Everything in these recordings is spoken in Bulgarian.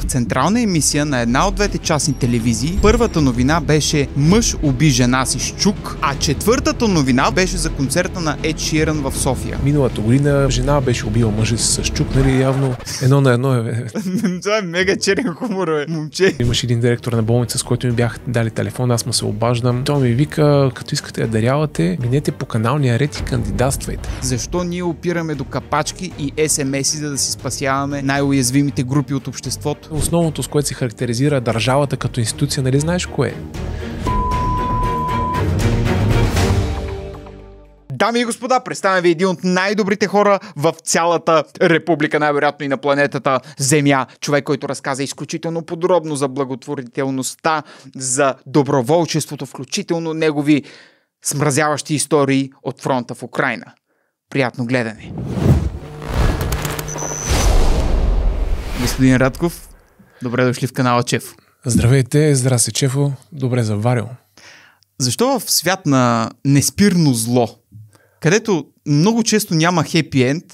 в централна емисия на една от двете частни телевизии, първата новина беше Мъж уби жена си с чук, а четвъртата новина беше за концерта на Ед Ширан в София. Миналата година жена беше убила мъжа си с чук, нали явно едно на едно е. Това е мега черен хумор, бе. момче. Имаш един директор на болница, с който ми бях дали телефон, аз му се обаждам. Той ми вика, като искате да дарявате, минете по каналния ред и кандидатствайте. Защо ние опираме до капачки и СМС-и, за да си спасяваме най-уязвимите групи от обществото? Основното, с което се характеризира държавата като институция, нали знаеш кое е? Дами и господа, представям ви един от най-добрите хора в цялата република, най-вероятно и на планетата Земя. Човек, който разказа изключително подробно за благотворителността, за доброволчеството, включително негови смразяващи истории от фронта в Украина. Приятно гледане! Господин Радков, Добре дошли в канала Чеф. Здравейте, здраси Чефо, добре заварил. Защо в свят на неспирно зло, където много често няма хепи енд,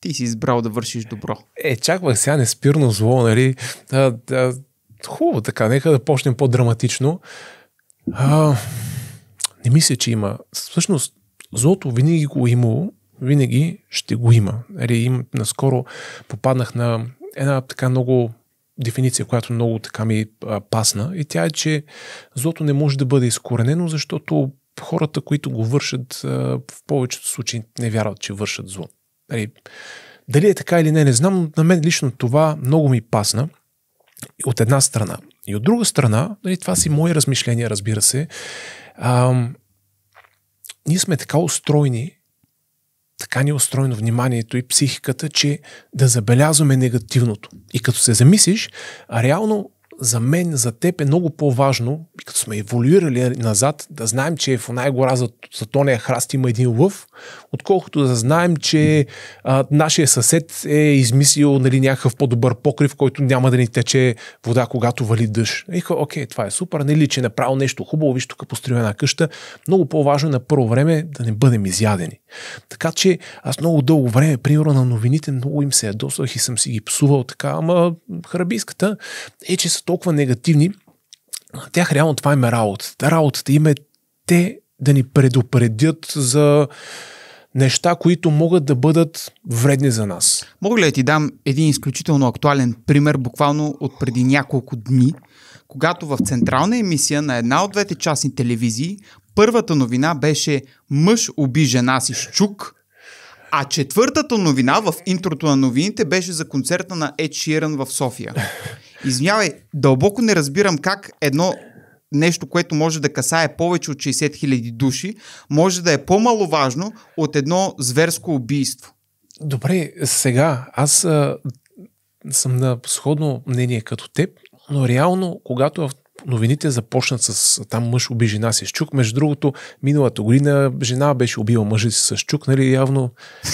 ти си избрал да вършиш добро? Е, чаквах сега неспирно зло, нали? А, а, хубаво така, нека да почнем по-драматично. А, не мисля, че има. Всъщност, злото винаги го имало, винаги ще го има. Нали, наскоро попаднах на една така много дефиниция, която много така ми а, пасна и тя е, че злото не може да бъде изкоренено, защото хората, които го вършат, а, в повечето случаи не вярват, че вършат зло. Дали, дали е така или не, не знам, но на мен лично това много ми пасна от една страна. И от друга страна, дали, това си мои размишления, разбира се, а, ние сме така устроени, така ни е устроено вниманието и психиката, че да забелязваме негативното. И като се замислиш, а реално за мен, за теб е много по-важно, и като сме еволюирали назад, да знаем, че в най гора за, за тония храст има един лъв, отколкото да знаем, че а, нашия съсед е измислил нали, някакъв по-добър покрив, който няма да ни тече вода, когато вали дъжд. И ха, окей, това е супер, нали, че е направил нещо хубаво, виж тук е построена къща. Много по-важно е на първо време да не бъдем изядени. Така че аз много дълго време, примерно на новините, много им се ядосах и съм си ги псувал така, ама харабийската е, че са толкова негативни. Тях реално това им е работата. Работата им е те да ни предупредят за неща, които могат да бъдат вредни за нас. Мога ли да ти дам един изключително актуален пример, буквално от преди няколко дни, когато в централна емисия на една от двете частни телевизии първата новина беше мъж уби жена си с чук, а четвъртата новина в интрото на новините беше за концерта на Ед Ширан в София. Извинявай, дълбоко не разбирам как едно нещо, което може да касае повече от 60 000 души, може да е по-маловажно от едно зверско убийство. Добре, сега аз а, съм на сходно мнение като теб, но реално, когато в новините започнат с там мъж уби жена си с чук. Между другото, миналата година жена беше убила мъжа си с чук, нали? Явно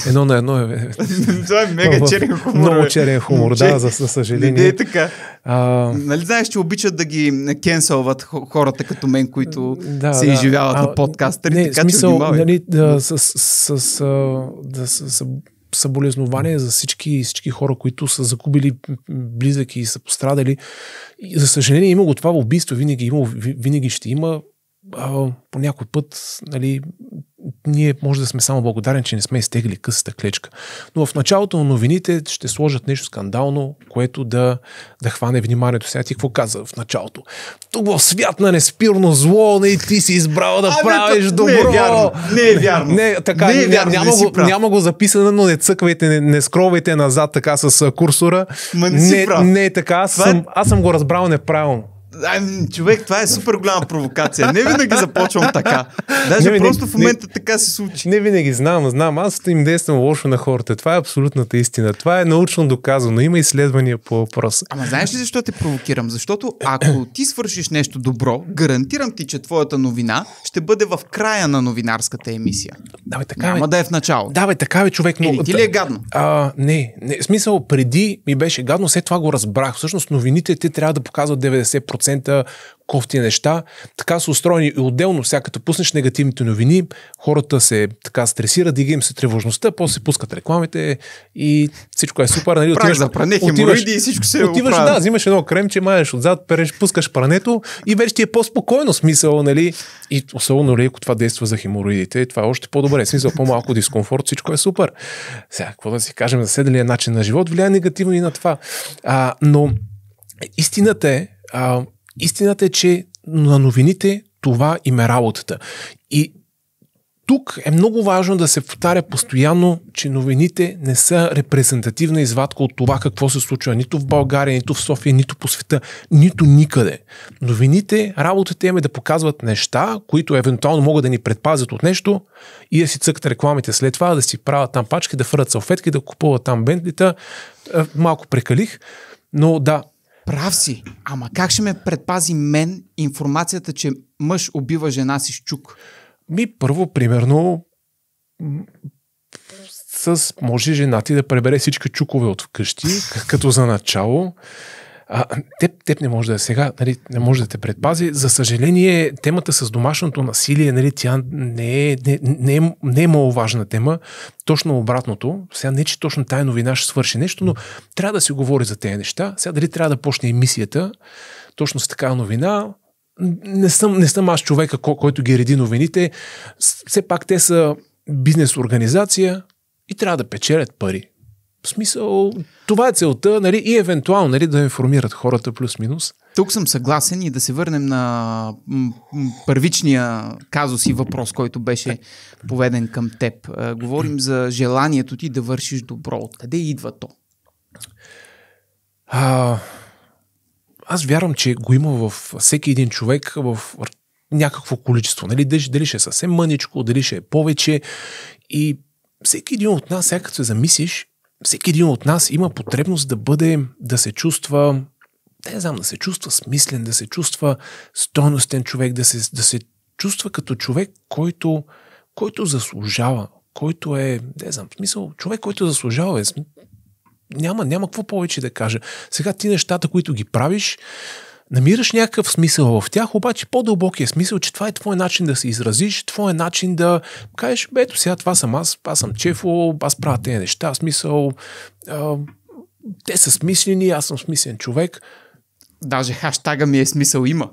едно на едно е. е- Това е мега черен хумор. Много черен хумор, да, за съжаление. Не е така. А... Нали знаеш, че обичат да ги кенселват хората като мен, които да, се да. изживяват а, на подкастъри, не, така смисъл, че внимавай. Нали, да, с, с, с, да, с, с съболезнование за всички, всички хора, които са загубили близък и са пострадали. И, за съжаление има го това убийство, винаги, има, винаги ще има по някой път нали, ние може да сме само благодарен, че не сме изтегли късата клечка. Но в началото на новините ще сложат нещо скандално, което да, да хване вниманието. Сега ти какво каза в началото? Тук в свят на неспирно зло, не ти си избрал да а, правиш не, е добро. Не е вярно. Не е вярно. Не, така, не е вярно, няма, не го, няма го записано, но не цъквайте, не, не скровайте назад така с курсора. Ма не, не, не е така. Аз е съм, аз съм го разбрал неправилно. Ами, човек, това е супер голяма провокация. Не винаги започвам така. Даже не, просто просто в момента не, така се случи. Не винаги знам, знам. Аз им действам лошо на хората. Това е абсолютната истина. Това е научно доказано. Има изследвания по въпроса. Ама знаеш ли защо те провокирам? Защото ако ти свършиш нещо добро, гарантирам ти, че твоята новина ще бъде в края на новинарската емисия. Давай така. Няма да е в начало. Давай така, бе, човек. Но... Или ти ли е гадно? А, не, не. В смисъл, преди ми беше гадно, след това го разбрах. Всъщност новините те трябва да показват 90% 100% кофти неща. Така са устроени и отделно, сега като пуснеш негативните новини, хората се така стресират, дига им се тревожността, после се пускат рекламите и всичко е супер. Нали, отиваш, за пране, отиваш, и всичко се отиваш, оправя. да, взимаш едно кремче, маеш отзад, переш, пускаш прането и вече ти е по-спокойно смисъл, нали? И особено, нали, ако това действа за хемороидите, това е още по-добре. Смисъл, по-малко дискомфорт, всичко е супер. Сега, какво да си кажем, заседелия е начин на живот влияе негативно и на това. А, но истината е, а, Истината е, че на новините това им е работата. И тук е много важно да се повтаря постоянно, че новините не са репрезентативна извадка от това какво се случва нито в България, нито в София, нито по света, нито никъде. Новините, работата им е да показват неща, които евентуално могат да ни предпазят от нещо и да си цъкат рекламите след това, да си правят там пачки, да фърят салфетки, да купуват там бентлита. Е, малко прекалих, но да, Прав си. Ама как ще ме предпази мен информацията, че мъж убива жена си с чук? Ми, първо, примерно, с, може жена ти да пребере всички чукове от вкъщи, като за начало а, теб, теб не може да е сега, нали, не може да те предпази. За съжаление, темата с домашното насилие, нали, тя не е, не, не, е, не е маловажна тема. Точно обратното. Сега не, че точно тая новина ще свърши нещо, но трябва да се говори за тези неща. Сега дали трябва да почне емисията, точно с такава новина, не съм, не съм аз човека, който ги реди новините. Все пак те са бизнес организация и трябва да печелят пари. В смисъл, това е целта, нали, и евентуално нали, да информират хората плюс-минус. Тук съм съгласен и да се върнем на първичния казус и въпрос, който беше поведен към теб. Е, говорим за желанието ти да вършиш добро. Откъде идва то? А, аз вярвам, че го има в всеки един човек в някакво количество. Нали? Дали, дали ще е съвсем мъничко, дали ще е повече. И всеки един от нас, сега като се замислиш, всеки един от нас има потребност да бъде, да се чувства, не знам, да се чувства смислен, да се чувства стойностен човек, да се, да се чувства като човек, който, който заслужава, който е, не знам, в смисъл, човек, който е заслужава. Е, няма, няма какво повече да кажа. Сега ти нещата, които ги правиш, Намираш някакъв смисъл в тях, обаче по-дълбокия смисъл, че това е твой начин да се изразиш, твой начин да кажеш, ето сега това съм аз, аз съм Чефо, аз правя тези неща, смисъл, а, те са смислени, аз съм смислен човек. Даже хаштага ми е смисъл има.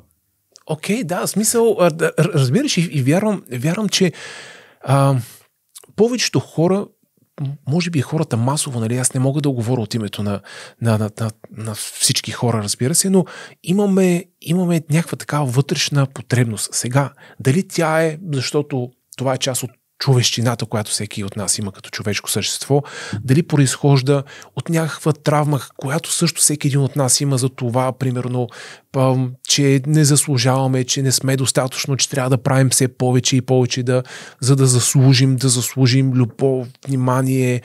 Окей, okay, да, смисъл, разбираш и, и вярвам, вярвам, че а, повечето хора може би хората масово, нали, аз не мога да говоря от името на, на, на, на, на всички хора, разбира се, но имаме, имаме някаква такава вътрешна потребност. Сега, дали тя е, защото това е част от човещината, която всеки от нас има като човешко същество, дали произхожда от някаква травма, която също всеки един от нас има за това, примерно, че не заслужаваме, че не сме достатъчно, че трябва да правим все повече и повече, да, за да заслужим, да заслужим любов, внимание,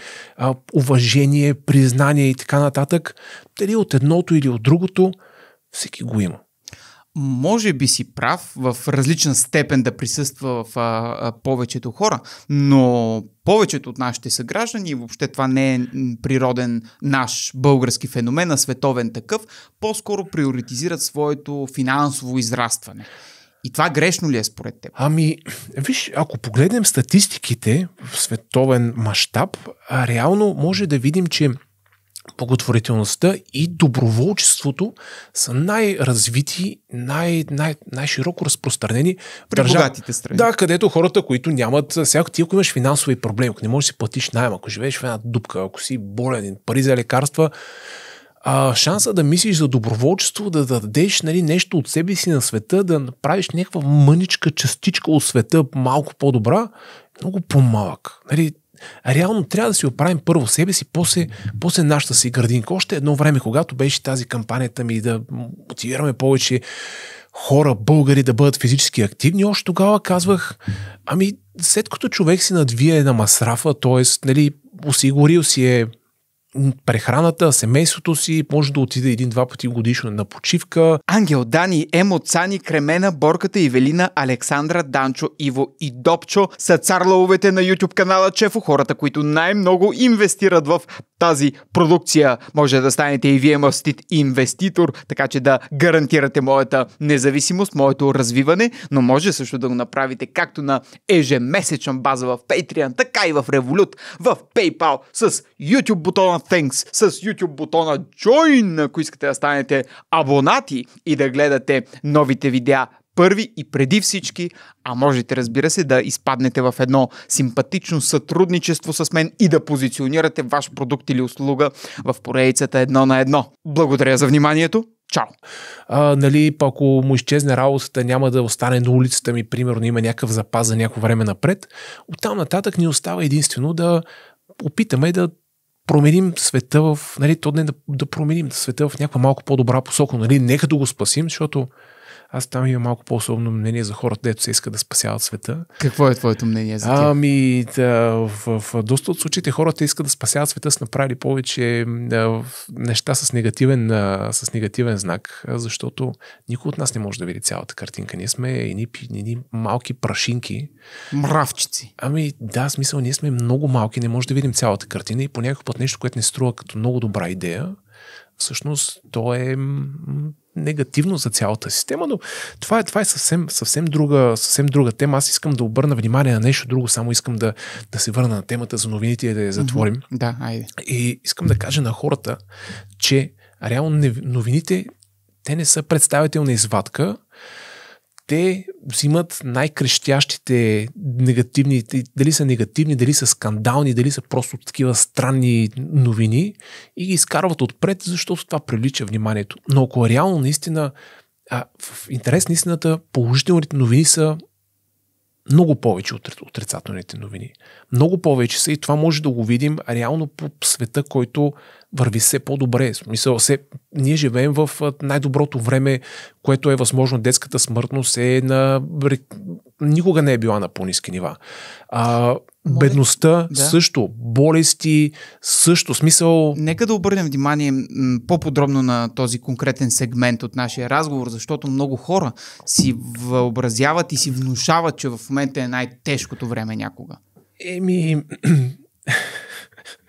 уважение, признание и така нататък. Дали от едното или от другото, всеки го има може би си прав в различна степен да присъства в а, а, повечето хора, но повечето от нашите съграждани, въобще това не е природен наш български феномен, а световен такъв, по-скоро приоритизират своето финансово израстване. И това грешно ли е според теб? Ами, виж, ако погледнем статистиките в световен мащаб, реално може да видим, че благотворителността и доброволчеството са най-развити, най- най- най-широко разпространени в държав... богатите страни. Да, където хората, които нямат... Сега, ти ако имаш финансови проблеми, ако не можеш да си платиш найем, ако живееш в една дупка, ако си болен, пари за лекарства, а, шанса да мислиш за доброволчество, да, да дадеш нали, нещо от себе си на света, да направиш някаква мъничка частичка от света малко по-добра, е много по-малък. Нали, реално трябва да си оправим първо себе си, после, после нашата си градинка. Още едно време, когато беше тази кампанията ми да мотивираме повече хора, българи да бъдат физически активни, още тогава казвах, ами след като човек си надвие на масрафа, т.е. Нали, осигурил си е прехраната, семейството си, може да отиде един-два пъти годишно на почивка. Ангел, Дани, Емо, Цани, Кремена, Борката, Ивелина, Александра, Данчо, Иво и Допчо са царловете на YouTube канала Чефо, хората, които най-много инвестират в тази продукция. Може да станете и вие мастит инвеститор, така че да гарантирате моята независимост, моето развиване, но може също да го направите както на ежемесечна база в Patreon, така и в Revolut, в PayPal с YouTube бутона Thanks, с YouTube бутона Join, ако искате да станете абонати и да гледате новите видеа първи и преди всички, а можете разбира се да изпаднете в едно симпатично сътрудничество с мен и да позиционирате ваш продукт или услуга в поредицата едно на едно. Благодаря за вниманието! Чао! А, нали, ако му изчезне работата, няма да остане на улицата ми, примерно има някакъв запас за някакво време напред. Оттам нататък ни остава единствено да опитаме да променим света в, нали, то не да, да променим света в някаква малко по-добра посока, нали, нека да го спасим, защото аз там имам малко по-особено мнение за хората, дето се искат да спасяват света. Какво е твоето мнение за това? Ами, да, в, в доста от случаите хората искат да спасяват света, са направили повече да, неща с негативен, а, с негативен знак, защото никой от нас не може да види цялата картинка. Ние сме едни, едни малки прашинки. Мравчици. Ами, да, смисъл, ние сме много малки, не може да видим цялата картина и по някакъв път нещо, което не струва като много добра идея, всъщност то е негативно за цялата система, но това е, това е съвсем, съвсем, друга, съвсем друга тема. Аз искам да обърна внимание на нещо друго, само искам да, да се върна на темата за новините и да я затворим. Mm-hmm. Да, айде. И искам да кажа на хората, че реално новините те не са представителна извадка те взимат най-крещящите негативни, дали са негативни, дали са скандални, дали са просто такива странни новини и ги изкарват отпред, защото това прилича вниманието. Но ако реално наистина, а, в интерес на истината, положителните новини са много повече от отрицателните новини. Много повече са и това може да го видим реално по света, който върви все по-добре. Смисъл, се, ние живеем в най-доброто време, което е възможно. Детската смъртност е на... Никога не е била на по-низки нива. А, може... Бедността да. също, болести също, смисъл... Нека да обърнем внимание по-подробно на този конкретен сегмент от нашия разговор, защото много хора си въобразяват и си внушават, че в момента е най-тежкото време някога. Еми...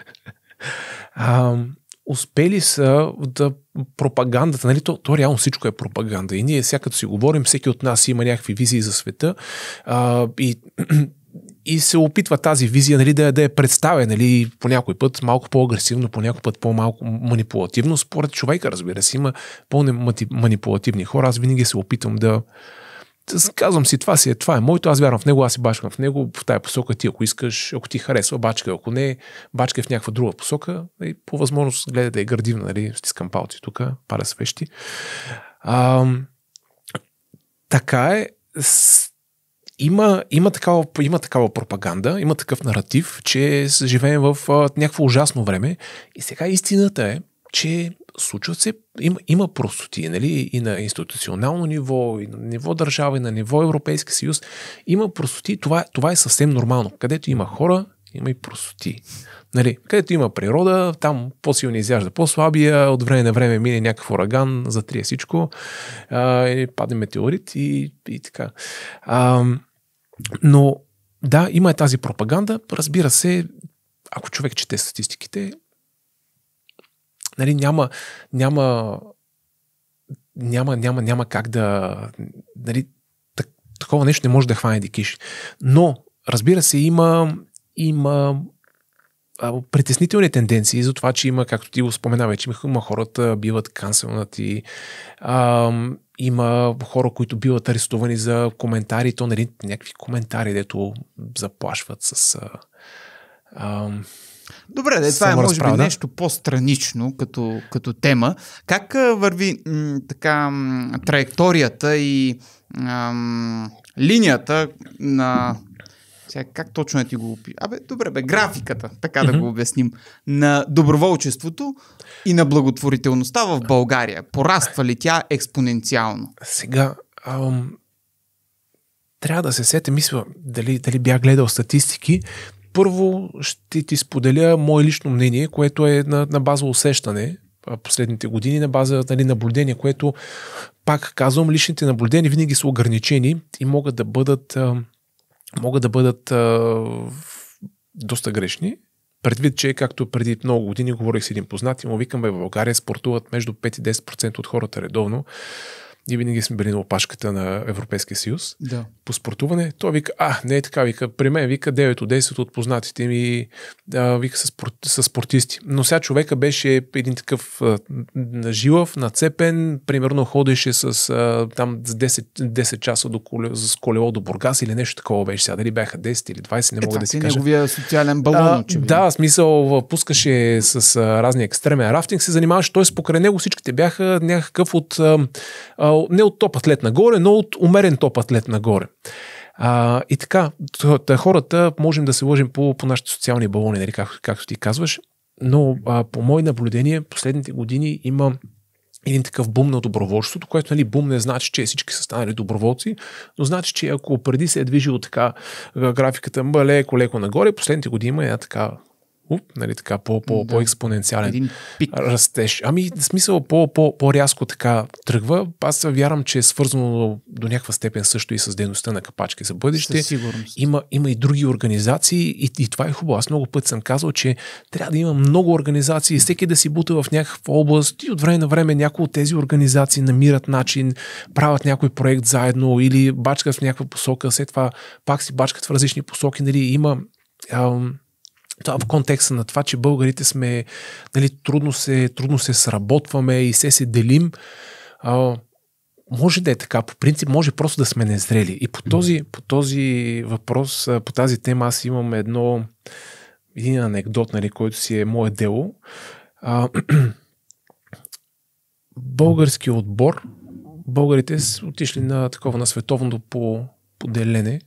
а, успели са да пропагандата, нали, то, то реално всичко е пропаганда. И ние сега като си говорим, всеки от нас има някакви визии за света а, и и се опитва тази визия нали, да, да я представя нали, по някой път малко по-агресивно, по някой път по-малко манипулативно. Според човека, разбира се, има по-манипулативни хора. Аз винаги се опитвам да, казвам си, това си е, това е моето, аз вярвам в него, аз си бачкам в него, в тая посока ти, ако искаш, ако ти харесва, бачка, ако не, бачка в някаква друга посока, и по възможност гледай да е градивна, нали, стискам палци тук, пара свещи. А, така е, с, има, има, такава, има такава пропаганда, има такъв наратив, че живеем в а, някакво ужасно време. И сега истината е, че случват се, има, има простоти, нали, и на институционално ниво, и на ниво държава, и на ниво Европейски съюз. Има простоти, това, това е съвсем нормално. Където има хора, има и простоти. Нали, където има природа, там по-силни изяжда по-слабия, от време на време мине някакъв ураган, затрие всичко, а, и падне метеорит и, и така. А, но да, има е тази пропаганда. Разбира се, ако човек чете статистиките, нали, няма, няма, няма, няма, няма как да... Нали, такова нещо не може да хване дикиш. Но, разбира се, има, има притеснителни тенденции за това, че има, както ти го спомена вече, има хората биват канселнати, а, има хора, които биват арестувани за коментари, то нали, някакви коментари, дето заплашват с... А, а, Добре, да, това е може би нещо по-странично като, като тема. Как върви м, така м, траекторията и м, линията на сега, как точно е ти го опи? Абе, добре, бе, графиката, така mm-hmm. да го обясним, на доброволчеството и на благотворителността в България. Пораства ли тя експоненциално? Сега, ам, трябва да се сете, мисля, дали, дали бях гледал статистики. Първо ще ти споделя мое лично мнение, което е на, на база усещане последните години, на база нали, наблюдение, което, пак казвам, личните наблюдения винаги са ограничени и могат да бъдат... Ам, могат да бъдат а, доста грешни. Предвид, че както преди много години говорих с един познат и му викам, бе, в България спортуват между 5 и 10% от хората редовно. Ние винаги сме били на опашката на Европейския съюз. Да. По спортуване, той вика, а, не е така, вика, при мен, вика, 9 от 10 от познатите ми, а, вика, са, спорт, са спортисти. Но сега човека беше един такъв а, жилав, нацепен, примерно ходеше с а, там 10, 10 часа до коле, с колело до Бургас или нещо такова беше сега. Дали бяха 10 или 20, не е, мога е, да си кажа. неговия социален балон, а, Да, смисъл, пускаше с а, разни екстремен рафтинг, се занимаваше, т.е. покрай него всичките бяха някакъв от а, не от топ атлет нагоре, но от умерен топ атлет нагоре. А, и така, хората можем да се лъжим по, по нашите социални балони, нали, как, както ти казваш, но а, по мое наблюдение, последните години има един такъв бум на доброволчеството, което нали, бум не значи, че всички са станали доброволци, но значи, че ако преди се е движило така графиката леко-леко нагоре, последните години има една така уп, нали, така, по, по, да. по-експоненциален Един пик. растеж. Ами, в смисъл, по, по, по-рязко така тръгва. Аз вярвам, че е свързано до някаква степен също и с дейността на капачки за бъдеще. сигурност. Има, има и други организации и, и това е хубаво. Аз много път съм казал, че трябва да има много организации всеки да си бута в някаква област и от време на време някои от тези организации намират начин, правят някой проект заедно или бачкат в някаква посока, след това пак си бачкат в различни посоки. Нали, има ам, това в контекста на това, че българите сме, нали, трудно се, трудно се сработваме и се се делим. А, може да е така, по принцип може просто да сме незрели. И по този, по този въпрос, по тази тема аз имам едно, един анекдот, нали, който си е мое дело. А, български отбор, българите са отишли на такова на световното по поделене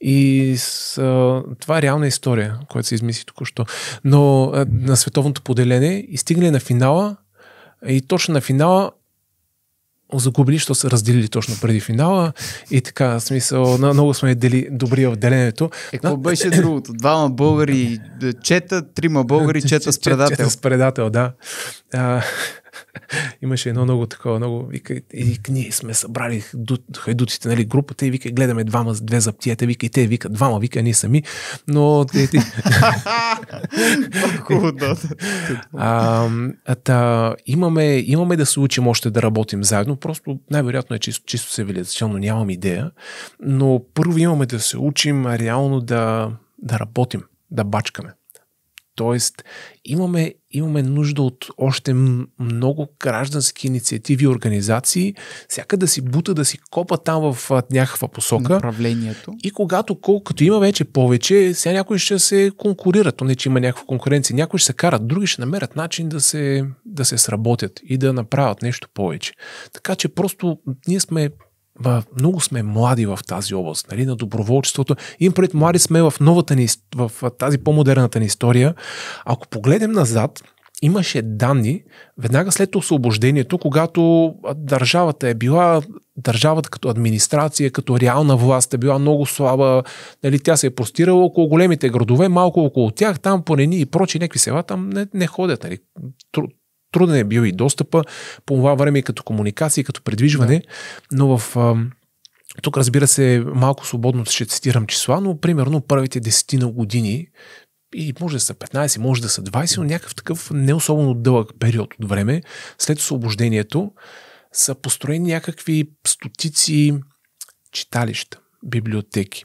и с, а, това е реална история, която се измисли току-що. Но а, на световното поделение и стигнали на финала и точно на финала загубили, що са разделили точно преди финала и така, смисъл, на много сме дели добри в деленето. Е, какво беше другото? Двама българи чета, трима българи чета с предател. Чета с предател, да. А, имаше едно много такова, много, вика, и ние сме събрали ду, нали, групата и вика, гледаме двама, две заптията, вика, и те вика, двама, вика, ние сами, но... а, та, имаме, имаме да се учим още да работим заедно, просто най-вероятно е чисто, чисто цивилизационно, нямам идея, но първо имаме да се учим реално да, да работим, да бачкаме. Тоест, имаме, имаме нужда от още много граждански инициативи и организации, всяка да си бута, да си копа там в някаква посока. Направлението. И когато, колкото има вече повече, сега някой ще се конкурира, то не че има някаква конкуренция, Някой ще се карат, други ще намерят начин да се, да се сработят и да направят нещо повече. Така че просто ние сме много сме млади в тази област, нали, на доброволчеството. Им пред млади сме в новата ни, в тази по-модерната ни история. Ако погледнем назад, имаше данни веднага след освобождението, когато държавата е била, държавата като администрация, като реална власт е била много слаба, нали, тя се е простирала около големите градове, малко около тях, там по и прочи, някакви села там не, не ходят. Нали. Труден е бил и достъпа по това време и като комуникация, като предвижване, но в тук разбира се, малко свободно ще цитирам числа, но примерно първите десетина години и може да са 15, може да са 20, но някакъв такъв не особено дълъг период от време, след освобождението, са построени някакви стотици читалища библиотеки,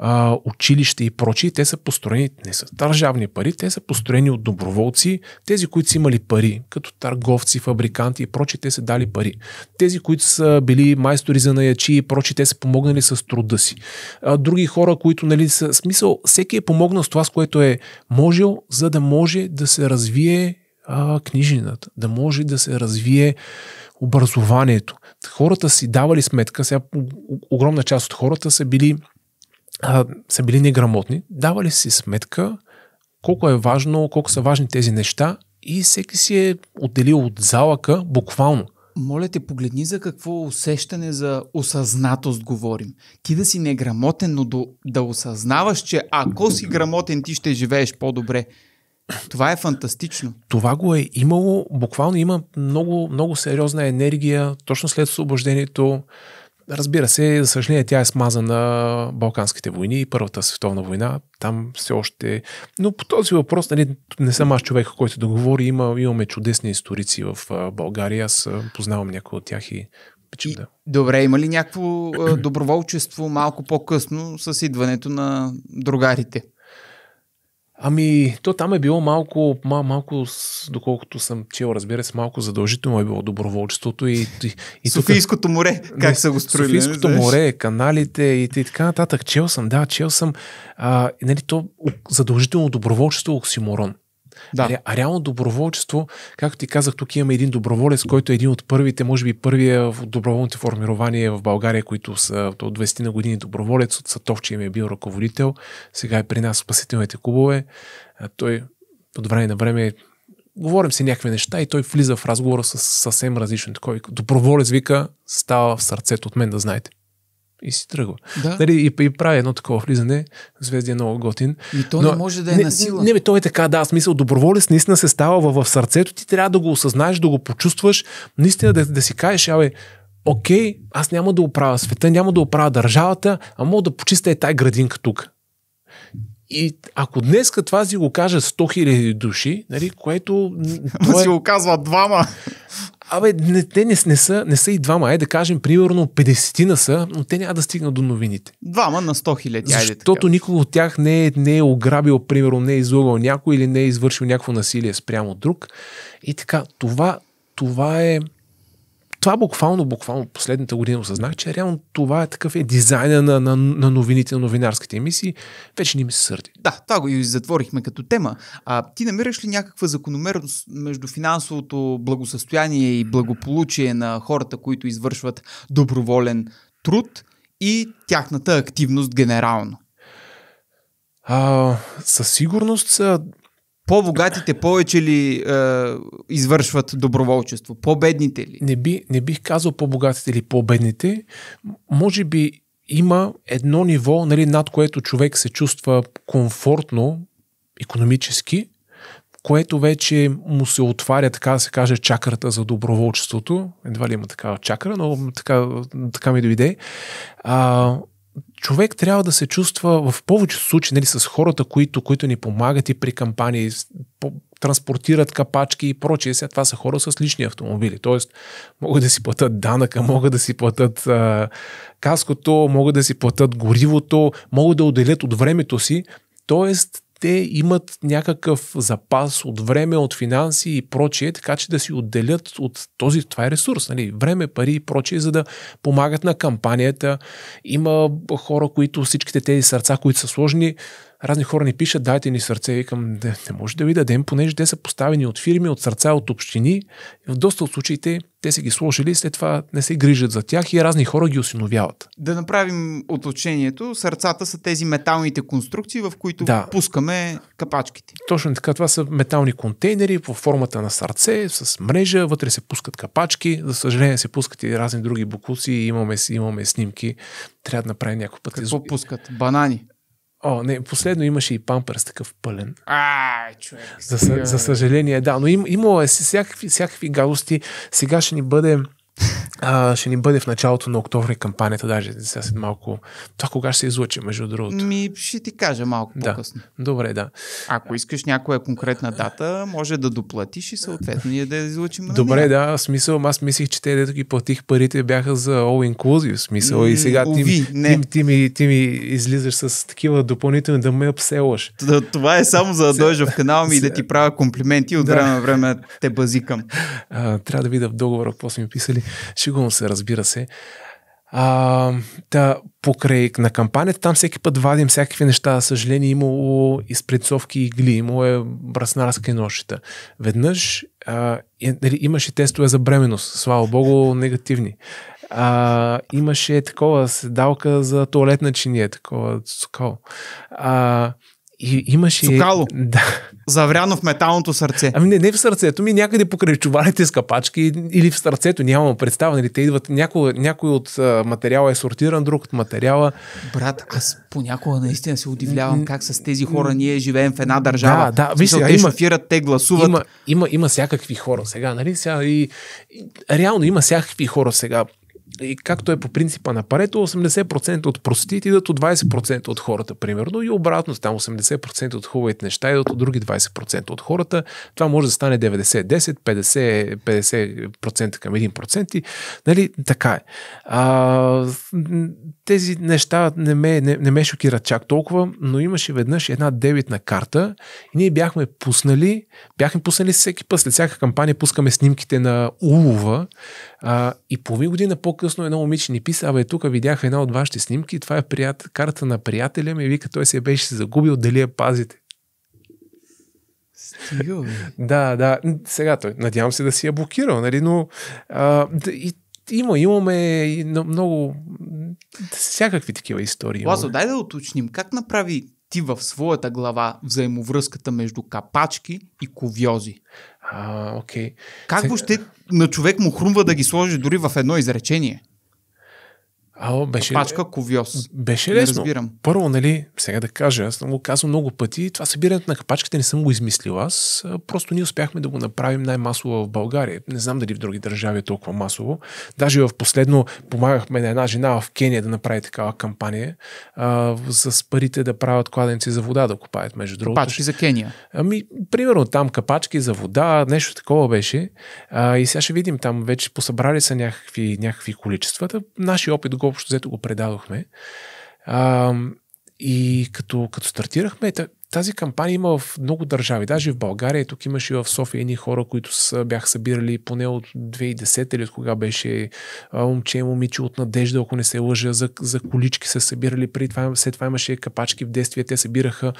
а, училища и прочие, те са построени, не са държавни пари, те са построени от доброволци, тези, които са имали пари, като търговци, фабриканти и прочие, те са дали пари. Тези, които са били майстори за наячи и прочие, те са помогнали с труда си. А, други хора, които, нали, са, смисъл, всеки е помогнал с това, с което е можел, за да може да се развие а, книжината, да може да се развие образованието. Хората си давали сметка, сега огромна част от хората са били, а, са били неграмотни, давали си сметка колко е важно, колко са важни тези неща и всеки си е отделил от залъка буквално. Моля те, погледни за какво усещане за осъзнатост говорим. Ти да си неграмотен, но да, да осъзнаваш, че ако си грамотен, ти ще живееш по-добре. Това е фантастично. Това го е имало, буквално има много, много сериозна енергия точно след освобождението. Разбира се, за съжаление, тя е смазана Балканските войни и Първата световна война. Там все още. Но по този въпрос, нали, не съм аз човек, който да говори. Има, имаме чудесни историци в България. Аз познавам някои от тях и и, да. Добре, има ли някакво доброволчество малко по-късно с идването на другарите? Ами, то там е било малко, мал, малко доколкото съм чел, разбира се, малко задължително е било доброволчеството. И, и, и Софийското тук, море, как не, са го строили? Нали, Софийското не, море, каналите и, и така нататък. Чел съм, да, чел съм. А, нали, то задължително доброволчество оксиморон. Да. Ре, нали, а реално доброволчество, както ти казах, тук имаме един доброволец, който е един от първите, може би първия в доброволните формирования в България, които са от 20 на години доброволец, от Сатовче им е бил ръководител, сега е при нас спасителните клубове. Той от време на време говорим си някакви неща и той влиза в разговора с съвсем различни. Такой доброволец вика, става в сърцето от мен, да знаете и си тръгва. Да. Нали, и, и прави едно такова влизане, звезди е много готин. И то но, не може да е на сила. Не, не, той е така, да, смисъл, доброволец наистина се става в, в сърцето, ти трябва да го осъзнаеш, да го почувстваш, наистина да, да си кажеш, абе, окей, аз няма да оправя света, няма да оправя държавата, а мога да почистя и тая градинка тук. И ако днес това си го кажа 100 хиляди души, нали, което... Това е- си го казват двама. Абе, не, те не, не, са, не са и двама. Айде да кажем, примерно 50-на са, но те няма да стигнат до новините. Двама на 100 хиляди. Защото така. никога от тях не е, не е ограбил, примерно, не е излъгал някой или не е извършил някакво насилие спрямо друг. И така, това, това е това буквално, буквално последната година осъзнах, че реално това е такъв е дизайна на, на, на новините, на новинарските емисии. Вече не ми се сърди. Да, това го и затворихме като тема. А ти намираш ли някаква закономерност между финансовото благосъстояние и благополучие на хората, които извършват доброволен труд и тяхната активност генерално? А, със сигурност по-богатите повече ли е, извършват доброволчество? По-бедните ли? Не, би, не бих казал по-богатите или по-бедните. Може би има едно ниво, нали, над което човек се чувства комфортно, економически, което вече му се отваря, така да се каже, чакрата за доброволчеството. Едва ли има такава чакра, но така, така ми дойде. А, човек трябва да се чувства в повечето случаи нали, с хората, които, които ни помагат и при кампании, по, транспортират капачки и прочие. Сега това са хора с лични автомобили. Тоест, могат да си платят данъка, могат да си платят а, каското, могат да си платят горивото, могат да отделят от времето си. Тоест, те имат някакъв запас от време, от финанси и прочие, така че да си отделят от този, това е ресурс, нали, време, пари и прочие, за да помагат на кампанията. Има хора, които всичките тези сърца, които са сложни, разни хора ни пишат, дайте ни сърце. викам, не, не може да ви дадем, понеже те са поставени от фирми, от сърца, от общини. В доста от случаите те са ги сложили, след това не се грижат за тях и разни хора ги осиновяват. Да направим отлучението, Сърцата са тези металните конструкции, в които да. пускаме капачките. Точно така. Това са метални контейнери по формата на сърце, с мрежа, вътре се пускат капачки. За съжаление се пускат и разни други букуци. Имаме, имаме снимки. Трябва да направим някой път. Какво из... пускат? Банани? О, не, последно имаше и памперс такъв пълен. А, човек. За, за съжаление, да, но им, имало е всякакви, всякакви галости. Сега ще ни бъде а, ще ни бъде в началото на октомври кампанията, даже сега след малко. Това кога ще се излучи, между другото? Ми, ще ти кажа малко да. по-късно. Добре, да. Ако искаш някоя конкретна дата, може да доплатиш и съответно ние да излучим. Добре, дня. да, смисъл. Аз мислих, че те, дето ги платих парите, бяха за all inclusive смисъл. и сега ти, Уви, Ти, ти, ми, ти ми излизаш с такива допълнителни да ме обселваш. Това е само за да дойжа в канала ми и да ти правя комплименти от време на време те базикам. трябва да видя в договора, са ми писали. Шигувам се, разбира се. А, да, покрай на кампанията, там всеки път вадим всякакви неща. За съжаление, имало изпрецовки гли, имало е браснарска нощита. Веднъж а, е, нали, имаше тестове за бременност, слава богу, негативни. А, имаше такова седалка за туалетна чиния, такова цукало. А, и имаше... Цукало? Да. Завряно в металното сърце. Ами не, не в сърцето ми, някъде покрай чувалите с капачки или в сърцето, нямам представа, нали, те идват, някой, някой от материала е сортиран, друг от материала. Брат, аз понякога наистина се удивлявам как с тези хора ние живеем в една държава. Да, да, вижте, сега, те има, шофират, те гласуват. Има, има, има всякакви хора сега, нали? Сега и, и, реално има всякакви хора сега и както е по принципа на парето, 80% от простите идват от 20% от хората, примерно, и обратно, там 80% от хубавите неща идват от други 20% от хората. Това може да стане 90-10, 50%, 50% към 1%. И, нали, така е. А, тези неща не ме, не, не ме шокират чак толкова, но имаше веднъж една дебитна карта и ние бяхме пуснали, бяхме пуснали всеки път, след всяка кампания пускаме снимките на улова, а, и половин година по-късно едно момиче ни писа, абе тук видях една от вашите снимки, това е прият... карта на приятеля ми, вика, той се беше загубил, дали я пазите. Стига, да, да, сега той, надявам се да си я блокирал, нали, но а, и има, имаме много всякакви такива истории. Лазо, дай да уточним, как направи ти в своята глава взаимовръзката между капачки и ковьози? А, окей. Как Сега... въобще на човек му хрумва да ги сложи дори в едно изречение? Ало, беше... Пачка ковиоз. Беше лесно. разбирам. Първо, нали, сега да кажа, аз съм го казал много пъти, това събирането на капачките не съм го измислил аз. Просто ние успяхме да го направим най-масово в България. Не знам дали в други държави е толкова масово. Даже в последно помагахме на една жена в Кения да направи такава кампания а, с парите да правят кладенци за вода да купаят, между другото. Капачки за Кения. Ами, примерно там капачки за вода, нещо такова беше. А, и сега ще видим там вече посъбрали са някакви, някакви количества. Наши опит го общо взето го предадохме. А, и като, като стартирахме, тази кампания има в много държави, даже в България, тук имаше и в София едни хора, които са, бяха събирали поне от 2010 или от кога беше момче и момиче от надежда, ако не се лъжа, за, за колички са събирали, преди това, след това имаше капачки в действие, те събираха,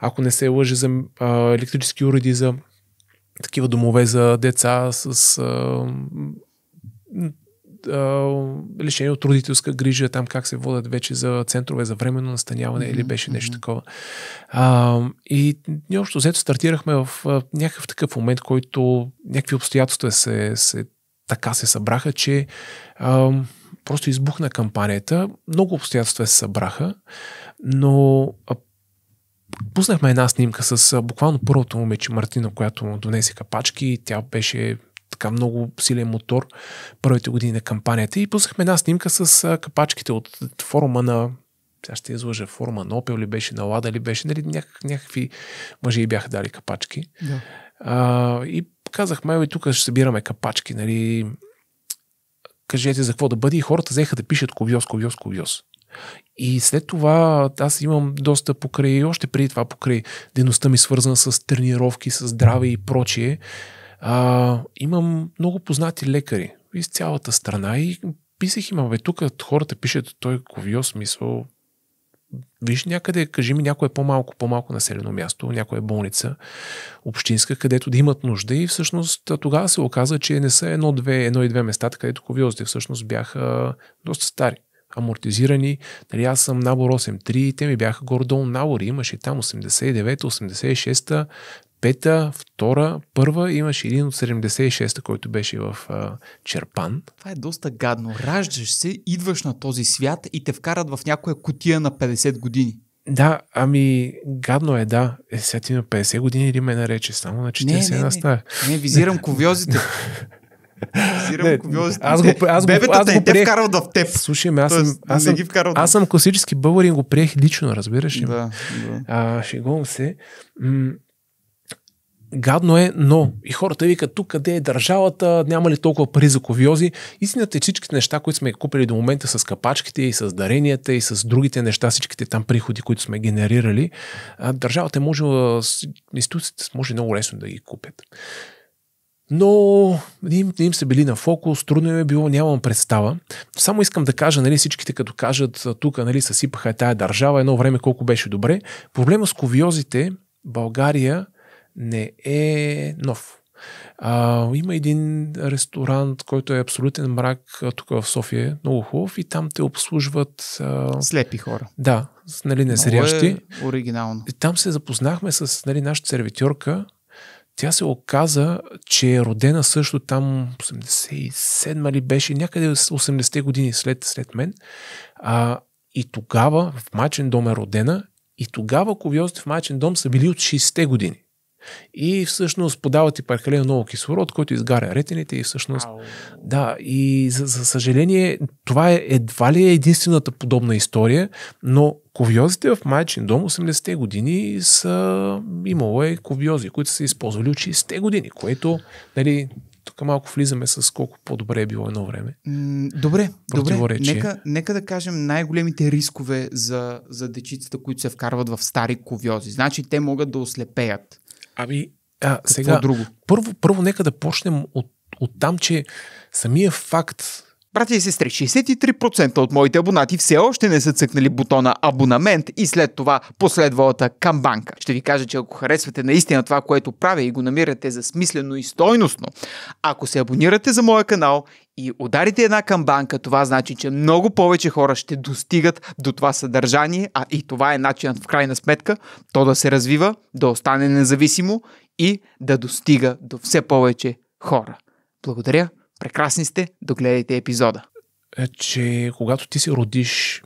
ако не се лъжа, за а, електрически уреди, за такива домове за деца с... А, а, лишени от родителска грижа, там как се водят вече за центрове за временно настаняване mm-hmm. или беше нещо такова. А, и ние общо взето стартирахме в а, някакъв такъв момент, който някакви обстоятелства се, се така се събраха, че а, просто избухна кампанията. Много обстоятелства се събраха, но пуснахме една снимка с буквално първото момиче Мартина, която му донесе капачки. Тя беше така много силен мотор първите години на кампанията и пуснахме една снимка с капачките от форума на сега ще излъжа форма на Opel ли беше, на Лада ли беше, нали, някак, някакви мъже и бяха дали капачки. Да. А, и казах, майо и тук ще събираме капачки, нали, кажете за какво да бъде и хората взеха да пишат ковиос-ковиос, ковиос. И след това аз имам доста покрай, още преди това покрай дейността ми свързана с тренировки, с здраве и прочие, а, имам много познати лекари из цялата страна и писах им, бе, тук хората пишат, той ковио смисъл, виж някъде, кажи ми някое по-малко, по-малко населено място, някоя болница, общинска, където да имат нужда и всъщност тогава се оказа, че не са едно-две, едно-две местата, където ковиозите всъщност бяха доста стари амортизирани. Нали, аз съм набор 8-3 и те ми бяха гордо долу набори. Имаше там 89-86, та пета, втора, първа. Имаш един от 76-та, който беше в а, Черпан. Това е доста гадно. Раждаш се, идваш на този свят и те вкарат в някоя котия на 50 години. Да, ами гадно е, да. Е, сега ти на 50 години или ме нарече, само на 40 не, Не, не, не, визирам ковиозите. Визирам не, ковиозите. Аз го, аз го, Бебетата аз е го приех. те вкарват в теб. Слушай, ме, ами, аз, съм, аз, съм, аз съм класически българин, го приех лично, разбираш ли? Да, да. А, шегувам се. М- гадно е, но и хората викат тук къде е държавата, няма ли толкова пари за ковиози. Истината е всичките неща, които сме купили до момента с капачките и с даренията и с другите неща, всичките там приходи, които сме генерирали, държавата е може, институциите може много лесно да ги купят. Но им, им са били на фокус, трудно е било, нямам представа. Само искам да кажа, нали, всичките като кажат тук, нали, съсипаха тая държава едно време колко беше добре. Проблема с ковиозите, България не е нов. А, има един ресторант, който е абсолютен мрак тук в София, е много хубав и там те обслужват... А... Слепи хора. Да, нали, незрящи. Е оригинално. И там се запознахме с нали, нашата сервитьорка, тя се оказа, че е родена също там 87-ма ли беше, някъде 80-те години след, след мен. А, и тогава в Мачен дом е родена и тогава ковиозите в Мачен дом са били от 60-те години. И всъщност подават и прекалено много кислород, който изгаря ретините и всъщност... Ау. Да, и за, за съжаление това е едва ли е единствената подобна история, но ковиозите в майчин дом 80-те години са имало е ковиози, които са използвали от 60-те години, което нали, тук малко влизаме с колко по-добре е било едно време. Добре, добре. Нека, нека да кажем най-големите рискове за, за дечицата, които се вкарват в стари ковиози. Значи те могат да ослепеят. Ами, а, сега, друго? Първо, първо нека да почнем от, от там, че самия факт, Брати и сестри, 63% от моите абонати все още не са цъкнали бутона абонамент и след това последвалата камбанка. Ще ви кажа, че ако харесвате наистина това, което правя и го намирате за смислено и стойностно, ако се абонирате за моя канал и ударите една камбанка, това значи, че много повече хора ще достигат до това съдържание, а и това е начинът в крайна сметка то да се развива, да остане независимо и да достига до все повече хора. Благодаря Прекрасни сте, догледайте епизода. Е, че когато ти се родиш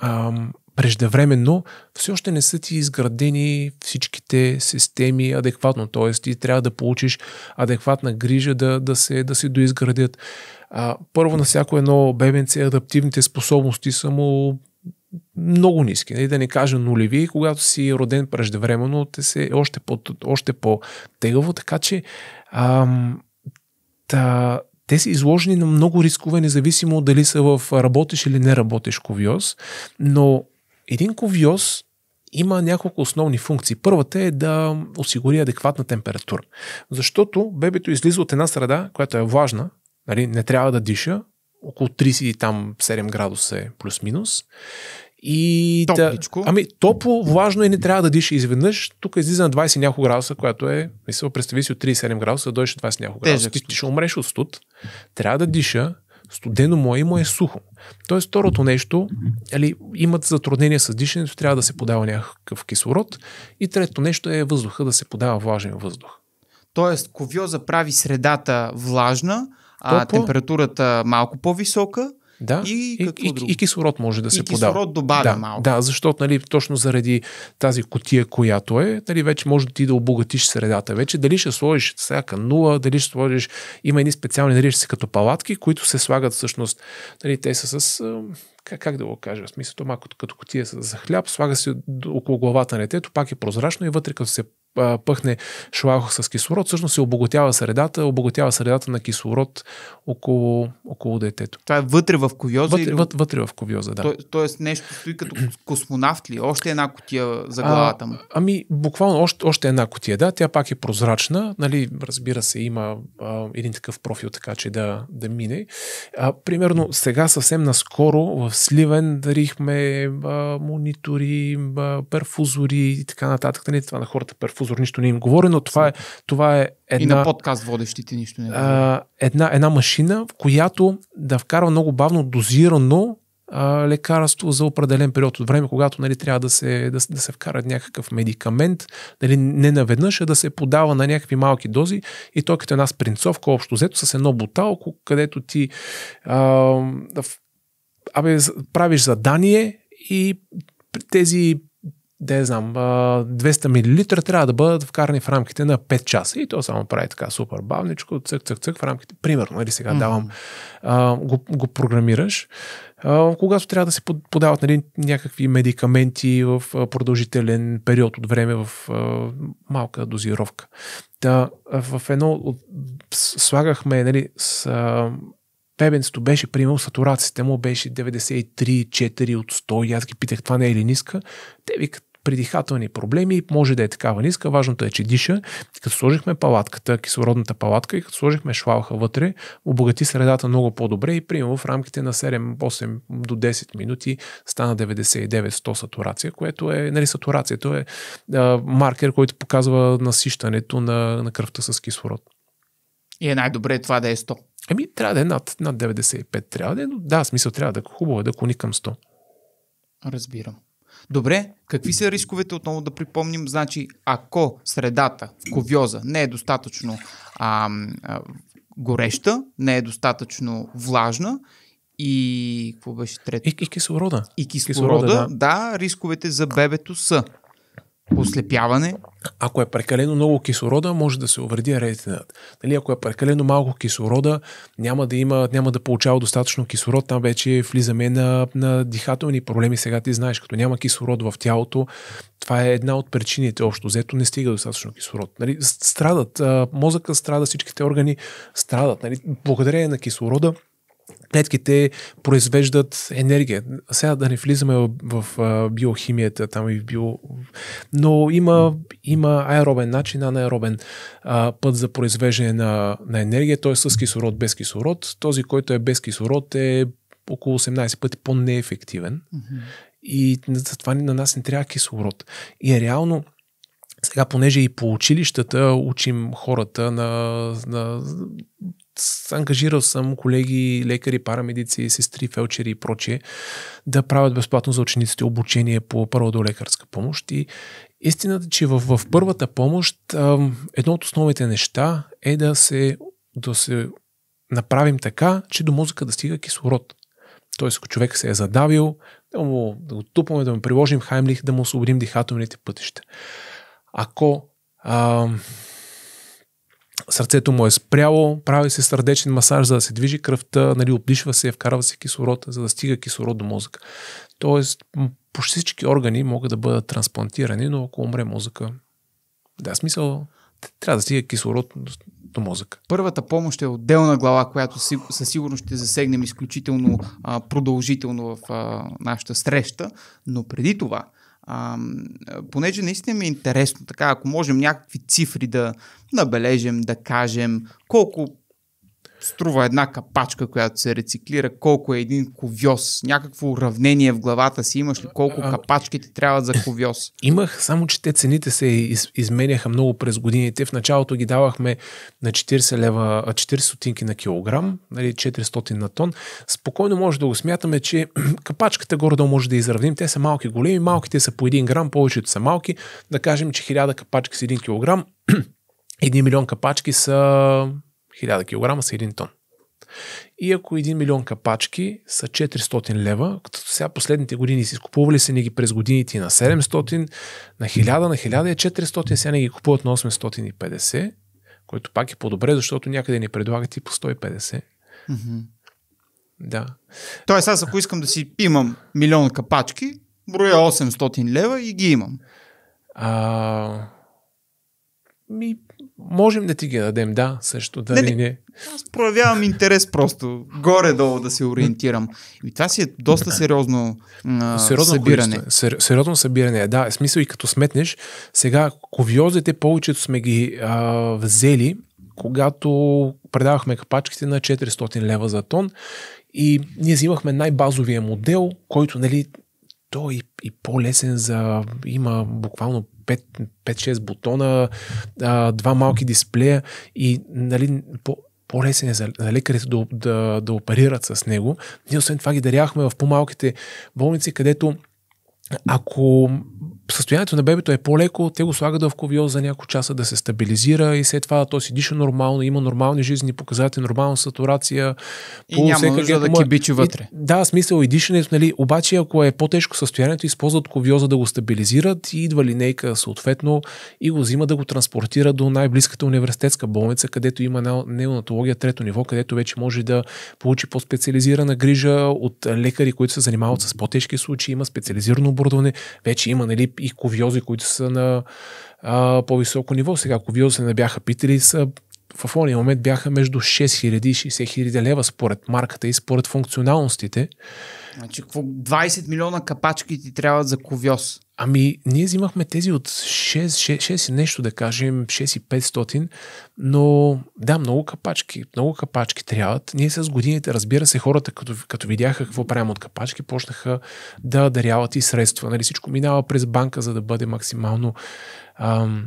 ам, преждевременно, все още не са ти изградени всичките системи адекватно. Т.е. ти трябва да получиш адекватна грижа да, да, се, да се доизградят. А, първо на всяко едно бебенце адаптивните способности са му много ниски, нали? да не кажа нулеви, когато си роден преждевременно, те се е още, по, още по-тегаво, така че ам, та, те са изложени на много рискове, независимо дали са в работеш или не работеш ковиоз, но един ковиоз има няколко основни функции. Първата е да осигури адекватна температура, защото бебето излиза от една среда, която е влажна, нали, не трябва да диша, около 30 там 7 градуса е плюс-минус. И Топличко. Да, ами топло, влажно и не трябва да диша изведнъж. Тук излиза на 20 няколко градуса, която е, мисля, представи си от 37 градуса, да дойдеш 20 няколко градуса. Ти, ти ще умреш от студ. Трябва да диша, студено му е и му е сухо. Тоест, второто нещо, али, имат затруднения с дишането, трябва да се подава някакъв кислород. И третото нещо е въздуха, да се подава влажен въздух. Тоест, ковиоза прави средата влажна, а Топо? температурата малко по-висока, да, и, и, и, друго? и кислород може да се и подава. кислород добавя да, малко. Да, защото нали, точно заради тази котия, която е, нали, вече може ти да обогатиш средата. Вече дали ще сложиш всяка нула, дали ще сложиш... Има едни специални се нали, като палатки, които се слагат всъщност. Нали, те са с как, как да го кажа, в смисъл, малко като котия за хляб, слага се около главата на детето, пак е прозрачно и вътре като се пъхне шлах с кислород, всъщност се обогатява средата, обогатява средата на кислород около, около детето. Това е вътре в ковиоза? Вътре, или... вътре в ковиоза, да. То, тоест нещо стои като космонавт ли? Още една котия за главата му? А, ами, буквално още, още една котия, да. Тя пак е прозрачна, нали, разбира се, има а, един такъв профил, така че да, да мине. А, примерно сега съвсем наскоро в Сливен дарихме а, монитори, а, перфузори и така нататък. Нали, това на хората перфузори спонсор нищо не им говори, но това е, това е една... И на подкаст водещите нищо не говори. една, една машина, в която да вкарва много бавно, дозирано лекарство за определен период от време, когато нали, трябва да се, да, да се вкара някакъв медикамент, нали, не наведнъж, а да се подава на някакви малки дози и той като една спринцовка общо взето с едно буталко, където ти а, абе, правиш задание и тези да знам, 200 мл трябва да бъдат вкарани в рамките на 5 часа. И то само прави така супер бавничко, цък, цък, цък в рамките. Примерно, нали сега mm-hmm. давам, а, го, го програмираш. А, когато трябва да се подават нали, някакви медикаменти в продължителен период от време в а, малка дозировка. Да, в едно от, слагахме нали, с а, пебенцето беше, примерно, сатурацията му беше 93-4 от 100 и аз ги питах, това не е ли ниска? Те викат, придихателни проблеми, може да е такава ниска, важното е, че диша. Като сложихме палатката, кислородната палатка и като сложихме шлалха вътре, обогати средата много по-добре и примерно в рамките на 7-8 до 10 минути стана 99-100 сатурация, което е, нали, сатурацията е а, маркер, който показва насищането на, на кръвта с кислород. И е най-добре това да е 100. Еми, трябва да е над, над 95. Трябва да е, но да, смисъл трябва да е хубаво е да клони към 100. Разбирам. Добре, какви са рисковете? Отново да припомним, значи, ако средата в ковиоза не е достатъчно а, а, гореща, не е достатъчно влажна и какво беше трето? И, и кислорода. И кислорода, кислорода да. да. Рисковете за бебето са ослепяване. Ако е прекалено много кислорода, може да се увреди ретината. Нали, ако е прекалено малко кислорода, няма да, има, няма да получава достатъчно кислород. Там вече влизаме на, на дихателни проблеми. Сега ти знаеш, като няма кислород в тялото, това е една от причините общо. взето не стига достатъчно кислород. Нали, страдат, мозъка страда, всичките органи страдат. Нали, благодарение на кислорода клетките произвеждат енергия. Сега да не влизаме в, в, биохимията, там и в био... Но има, има аеробен начин, анаеробен а, път за произвеждане на, на енергия, т.е. с кислород, без кислород. Този, който е без кислород е около 18 пъти по-неефективен. Mm-hmm. И затова на нас не трябва кислород. И е реално сега, понеже и по училищата учим хората на, на ангажирал съм колеги, лекари, парамедици, сестри, фелчери и прочие да правят безплатно за учениците обучение по до лекарска помощ. И истината, че в, в първата помощ едно от основните неща е да се, да се направим така, че до мозъка да стига кислород. Тоест, ако човек се е задавил, да, му, да го тупаме, да му приложим хаймлих, да му освободим дихателните пътища. Ако а, сърцето му е спряло, прави се сърдечен масаж, за да се движи кръвта, нали, отдишва се, вкарва се кислород, за да стига кислород до мозъка. Тоест, почти всички органи могат да бъдат трансплантирани, но ако умре мозъка, да, смисъл, трябва да стига кислород до мозъка. Първата помощ е отделна глава, която със сигурност ще засегнем изключително а, продължително в а, нашата среща, но преди това а, понеже наистина ми е интересно, така, ако можем някакви цифри да набележим, да кажем, колко струва една капачка, която се рециклира, колко е един ковьос, някакво уравнение в главата си имаш ли, колко капачки ти трябва за ковьос? Имах, само че те цените се из, изменяха много през годините. В началото ги давахме на 40 лева, 40 сотинки на килограм, нали, 400 на тон. Спокойно може да го смятаме, че капачката горе да може да изравним. Те са малки, големи, малките са по 1 грам, повечето са малки. Да кажем, че 1000 капачки с 1 килограм, 1 милион капачки са 1000 кг са 1 тон. И ако 1 милион капачки са 400 лева, като сега последните години си купували се ни ги през годините на 700, на 1000, на 1400, сега не ги купуват на 850, което пак е по-добре, защото някъде ни предлагат и по 150. Mm-hmm. Да. Тоест аз ако искам да си имам милион капачки, броя 800 лева и ги имам. А... Ми, можем да ти ги дадем, да, също, да не, не. Аз проявявам интерес просто, горе-долу да се ориентирам. И това си е доста сериозно, а, сериозно събиране. Количество, сериозно събиране, да. В смисъл и като сметнеш, сега ковиозите повечето сме ги а, взели, когато предавахме капачките на 400 лева за тон и ние взимахме най-базовия модел, който нали, той и, и по-лесен за... Има буквално 5-6 бутона, а, два малки дисплея и нали, по, по-лесен е за, за лекарите да, да, да оперират с него. Ние освен това ги даряхме в по-малките болници, където ако състоянието на бебето е по-леко, те го слагат в ковиоз за няколко часа да се стабилизира и след това то си диша нормално, има нормални жизни показатели, нормална сатурация. И няма нужда да е- кибичи вътре. И, да, смисъл и дишането, нали? Обаче ако е по-тежко състоянието, използват ковиоза да го стабилизират и идва линейка съответно и го взима да го транспортира до най-близката университетска болница, където има неонатология трето ниво, където вече може да получи по-специализирана грижа от лекари, които се занимават с по-тежки случаи, има специализирано оборудване, вече има нали, и ковиози, които са на а, по-високо ниво. Сега ковиози не бяха питали, са в ония момент бяха между 6000 и 60 000 лева според марката и според функционалностите. Значи, какво, 20 милиона капачки ти трябва за ковиоз? Ами, ние взимахме тези от 6, 6, 6 нещо, да кажем, 6 и 500, но да, много капачки, много капачки трябват. Ние с годините, разбира се, хората, като, като видяха какво правим от капачки, почнаха да даряват и средства. Нали, всичко минава през банка, за да бъде максимално ам,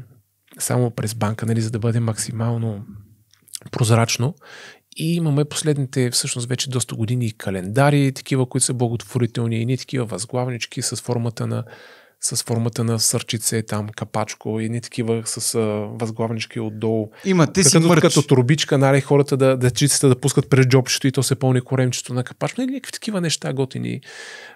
само през банка, нали, за да бъде максимално прозрачно и имаме последните, всъщност, вече доста години календари, такива, които са благотворителни, и ни такива възглавнички с формата на с формата на сърчице, там капачко и не такива с а, възглавнички отдолу. Има, ти си като, като турбичка, нали, хората да, да чицата да пускат през джобчето и то се пълни коремчето на капачко. Нали, някакви такива неща готини,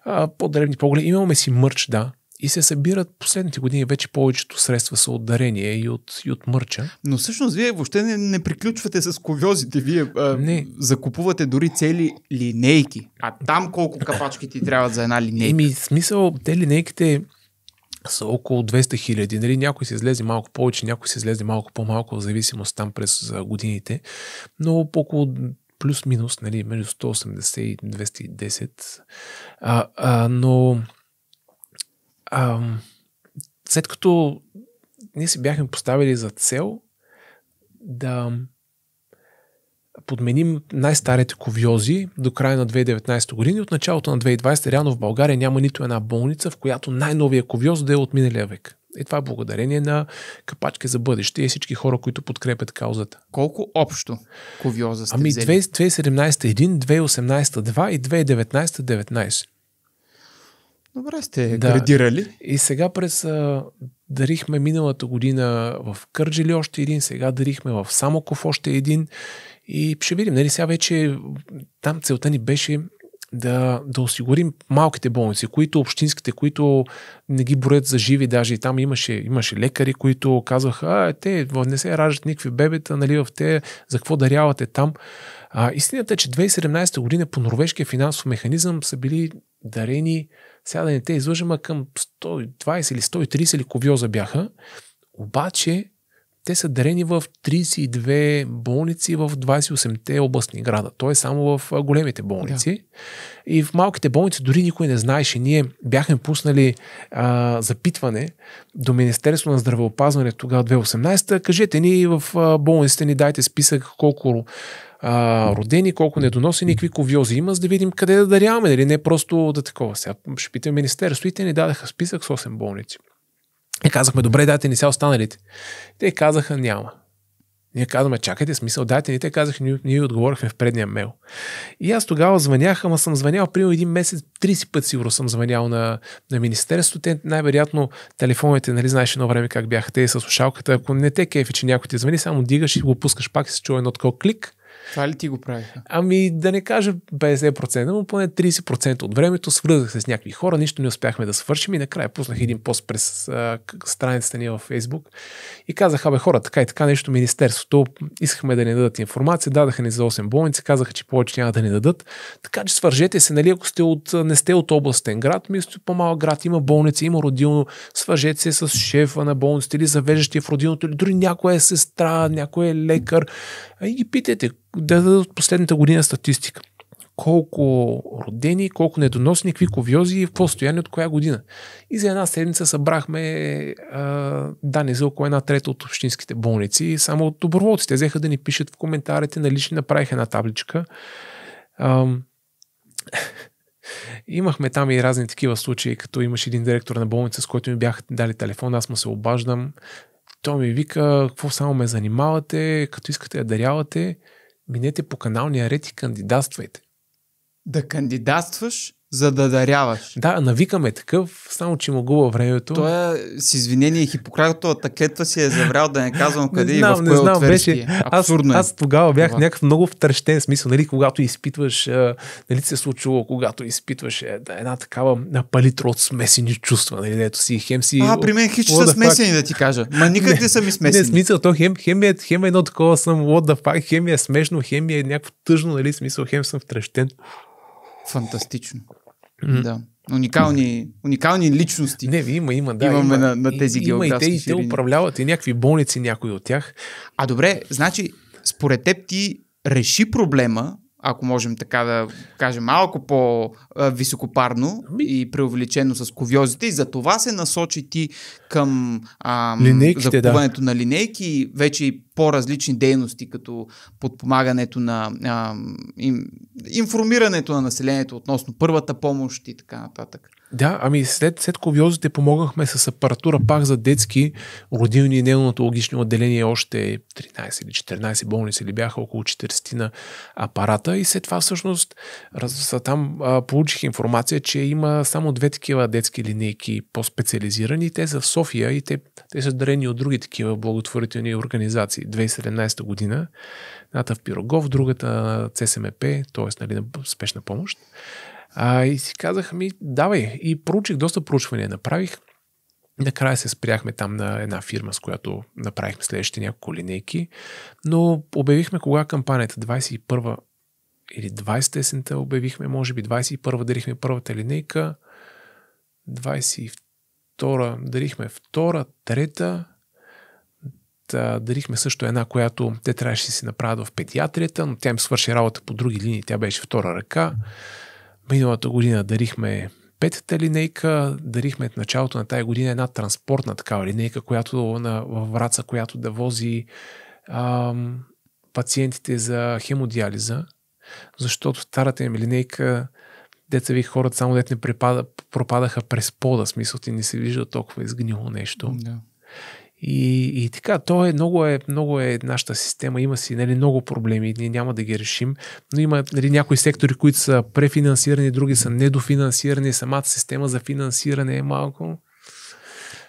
а, по-древни, по-големи. Имаме си мърч, да, и се събират последните години вече повечето средства са от дарения и от, и от мърча. Но всъщност вие въобще не, не приключвате с ковиозите, вие а, не. закупувате дори цели линейки. А там колко капачки ти трябват за една линейка? Ими, смисъл, те линейките са около 200 хиляди. Нали, някой се излезе малко повече, някой се излезе малко по-малко, в зависимост там през годините. Но около плюс-минус, нали, между 180 и 210. А, а, но а, след като ние си бяхме поставили за цел да подменим най-старите ковиози до края на 2019 година и от началото на 2020 реално в България няма нито една болница, в която най-новия ковиоз да е от миналия век. И това е благодарение на капачки за бъдеще и всички хора, които подкрепят каузата. Колко общо ковиоза сте Ами 2017 1, 2018 2 и 2019 19. Добре сте да. градирали. И сега през а, дарихме миналата година в Кърджели още един, сега дарихме в Самоков още един и ще видим. Нали, сега вече там целта ни беше да, да осигурим малките болници, които общинските, които не ги броят за живи, даже и там имаше, имаше лекари, които казваха, а, те не се раждат никакви бебета, нали, в те, за какво дарявате там. А, истината е, че 2017 година по норвежкия финансов механизъм са били дарени сега да не те излъжа, към 120 или 130 или ковиоза бяха, обаче те са дарени в 32 болници в 28-те областни града. Той е само в големите болници. Да. И в малките болници дори никой не знаеше. Ние бяхме пуснали а, запитване до Министерство на здравеопазването тогава 2018. Кажете ни в болниците ни дайте списък колко а, родени, колко недоносени, какви ковиози има, за да видим къде да даряваме, дали не просто да такова. Сега ще питаме министерство и те ни дадаха списък с 8 болници. И казахме, добре, дайте ни сега останалите. Те казаха, няма. Ние казваме, чакайте смисъл, дайте ни. Те казаха, ние, ние отговорихме в предния мейл. И аз тогава звънях, ама съм звънял, примерно един месец, 30 пъти сигурно съм звънял на, на министерството. Те най-вероятно телефоните, нали знаеш едно време как бяха те с слушалката. Ако не те кефи, че някой ти звъни, само дигаш и го пускаш пак и се чува едно такова клик това ли ти го прави? Ами да не кажа 50%, но поне 30% от времето свързах се с някакви хора, нищо не успяхме да свършим и накрая пуснах един пост през а, страницата ни във Facebook и казах, абе хора, така и така нещо министерството, искахме да ни дадат информация, дадаха ни за 8 болници, казаха, че повече няма да ни дадат, така че свържете се, нали, ако сте от, не сте от областен град, мисля, по-малък град има болница, има родилно, свържете се с шефа на болницата или завеждащия в родилното или дори някоя е сестра, някой е лекар и ги питайте да дадат последната година статистика. Колко родени, колко недоносни, какви ковиози и в какво състояние от коя година. И за една седмица събрахме а, данни за около една трета от общинските болници. Само от доброволците взеха да ни пишат в коментарите, налични направиха една табличка. А, Имахме там и разни такива случаи, като имаш един директор на болница, с който ми бяха дали телефон, аз му се обаждам. Той ми вика, какво само ме занимавате, като искате да дарявате минете по каналния ред и кандидатствайте. Да кандидатстваш за да даряваш. Да, навикаме такъв, само че му губа времето. Той е, с извинение, хипократовата клетва си е заврял да не казвам къде не знам, и в кое не знам, отверстие. беше. Абсурдно аз, е. аз тогава бях това. някакъв много втрещен смисъл, нали, когато изпитваш, нали се е случило, когато изпитваш е, да една такава палитра от смесени чувства, нали, ето си хем си... А, при мен хич са смесени, да ти кажа. Ма никъде не, са ми смесени. Не, смисъл, то хем, хем, е, хем е едно такова съм, what the fuck, хем е смешно, хем е някакво тъжно, нали, смисъл, хем съм втрещен. Фантастично. Да. Уникални, уникални личности. Не, има, има, да. Имаме има, на, на тези и, географски Има и те, и те управляват и някакви болници, някои от тях. А добре, значи, според теб ти реши проблема, ако можем така да кажем, малко по-високопарно ами- и преувеличено с ковиозите. И за това се насочи ти към ам, Линейките, закупването да. на линейки и вече по-различни дейности, като подпомагането на ам, им, информирането на населението относно първата помощ и така нататък. Да, ами след, след ковиозите помогнахме с апаратура пак за детски родилни и неонатологични отделения още 13 или 14 болници или бяха около 40 на апарата и след това всъщност раз, там а, получих информация, че има само две такива детски линейки по-специализирани те са в София и те, те са дарени от други такива благотворителни организации. 2017 година, едната в Пирогов, другата ЦСМП, т.е. Нали, на спешна помощ. А, и си казах, ми, давай. И проучих, доста проучвания направих. Накрая се спряхме там на една фирма, с която направихме следващите няколко линейки, но обявихме кога кампанията 21 или 20 есента обявихме, може би 21 дарихме първата линейка, 22 дарихме втора, трета, да, дарихме също една, която те трябваше да си направят в педиатрията, но тя им свърши работа по други линии, тя беше втора ръка. Mm-hmm Миналата година дарихме петата линейка, дарихме в началото на тая година една транспортна такава линейка, която на, във Враца, която да вози ам, пациентите за хемодиализа, защото старата им линейка деца ви хората само дете не припада, пропадаха през пода, смисъл ти не се вижда толкова изгнило нещо. Yeah. И, и така, то е много, е много е нашата система, има си нали, много проблеми, ние няма да ги решим, но има нали, някои сектори, които са префинансирани, други са недофинансирани, самата система за финансиране е малко.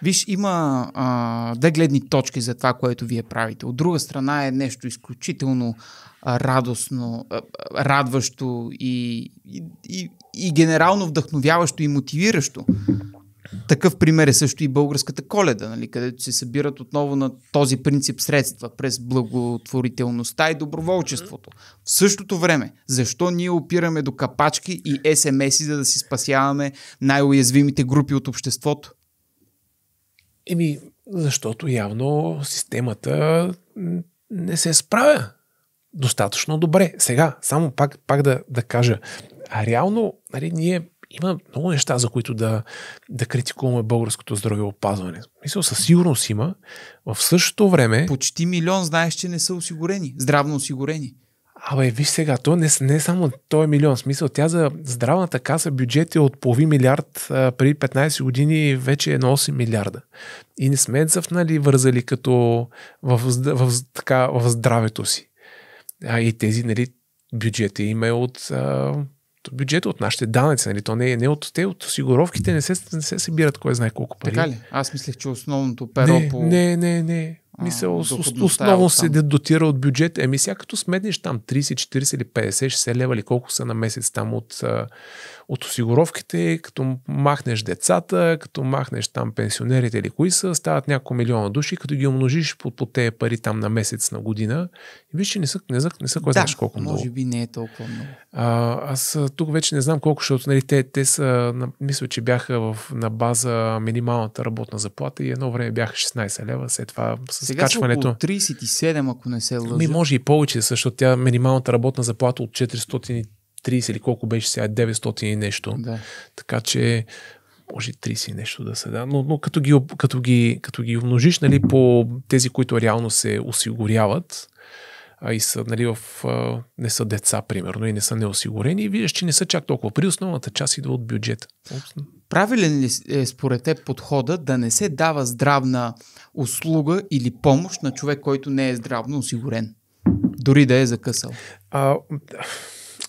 Виж, има а, две гледни точки за това, което вие правите. От друга страна е нещо изключително а, радостно, а, радващо и, и, и, и генерално вдъхновяващо и мотивиращо такъв пример е също и българската коледа, нали, където се събират отново на този принцип средства през благотворителността и доброволчеството. В същото време, защо ние опираме до капачки и СМС-и за да си спасяваме най-уязвимите групи от обществото? Еми, защото явно системата не се справя достатъчно добре. Сега, само пак, пак да, да кажа, а реално нали, ние има много неща, за които да, да критикуваме българското здравеопазване. Мисля, със сигурност има. В същото време... Почти милион знаеш, че не са осигурени, здравно осигурени. Абе, виж сега, то не, не само той е милион. Смисъл, тя за здравната каса бюджет е от полови милиард, а, преди 15 години вече е на 8 милиарда. И не сме нали, вързали като в, в, в, така, в здравето си. А и тези нали, бюджети има е от а, бюджета, от нашите данъци. Нали? То не, е, не от те, от осигуровките не се, не се събират кой знае колко пари. Така ли? Аз мислех, че основното перо не, по... Не, не, не мисля, е основно се дотира от бюджет. Еми сега като сметнеш там 30, 40 или 50, 60 лева или колко са на месец там от, от осигуровките, като махнеш децата, като махнеш там пенсионерите или кои са, стават няколко милиона души, като ги умножиш по, по тези пари там на месец, на година, и виж, че не са, не са, не са кой да, знаеш колко може много. може би не е толкова много. А, аз тук вече не знам колко, защото нали, те, те са, на, мисля, че бяха в, на база минималната работна заплата и едно време бяха 16 лева, след това с с Сега качването. Са 37, ако не се лъжа. Ми може и повече, защото тя минималната работна заплата от 430 или колко беше сега, 900 е и нещо. Да. Така че може 30 и нещо да се да, но, но като, ги, като, ги, като ги умножиш нали, по тези, които реално се осигуряват, а и са, нали, в, а, не са деца, примерно, и не са неосигурени, и виждаш, че не са чак толкова. При основната част идва от бюджета. Правилен ли е според теб подхода да не се дава здравна услуга или помощ на човек, който не е здравно осигурен? Дори да е закъсал. А,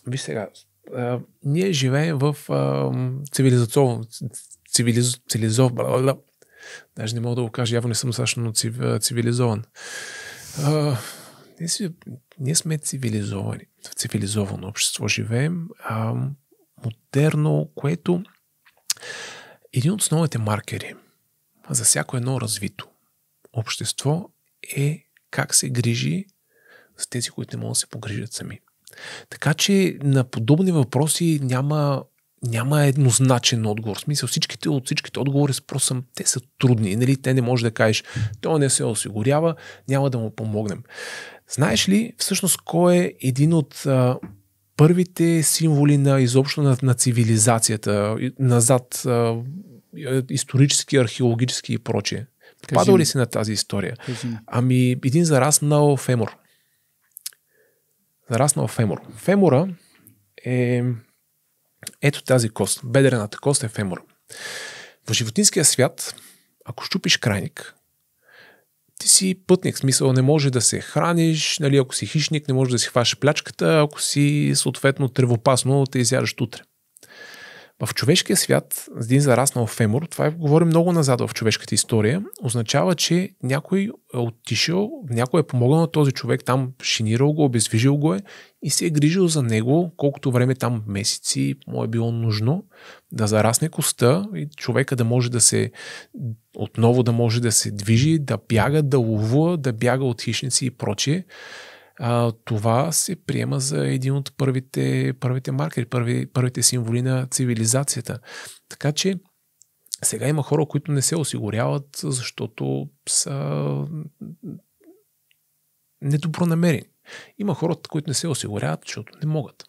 виж сега, а, ние живеем в а, цивилизационно, цивилиз, цивилизов, даже не мога да го кажа, явно не съм достатъчно цивилизован. А, ние, си, ние сме цивилизовани. В цивилизовано общество живеем. А, модерно, което един от основните маркери за всяко едно развито общество е как се грижи за тези, които не могат да се погрижат сами. Така че на подобни въпроси няма, няма еднозначен отговор. В смисъл всичките от всичките отговори просто те са трудни. Нали? Те не може да кажеш, той не се осигурява, няма да му помогнем. Знаеш ли всъщност кой е един от а, първите символи на изобщо на, на цивилизацията, назад а, исторически, археологически и прочие? Падал ли си на тази история? Кажи. Ами един зараснал фемор. Зараснал фемор. Фемора е ето тази кост. Бедрената кост е фемор. В животинския свят, ако щупиш крайник, ти си пътник, смисъл не може да се храниш, нали, ако си хищник не може да си хваща плячката, ако си съответно тревопасно те изядаш утре. В човешкия свят, с един зараснал фемор, това е, говори много назад в човешката история, означава, че някой е отишъл, някой е помогнал на този човек, там шинирал го, обезвижил го е и се е грижил за него, колкото време там месеци му е било нужно да зарасне коста и човека да може да се отново да може да се движи, да бяга, да ловува, да бяга от хищници и прочие а, това се приема за един от първите, първите маркери, първи, първите символи на цивилизацията. Така че сега има хора, които не се осигуряват, защото са недобронамерени. Има хора, които не се осигуряват, защото не могат.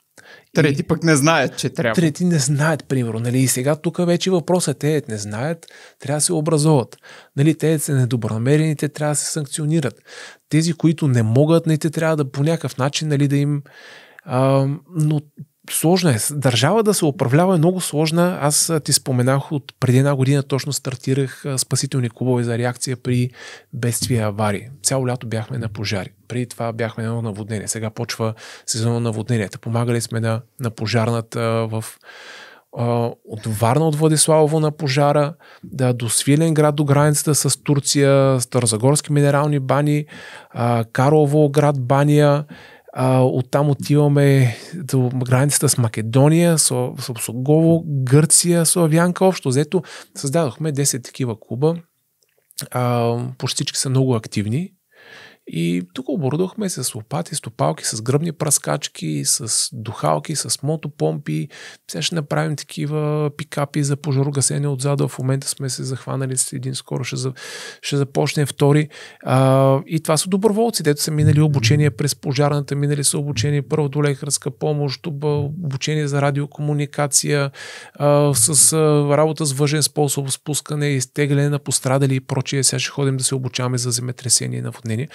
Трети и... пък не знаят, че трябва. Трети не знаят, примерно. Нали? И сега тук вече въпросът е, не знаят, трябва да се образуват. Нали? Те са недобронамерени, те трябва да се санкционират. Тези, които не могат, не нали? те трябва да по някакъв начин нали, да им... А, но сложно е. Държава да се управлява е много сложна. Аз ти споменах от преди една година точно стартирах спасителни клубове за реакция при бедствия и аварии. Цяло лято бяхме на пожари. Преди това бяхме на наводнение. Сега почва сезон на наводненията. Помагали сме на, на пожарната в от Варна от Владиславово на пожара, да, до Свиленград, до границата с Турция, Старозагорски минерални бани, Карлово, град Бания, а, оттам отиваме до границата с Македония, с, Обсогово, Гърция, Славянка. Общо взето създадохме 10 такива клуба. А, почти всички са много активни и тук оборудвахме с лопати, с топалки, с гръбни праскачки, с духалки, с мотопомпи. Сега ще направим такива пикапи за пожарогасение отзад. В момента сме се захванали с един, скоро ще, за, ще започне втори. А, и това са доброволци, дето са минали обучение през пожарната, минали са обучение първо до лекарска помощ, обучение за радиокомуникация, а, с а, работа с въжен способ, спускане, изтегляне на пострадали и прочие. Сега ще ходим да се обучаваме за земетресение и наводнение.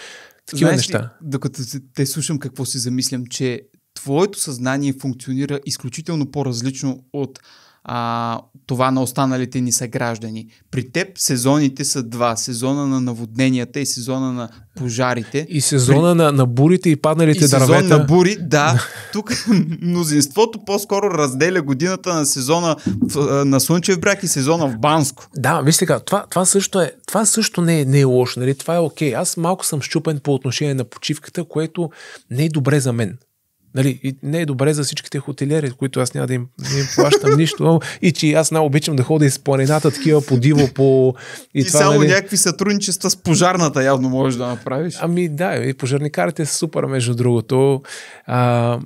Такива Знаеш неща. Ли, докато те слушам какво си замислям, че твоето съзнание функционира изключително по-различно от а, това на останалите ни са граждани. При теб сезоните са два. Сезона на наводненията и сезона на пожарите. И сезона При... на, на бурите и падналите и дървета. сезон на бури, да. Тук мнозинството по-скоро разделя годината на сезона в, на Слънчев бряг и сезона в Банско. Да, вижте така, това, това също, е, това също не, е, не е лошо, нали? това е окей. Аз малко съм щупен по отношение на почивката, което не е добре за мен. Нали, и не е добре за всичките хотелиери, които аз няма да им, да им плащам нищо. И че аз най обичам да ходя из планината, такива по диво, по... И и това, само нали... някакви сътрудничества с пожарната явно можеш да направиш. Ами да, и пожарникарите са супер, между другото. А,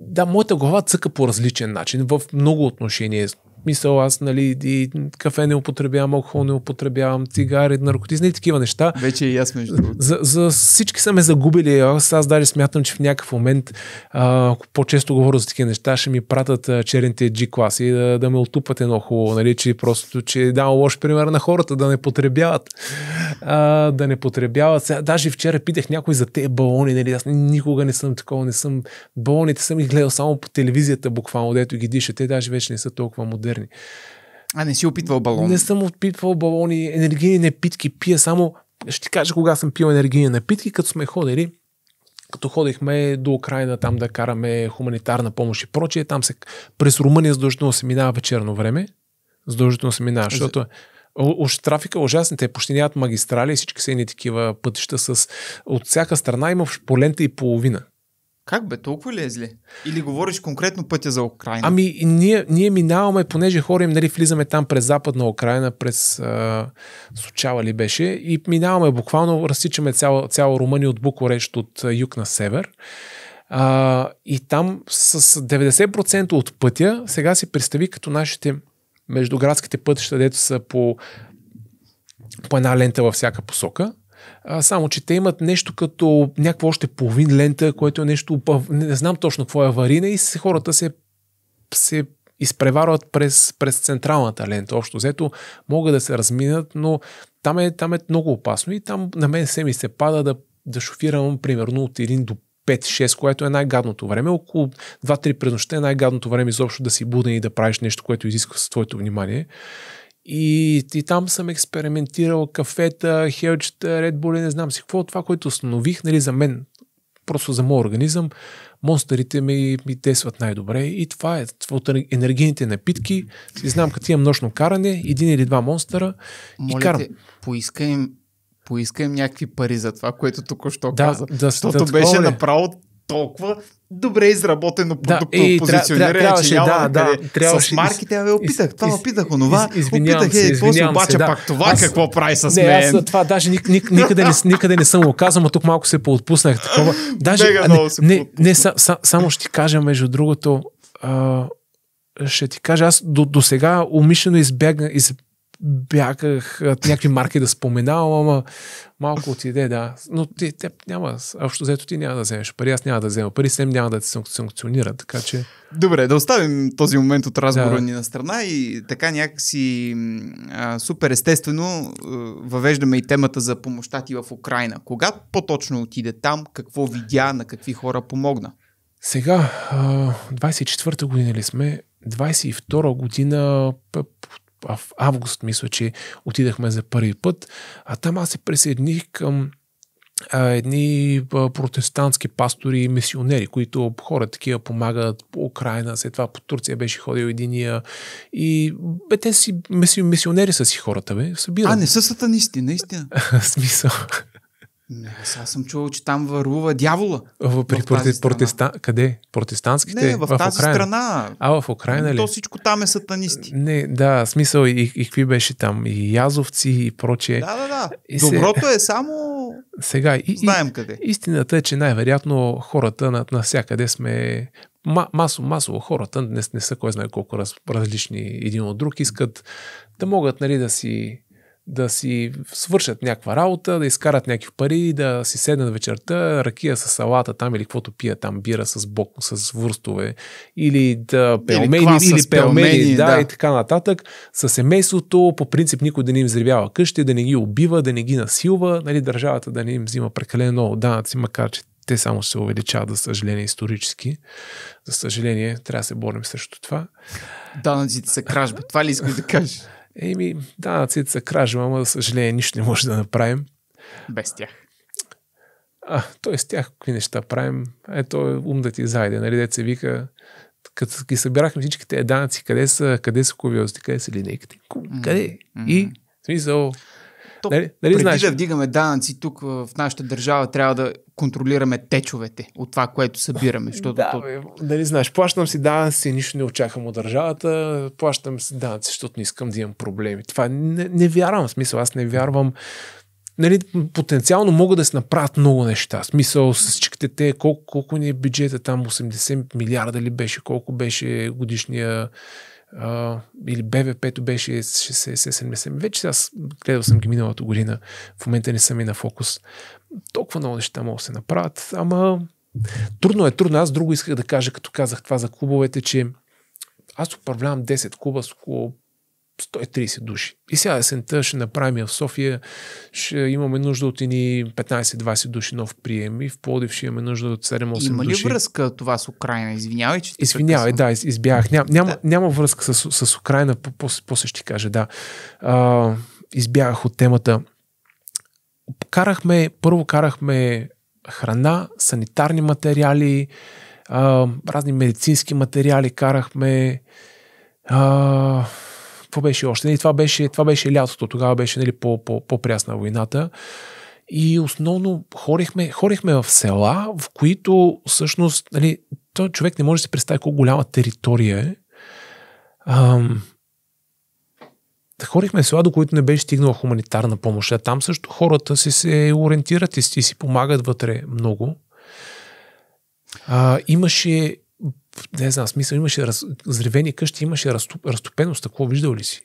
да, моята глава цъка по различен начин, в много отношения. Мисъл аз, нали, и кафе не употребявам, алкохол не употребявам, цигари, наркотизни, и такива неща. Вече и е аз между другото. За, за всички са ме загубили. Аз, аз дали смятам, че в някакъв момент, а, ако по-често говоря за такива неща, ще ми пратят а, черните G класи да, да ме отупат едно хубаво, нали, че просто, че е давам лош пример на хората, да не потребяват. А, да не потребяват. Сега, даже вчера питах някой за те балони, нали, аз никога не съм такова, не съм. Балоните съм ги гледал само по телевизията, буквално, дето ги диша. Те даже вече не са толкова модерни модерни. А не си опитвал балони. Не съм опитвал балони, енергийни напитки, пия само... Ще ти кажа кога съм пил енергийни напитки, като сме ходили като ходихме до Украина там да караме хуманитарна помощ и прочие, там се през Румъния задължително се минава вечерно време. Задължително се минава, защото уж трафика е ужасен. Те почти нямат магистрали, всички са едни такива пътища с... От всяка страна има по лента и половина. Как бе, толкова ли е зле? Или говориш конкретно пътя за Украина? Ами, ние, ние минаваме, понеже хорим, нали, влизаме там през западна Украина, през а, Сучава ли беше, и минаваме буквално, разсичаме цяло, цяло Румъния от Букурещ, от а, юг на север. А, и там с 90% от пътя, сега си представи като нашите междуградските пътища, дето са по, по една лента във всяка посока – а, само, че те имат нещо като някаква още половин лента, което е нещо, не знам точно какво е аварина и се, хората се, се изпреварват през, през централната лента. Общо взето могат да се разминат, но там е, там е много опасно и там на мен се ми се пада да, да шофирам примерно от 1 до 5-6, което е най-гадното време. Около 2-3 през нощта е най-гадното време изобщо да си буден и да правиш нещо, което изисква с твоето внимание. И, и там съм експериментирал кафета, хелчета, редболи, не знам си какво. Това, което установих, нали, за мен, просто за моят организъм, монстърите ми, ми действат най-добре. И това е това от енергийните напитки. Си знам, като имам нощно каране, един или два монстъра Моля и карам. поискай им им някакви пари за това, което тук що да, каза. Да, Защото да, беше направо толкова добре изработено продуктово да, позициониране, тря, тря, че да, да, трябваше, с марките, абе, опитах това, опитах онова, из, опитах се, е, после обаче да. пак това аз, какво прави с не, мен. Аз това даже ник, ник, никъде, не, никъде не съм го казал, но тук малко се поотпуснах. Такова. Даже, Бега, не, не, не са, са, само ще ти кажа, между другото, а, ще ти кажа, аз до, до сега умишлено избегнах, из, бягах някакви марки да споменавам, ама малко отиде, да. Но ти, те няма, общо взето ти няма да вземеш пари, аз няма да взема пари, СЕМ няма да ти санкционира, така че... Добре, да оставим този момент от разговора да. ни на страна и така някакси а, супер естествено а, е, въвеждаме и темата за помощта ти в Украина. Кога по-точно отиде там, какво видя, на какви хора помогна? Сега, а, 24-та година ли сме, 22-та година в август, мисля, че отидахме за първи път, а там аз се присъединих към а, едни а, протестантски пастори и мисионери, които хора такива помагат по Украина, след това по Турция беше ходил единия. И бе, те си мисионери са си хората, бе. събирали. А, не са сатанисти, наистина. Смисъл. Не, аз съм чувал, че там върлува дявола. В, при в проте, протеста... Къде? Протестантските? Не, в, в тази Украина. страна. А, в Украина ли? То всичко там е сатанисти. Не, да, смисъл и, и какви беше там? И язовци и прочее. Да, да, да. И Доброто се... е само... Сега, и, Знаем къде. И, истината е, че най-вероятно хората на, навсякъде сме масово, масово хората не, не са кой знае колко раз, различни един от друг, искат да могат нали, да си да си свършат някаква работа, да изкарат някакви пари, да си седнат вечерта, ракия с салата там или каквото пия там, бира с бок, с вурстове, или да пелмени, или, или пелмени, пелмени да, да, и така нататък. С семейството по принцип никой да не им взривява къщи, да не ги убива, да не ги насилва, нали, държавата да не им взима прекалено много данъци, макар че те само се увеличават, за съжаление, исторически. За съжаление, трябва да се борим срещу това. Данъците са кражба. Това ли искаш да кажеш? Еми, данъците са кражба, ама за съжаление нищо не може да направим. Без тях. А, той с тях какви неща правим. Ето, ум да ти зайде, нали, деца вика, като ги събирахме всичките данъци, къде са, къде са кувиозите, къде са линейките, къде? Mm-hmm. И, смисъл, то, нали, нали преди знаеш? да вдигаме данъци, тук в нашата държава трябва да контролираме течовете от това, което събираме. Защото да, то... бе, нали знаеш, плащам си данъци, нищо не очаквам от държавата, плащам си данъци, защото не искам да имам проблеми. Това е не, не вярвам, в смисъл, аз не вярвам нали, потенциално могат да се направят много неща. Смисъл с те, колко, колко ни е бюджета там, 80 милиарда ли беше, колко беше годишния а, или БВП-то беше 60-70. Вече аз гледал съм ги миналата година. В момента не съм и на фокус. Толкова много неща могат да се направят, ама трудно е, трудно. Аз друго исках да кажа, като казах това за клубовете, че аз управлявам 10 клуба с около 130 души. И сега есента ще направим в София, ще имаме нужда от едни 15-20 души нов прием и в Плодив ще имаме нужда от 7-8 души. Има ли души. връзка това с Украина? Извинявай, че... Извинявай, да, избягах. Ням, няма, да. няма връзка с, с Украина, после, после ще кажа, да. А, избягах от темата. Карахме, първо карахме храна, санитарни материали, а, разни медицински материали карахме. А, какво беше още? И нали, това беше, това беше лятото, тогава беше нали, по, по, по-прясна войната. И основно хорихме, хорихме в села, в които всъщност нали, този човек не може да се представи колко голяма територия е. Ам, хорихме в села, до които не беше стигнала хуманитарна помощ. А там също хората си се ориентират и си, си помагат вътре много. А, имаше не знам, смисъл, имаше раз, зревени къщи, имаше разтоп, разтопеност, такова виждал ли си?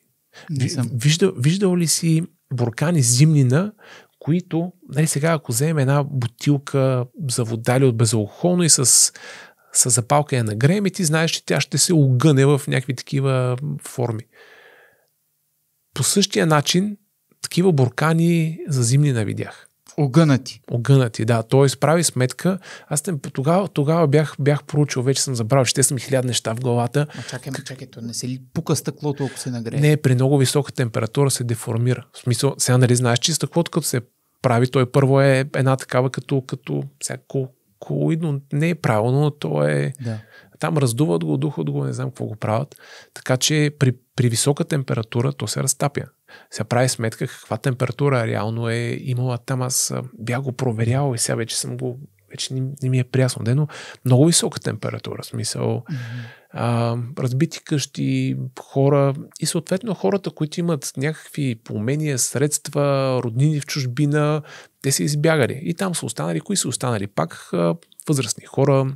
Не съм. Виждал, виждал ли си буркани зимнина, които, нали сега ако вземем една бутилка за вода или от безалкохолно и с, с запалка я нагреем и ти знаеш, че тя ще се огъне в някакви такива форми. По същия начин такива буркани за зимнина видях. Огънати. Огънати, да. Той изправи сметка. Аз тогава, тогава бях, бях проучил, вече съм забрал, ще съм хиляд неща в главата. А чакай, ме, чакай, то не се ли пука стъклото, ако се нагрее? Не, при много висока температура се деформира. В смисъл, сега нали знаеш, че стъклото като се прави, той първо е една такава като, като всяко колоидно, не е правилно, но то е... Да. Там раздуват го, духът го, не знам какво го правят. Така че при, при висока температура то се разтапя. Се прави сметка каква температура реално е имала там. Аз бях го проверял и сега вече съм го вече не, не ми е приясно. де, но много висока температура, смисъл. Mm-hmm. А, разбити къщи, хора и съответно хората, които имат някакви помения, средства, роднини в чужбина, те са избягали. И там са останали. Кои са останали? Пак възрастни хора,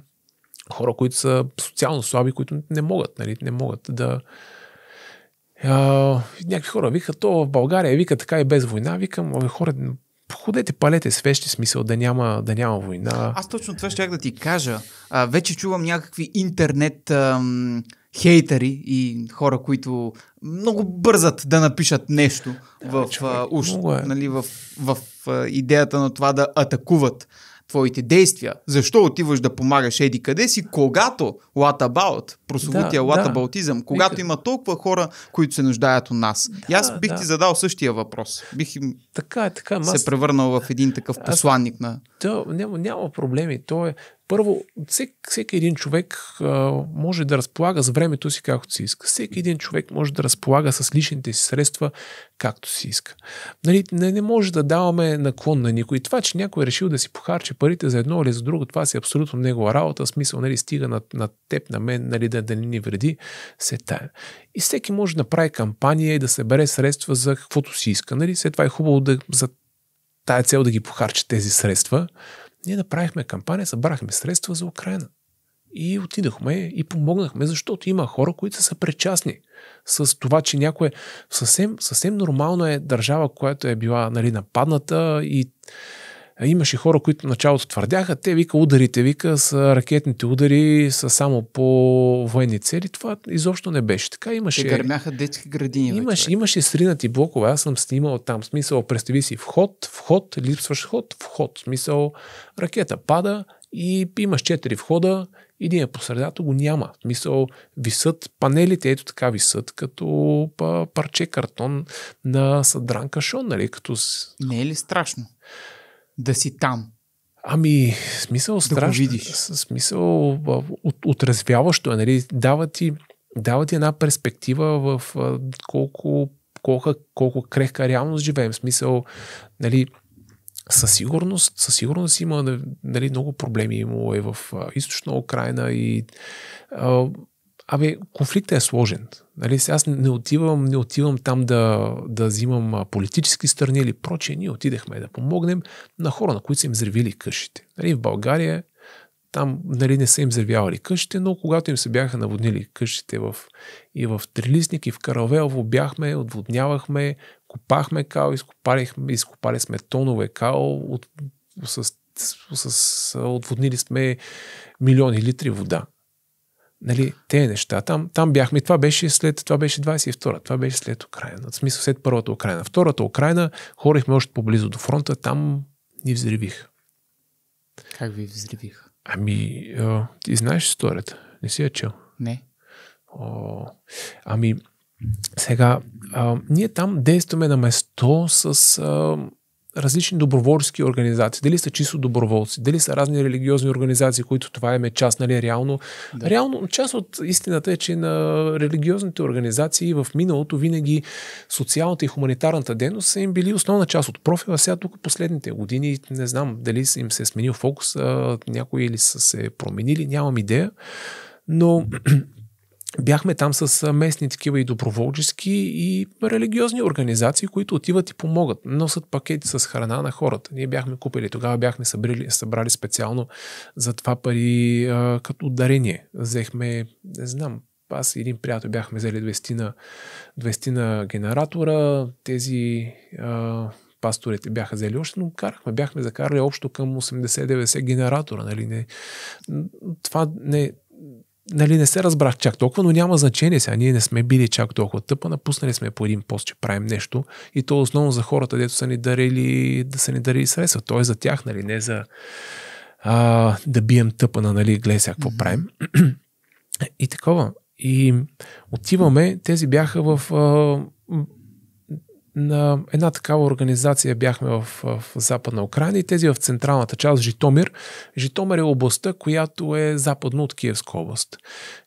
хора, които са социално слаби, които не могат, нали, не могат да, някакви хора вика, то в България вика така и без война. Викам, хора, ходете, палете свещи, смисъл да няма, да няма война. Аз точно това ще да ти кажа. А, вече чувам някакви интернет ам, хейтери и хора, които много бързат да напишат нещо да, в, човек, уш, е. нали, в, в, в идеята на това да атакуват твоите действия. Защо отиваш да помагаш еди къде си, когато what about, прословутия да, what да. aboutism, когато Вика... има толкова хора, които се нуждаят от нас. Да, и аз бих да. ти задал същия въпрос. Бих им така, е, така, е, се аз... превърнал в един такъв посланник аз... на... То, няма, няма проблеми. То е, първо, всек, всеки един човек а, може да разполага с времето си както си иска. Всеки един човек може да разполага с личните си средства както си иска. Нали, не, не може да даваме наклон на никой. Това, че някой е решил да си похарчи парите за едно или за друго, това си е абсолютно негова работа. В смисъл, нали, стига на, на теб, на мен, нали, да, да не ни вреди, се тая. И всеки може да направи кампания и да събере средства за каквото си иска. Нали? След това е хубаво да, за тая цел да ги похарчи тези средства. Ние направихме кампания, събрахме средства за Украина. И отидахме и помогнахме, защото има хора, които са причастни с това, че някое... Съвсем, съвсем нормално е държава, която е била нали, нападната и имаше хора, които началото твърдяха, те вика ударите, вика с ракетните удари, са само по военни цели. Това изобщо не беше така. Имаше, те гърмяха детски градини. Имаш, имаше сринати блокове, аз съм снимал там. Смисъл, представи си вход, вход, липсваш ход, вход. Смисъл, ракета пада и имаш четири входа, един е по средата, го няма. Мисъл, висът, панелите ето така висът, като парче картон на съдран кашон, нали, като... Не е ли страшно? да си там. Ами, смисъл страшно. Да Смисъл от, отразвяващо е, нали? Дава ти, дава ти една перспектива в колко, колко, колко крехка реалност живеем. Смисъл, нали, със сигурност, със сигурност има нали, много проблеми имало и в източна Украина и а, Абе, конфликтът е сложен. Нали? Аз не отивам, не отивам там да, да взимам политически страни или прочие. Ние отидехме да помогнем на хора, на които са им взривили къщите. Нали? В България там нали, не са им взривявали къщите, но когато им се бяха наводнили къщите в, и в Трилисник, и в Каравелово бяхме, отводнявахме, копахме као, изкопали сме тонове као, от, с, с, с, отводнили сме милиони литри вода. Нали, те неща. Там, там бяхме. Това беше след, това беше 22-а, това беше след Украина. В смисъл след първата Украина. Втората Украина, хорихме още поблизо до фронта, там ни взривих. Как ви взривих? Ами, а, ти знаеш историята. Не си я чел. Не. О, ами, сега, а, ние там действаме на место с а, различни доброволски организации, дали са чисто доброволци, дали са разни религиозни организации, които това е част, нали, реално. Да. Реално, част от истината е, че на религиозните организации в миналото винаги социалната и хуманитарната дейност са им били основна част от профила. Сега тук последните години, не знам дали им се е сменил фокус, някои или са се променили, нямам идея. Но бяхме там с местни такива и доброволчески и религиозни организации, които отиват и помогат. Носят пакети с храна на хората. Ние бяхме купили, тогава бяхме събрали, събрали специално за това пари а, като дарение. Взехме, не знам, аз и един приятел бяхме взели 200 на, 200 на генератора, тези а, пасторите бяха взели още, но карахме, бяхме закарали общо към 80-90 генератора. Нали? Не, това не, нали, не се разбрах чак толкова, но няма значение сега. Ние не сме били чак толкова тъпа, напуснали сме по един пост, че правим нещо и то основно за хората, дето са ни дарили, да са ни дарили средства. Той е за тях, нали, не за а, да бием тъпа на, нали, гледай сега какво mm-hmm. правим. и такова. И отиваме, тези бяха в а, на една такава организация бяхме в, в Западна Украина и тези в централната част, Житомир. Житомир е областта, която е западно от Киевска област.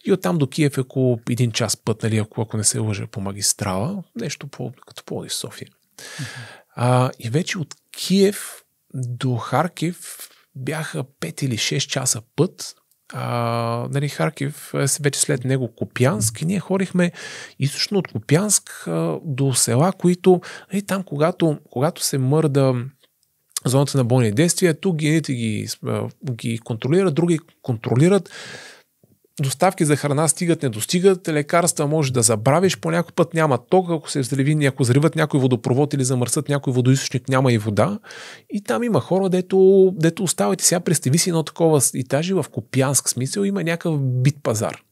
И оттам до Киев е около един час път, нали, ако, ако не се лъжа по магистрала, нещо по, като по София. Mm-hmm. А, и вече от Киев до Харкив бяха 5 или 6 часа път а, нали, Харкив е вече след него Копянск и ние ходихме източно от Копянск а, до села, които нали, там когато, когато се мърда зоната на бойни действия, тук едните ги, ги контролират, други контролират доставки за храна стигат, не достигат, лекарства може да забравиш, по някой път няма ток, ако се взриви, ако взриват някой водопровод или замърсат някой водоисточник, няма и вода. И там има хора, дето, дето и Сега представи си едно такова, и в копянск смисъл има някакъв бит пазар.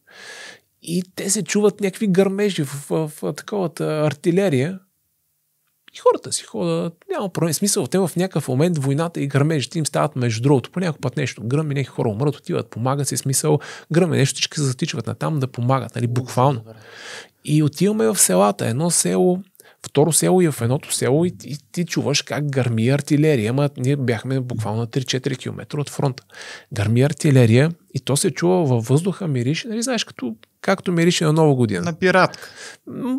И те се чуват някакви гърмежи в, в, в таковата артилерия, и хората си ходят, няма проблем. Смисъл, те в някакъв момент войната и гърмежите им стават между другото. По път нещо гръм и някакви хора умрат, отиват, помагат си смисъл, гръм и нещо, всички се затичват натам да помагат, нали, буквално. И отиваме в селата. Едно село, второ село и в едното село и, и ти чуваш как гърми артилерия. Ама ние бяхме буквално 3-4 км от фронта. Гърми артилерия и то се чува във въздуха, мирише, нали знаеш, като, както мирише на Нова година. На пиратка.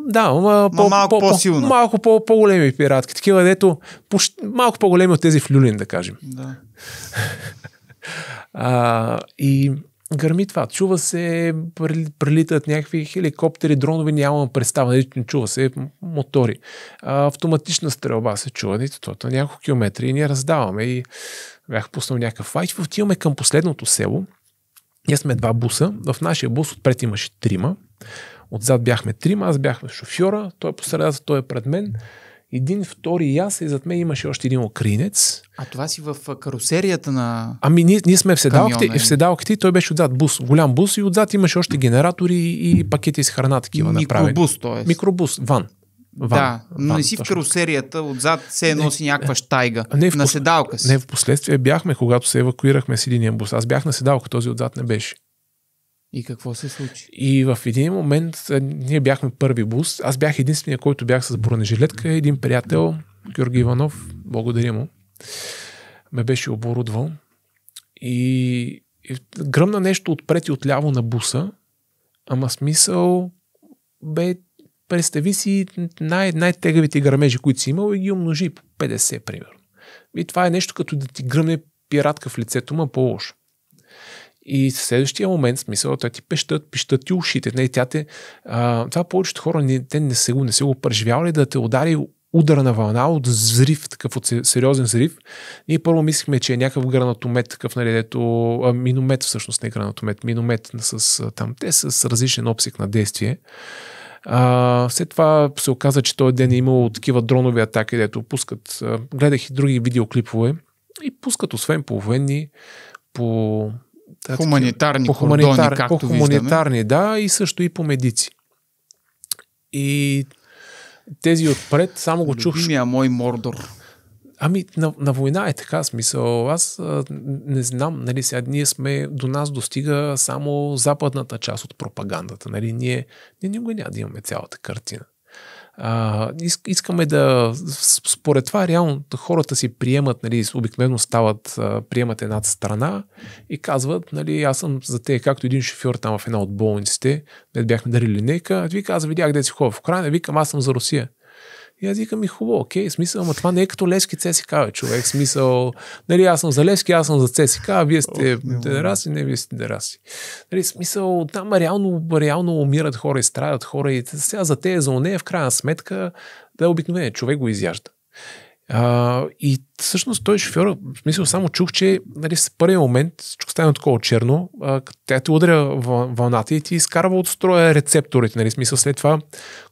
Да, ма по, малко по, по, малко по, по-големи пиратки. Такива, дето почти, малко по-големи от тези в Люлин, да кажем. Да. а, и гърми това. Чува се, прелитат някакви хеликоптери, дронове, нямам представа, не нали, чува се мотори. А, автоматична стрелба се чува, и нали, на няколко километри и ние раздаваме. И бях пуснал някакъв файт. Отиваме към последното село. Ние сме два буса. В нашия бус отпред имаше трима. Отзад бяхме трима, аз бях шофьора, той е по той е пред мен един втори аз и зад мен имаше още един украинец. А това си в карусерията на Ами ние, ние сме в седалките и в е. седалките той беше отзад бус, голям бус и отзад имаше още генератори и пакети с храна такива направени. Микробус, т.е. Микробус, ван. Ван, да, но ван, не си точно. в карусерията, отзад се носи някаква штайга не в, на седалка си. Не, в последствие бяхме, когато се евакуирахме с един бус. Аз бях на седалка, този отзад не беше. И какво се случи? И в един момент ние бяхме първи бус. Аз бях единствения, който бях с бронежилетка. Един приятел, Георги Иванов, благодаря му, ме беше оборудвал. И, и гръмна нещо отпред и отляво на буса. Ама смисъл бе представи си най- най-тегавите гърмежи, които си имал и ги умножи по 50, примерно. И това е нещо като да ти гръмне пиратка в лицето, ма по-лошо. И в следващия момент, смисъл, той ти пещат, пещат ти ушите. Не, тя те, а, това повечето хора не, те не са го, не са го преживявали да те удари удара на вълна от взрив, такъв от сериозен взрив. Ние първо мислихме, че е някакъв гранатомет, такъв, нали, дето, а, миномет всъщност, не гранатомет, миномет с, там, те с различен обсек на действие. А, след това се оказа, че той ден е имал такива дронови атаки, дето пускат, а, гледах и други видеоклипове и пускат освен по военни, по да, хуманитарни по хуманитар, кордони, както по хуманитарни, да, и също и по медици. И тези отпред, само го чух. Любимия мой Мордор. Ами, на, на война е така смисъл. Аз а, не знам, нали, сега ние сме, до нас достига само западната част от пропагандата, нали, ние, ние никога няма да имаме цялата картина а, искаме да, според това реално хората си приемат, нали, обикновено стават, приемат една страна и казват, нали, аз съм за те, както един шофьор там в една от болниците, не бяхме дарили А ви казва, видях си хора в Украина, викам, аз съм за Русия. И аз викам ми хубаво, окей, смисъл, ама това не е като Левски ЦСК, бе, човек, смисъл, нали, аз съм за Левски, аз съм за ЦСК, а вие сте дераси, не, вие сте дераси. Нали, смисъл, там реално, реално умират хора и страдат хора и сега за те, за нея, в крайна сметка, да е обикновен човек го изяжда. А, и всъщност той шофьор, в смисъл само чух, че нали, с първия момент всичко стане такова черно, а, тя те удря вълната и ти изкарва от строя рецепторите. Нали, смисъл след това,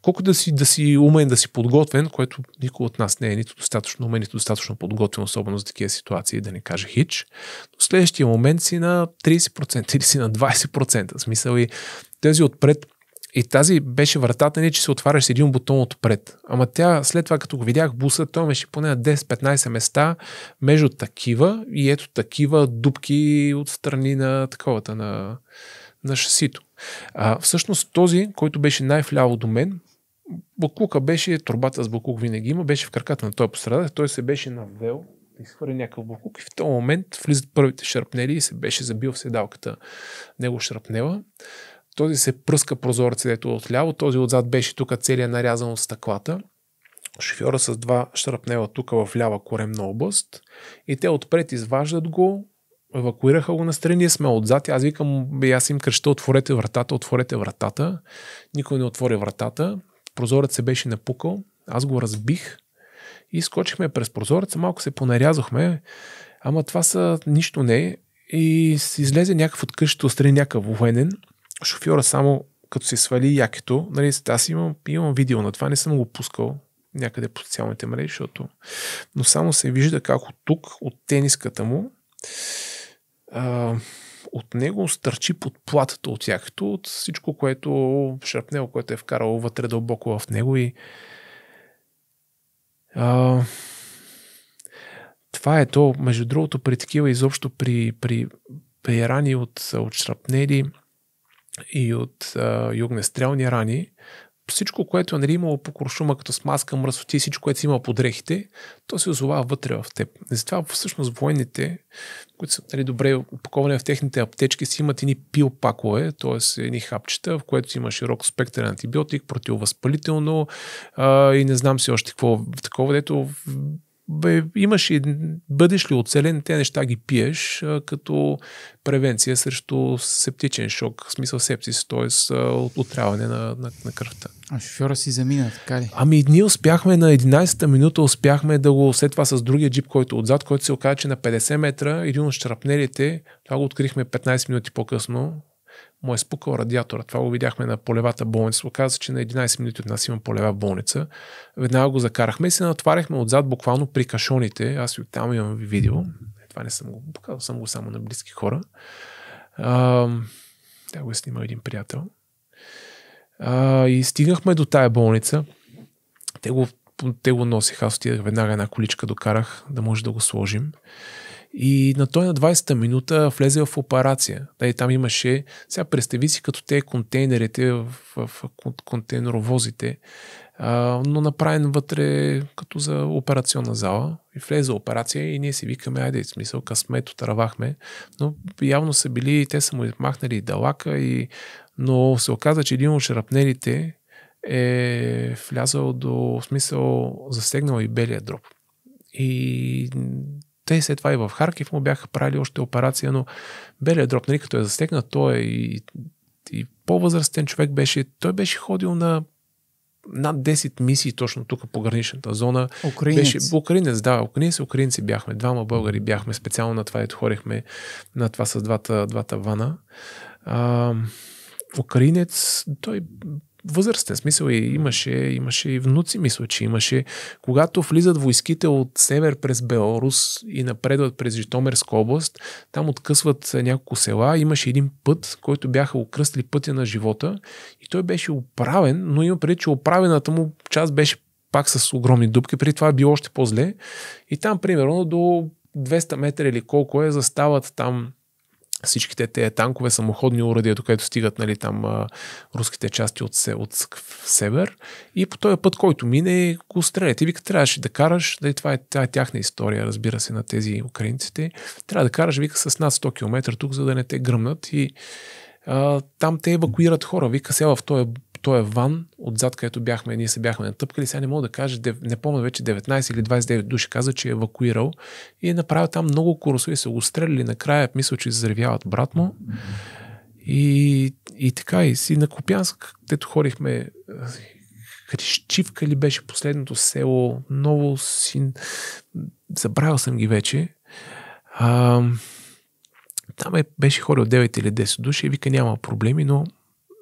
колко да си, да си умен, да си подготвен, което никой от нас не е нито достатъчно умен, нито достатъчно подготвен, особено за такива ситуации, да не кажа хич. Но следващия момент си на 30% или си на 20%. Смисъл и тези отпред и тази беше вратата ни, нали, че се отваряш с един бутон отпред. Ама тя, след това като го видях буса, той имаше поне на 10-15 места между такива и ето такива дубки от страни на таковата, на, на шасито. А, всъщност този, който беше най-вляво до мен, Буклука беше, турбата с буклук винаги има, беше в краката на този пострадател, той се беше навел да изхвърли някакъв буклук и в този момент влизат първите шарпнели и се беше забил в седалката него шарпнела. Този се пръска прозорци, дето отляво, този отзад беше тук целият нарязан от стъклата. Шофьора с два шрапнела тук в лява коремна област и те отпред изваждат го, евакуираха го настрани, ние сме отзад. Аз викам, бе, аз им кръща, отворете вратата, отворете вратата. Никой не отвори вратата. Прозорец се беше напукал, аз го разбих и скочихме през прозореца, малко се понарязахме, ама това са нищо не е. И излезе някакъв от къщата, отстрани някакъв военен, шофьора само като си свали якето, нали, аз имам, имам видео на това, не съм го пускал някъде по социалните мрежи, защото... Но само се вижда как от тук, от тениската му, а, от него стърчи под платата от якето, от всичко, което шрапнело, което е вкарало вътре дълбоко в него и а, това е то, между другото, при такива изобщо при, при, при рани от, от шрапнели, и от а, югнестрелни рани, всичко, което е нали, имало по куршума, като смазка, мръсоти, всичко, което си има по дрехите, то се озова вътре в теб. И затова всъщност военните, които са нали, добре упаковани в техните аптечки, си имат ини пилпакове, т.е. едни хапчета, в което има широк спектър антибиотик, противовъзпалително а, и не знам си още какво такова, дето бе, имаш и бъдеш ли оцелен, те неща ги пиеш а, като превенция срещу септичен шок, в смисъл сепсис, т.е. отряване на, на, на кръвта. А шофьора си замина, така ли? Ами ние успяхме на 11-та минута, успяхме да го след това с другия джип, който е отзад, който се оказа, че е на 50 метра, един от шрапнелите, това го открихме 15 минути по-късно, му е спукал радиатора. Това го видяхме на полевата болница. Оказа, че на 11 минути от нас има полева болница. Веднага го закарахме и се натваряхме отзад буквално при кашоните. Аз и оттам имам видео. Това не съм го показал, съм го само на близки хора. А, да го е снимал един приятел. А, и стигнахме до тая болница. Те го, те го носих. Аз отидах веднага една количка, докарах да може да го сложим. И на той на 20-та минута влезе в операция. Да, и там имаше, сега представи си като те контейнерите в, в, в контейнеровозите, а, но направен вътре като за операционна зала. И влезе операция и ние си викаме, айде, смисъл, късмет, отравахме. Но явно са били, те са му махнали и далака, и... но се оказа, че един от шарапнелите е влязал до, в смисъл, засегнал и белия дроб. И те след това и в Харкив му бяха правили още операция, но белия дроб, нали, като е застегнат, той е и, и по-възрастен човек беше, той беше ходил на над 10 мисии точно тук по граничната зона. Украинец. Беше, украинец, да, украинец, украинци бяхме. Двама българи бяхме. Специално на това ето хорихме на това с двата, двата вана. А, украинец, той възрастен смисъл. И е, имаше, имаше и внуци, мисля, че имаше. Когато влизат войските от север през Белорус и напредват през Житомирска област, там откъсват няколко села. Имаше един път, който бяха окръсли пътя на живота и той беше оправен, но има преди, че оправената му част беше пак с огромни дупки, преди това е било още по-зле. И там, примерно, до 200 метра или колко е, застават там всичките тези танкове, самоходни до където стигат нали, там а, руските части от, се, от север. И по този път, който мине, го стрелят. И вика, трябваше да караш, да нали, това е, това е тяхна история, разбира се, на тези украинците. Трябва да караш, вика, с над 100 км тук, за да не те гръмнат. И а, там те евакуират хора. Вика, сега в този той е ван, отзад, където бяхме, ние се бяхме натъпкали, сега не мога да кажа, не помня вече 19 или 29 души каза, че е евакуирал и е направил там много и са го стреляли накрая, мисля, че изревяват брат му. И, и така, и си на Копянск, където ходихме, Крещивка ли беше последното село, Ново син. забравил съм ги вече. А, там е, беше хора от 9 или 10 души и вика няма проблеми, но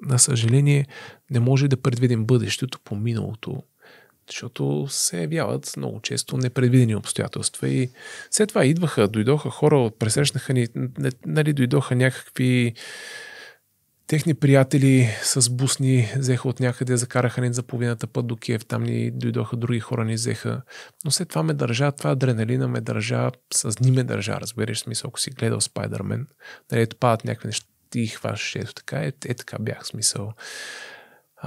на съжаление не може да предвидим бъдещето по миналото, защото се явяват много често непредвидени обстоятелства. И след това идваха, дойдоха хора, пресрещнаха ни, нали, дойдоха някакви техни приятели с бусни, взеха от някъде, закараха ни за половината път до Киев, там ни дойдоха други хора, ни взеха. Но след това ме държа, това адреналина ме държа, с дни ме държа, разбираш смисъл, ако си гледал Спайдермен, нали, ето падат някакви неща, ти хващаш, ето така, е, е така бях смисъл.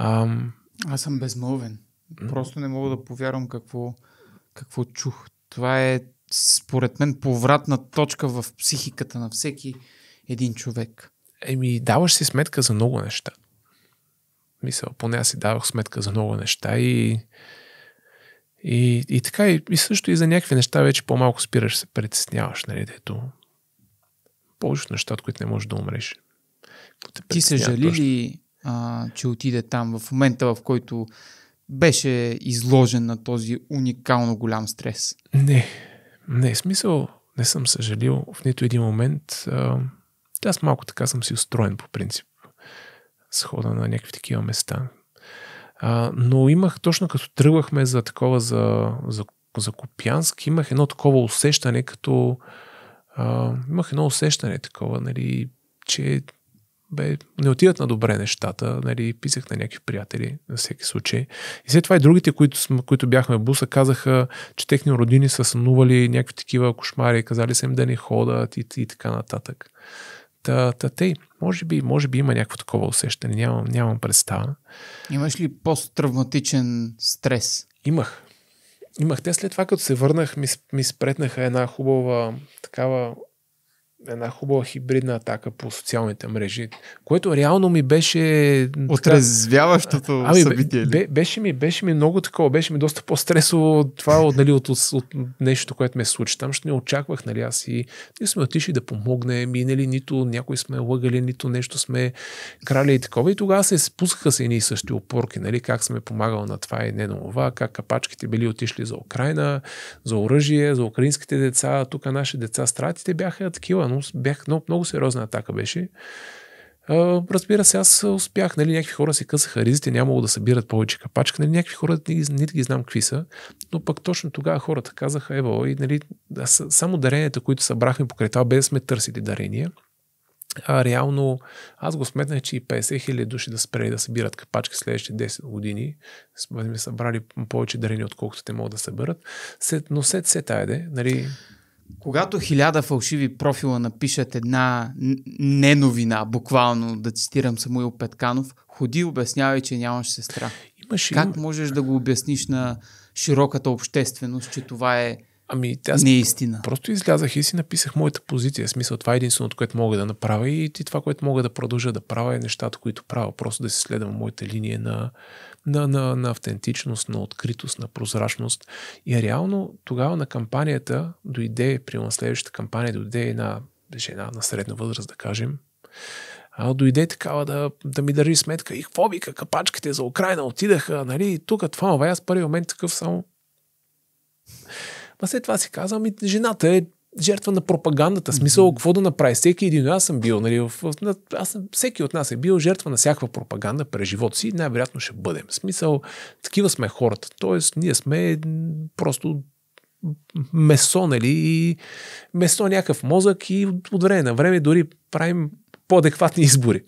Ам... Аз съм безмълвен. Просто не мога да повярвам какво, какво чух. Това е, според мен, повратна точка в психиката на всеки един човек. Еми, даваш си сметка за много неща. Мисля, поне аз си давах сметка за много неща и, и, и така, и, и също и за някакви неща вече по-малко спираш, се притесняваш, нали, дето повечето неща, от които не можеш да умреш. Ти се жали ли а, че отиде там в момента, в който беше изложен на този уникално голям стрес? Не, не, смисъл не съм съжалил в нито един момент. А, аз малко така съм си устроен по принцип с хода на някакви такива места. А, но имах, точно като тръгвахме за такова за, за, за Копянск, имах едно такова усещане, като а, имах едно усещане такова, нали, че бе, не отидат на добре нещата. Нали, писах на някакви приятели, на всеки случай. И след това и другите, които, които бяхме в буса, казаха, че техни родини са сънували някакви такива кошмари, казали са им да не ходят и, и така нататък. Та, та тъй, може би, може би има някакво такова усещане, нямам, нямам представа. Имаш ли посттравматичен стрес? Имах. Имах. Те след това, като се върнах, ми, ми спретнаха една хубава такава една хубава хибридна атака по социалните мрежи, което реално ми беше... Отрезвяващото ами, събитие. Бе, беше, ми, беше ми много такова, беше ми доста по-стресово това от, нали, от, от, от нещо, което ме случи. Там ще не очаквах, нали, аз и ние сме отишли да помогнем и нали, нито някой сме лъгали, нито нещо сме крали и такова. И тогава се спускаха се едни и същи опорки, нали, как сме помагал на това и не на това, как капачките били отишли за Украина, за оръжие, за украинските деца, тук наши деца стратите бяха такива но бях много, много сериозна атака беше. разбира се, аз успях, нали, някакви хора си късаха ризите, нямало да събират повече капачка, нали, някакви хора нито не ги знам какви са, но пък точно тогава хората казаха, ево, и нали, само даренията, които събрахме покрай това, без да сме търсили дарения, а реално аз го сметнах, че и 50 хиляди души да спре да събират капачки следващите 10 години. Сме събрали повече дарени, отколкото те могат да съберат. но след се тайде, нали, когато хиляда фалшиви профила напишат една не новина, буквално да цитирам Самуил Петканов, ходи обяснявай, че нямаш сестра. Имаш как можеш да го обясниш на широката общественост, че това е Ами, аз Просто излязах и си написах моята позиция. В смисъл, това е единственото, което мога да направя и това, което мога да продължа да правя е нещата, които правя. Просто да се следвам моята линия на, на, на, на автентичност, на откритост, на прозрачност. И реално тогава на кампанията дойде, при на следващата кампания дойде една жена на средна възраст, да кажем, а дойде такава да, да ми държи сметка. И какво бика, капачките за Украина отидаха, нали, тук, това, това, аз първи момент такъв само. Ма след това си казвам, и жената е жертва на пропагандата. Смисъл, какво да направи? Всеки един аз съм бил, нали, в, аз съм, всеки от нас е бил жертва на всякаква пропаганда през живота си и най-вероятно ще бъдем. Смисъл, такива сме хората. Тоест, ние сме просто месо, нали, и месо някакъв мозък и от време на време дори правим по-адекватни избори.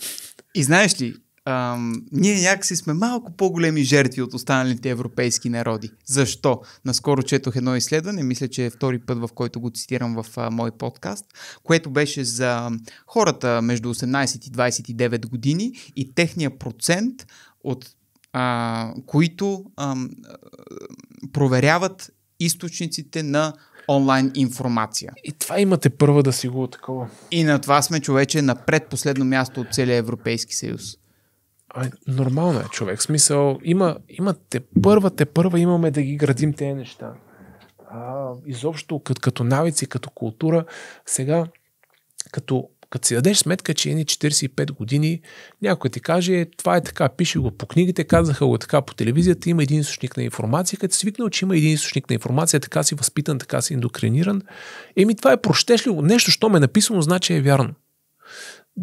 И знаеш ли, ам, ние някакси сме малко по-големи жертви от останалите европейски народи. Защо? Наскоро четох едно изследване, мисля, че е втори път, в който го цитирам в а, мой подкаст, което беше за хората между 18 и 29 години и техния процент от а, които ам, проверяват източниците на онлайн информация. И това имате първа да си го такова. И на това сме човече на предпоследно място от целия Европейски съюз. Ай, нормално е човек. Смисъл, има, има те първа, те първа имаме да ги градим тези неща. А, изобщо като, като навици, като култура, сега като, като си дадеш сметка, че едни 45 години някой ти каже, е, това е така, пише го по книгите, казаха го така по телевизията, има един източник на информация, като си свикнал, че има един източник на информация, така си възпитан, така си индокриниран, еми това е прощешливо нещо, що ме е написано, значи е вярно.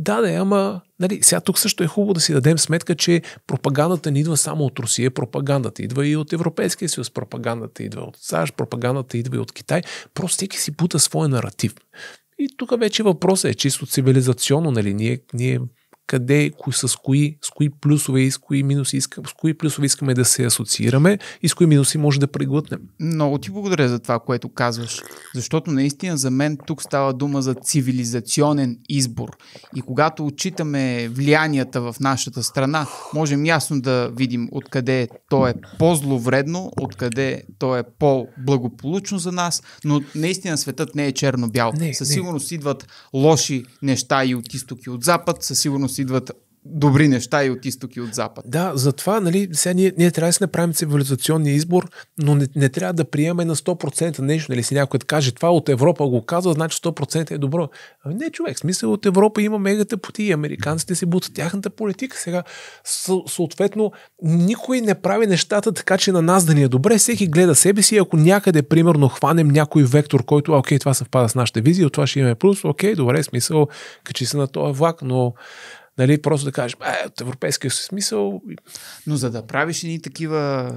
Да, да, ама нали, сега тук също е хубаво да си дадем сметка, че пропагандата не идва само от Русия, е пропагандата идва и от Европейския съюз, пропагандата идва от САЩ, пропагандата идва и от Китай. Просто всеки си пута своя наратив. И тук вече въпросът е чисто цивилизационно, нали? Ние, ние къде, с кои, с кои плюсове и с кои минуси искам, с кои плюсове искаме да се асоциираме и с кои минуси може да преглътнем. Много ти благодаря за това, което казваш, защото наистина за мен тук става дума за цивилизационен избор. И когато отчитаме влиянията в нашата страна, можем ясно да видим откъде то е по-зловредно, откъде то е по-благополучно за нас, но наистина светът не е черно-бял. Със сигурност не. идват лоши неща и от изток и от запад, със сигурност идват добри неща и от изток и от запад. Да, затова нали, сега ние, ние трябва да си направим цивилизационния избор, но не, не трябва да приемаме на 100% нещо. Нали си някой да каже това от Европа го казва, значи 100% е добро. Ами не, човек, смисъл от Европа има мегата поти американците си бутат тяхната политика. Сега, съответно, никой не прави нещата така, че на нас да ни е добре. Всеки гледа себе си. Ако някъде, примерно, хванем някой вектор, който, окей, това съвпада с нашите визии, от това ще имаме плюс, окей, добре, смисъл, качи се на този влак, но Нали, просто да кажеш, е, от европейския си смисъл. Но за да правиш едни такива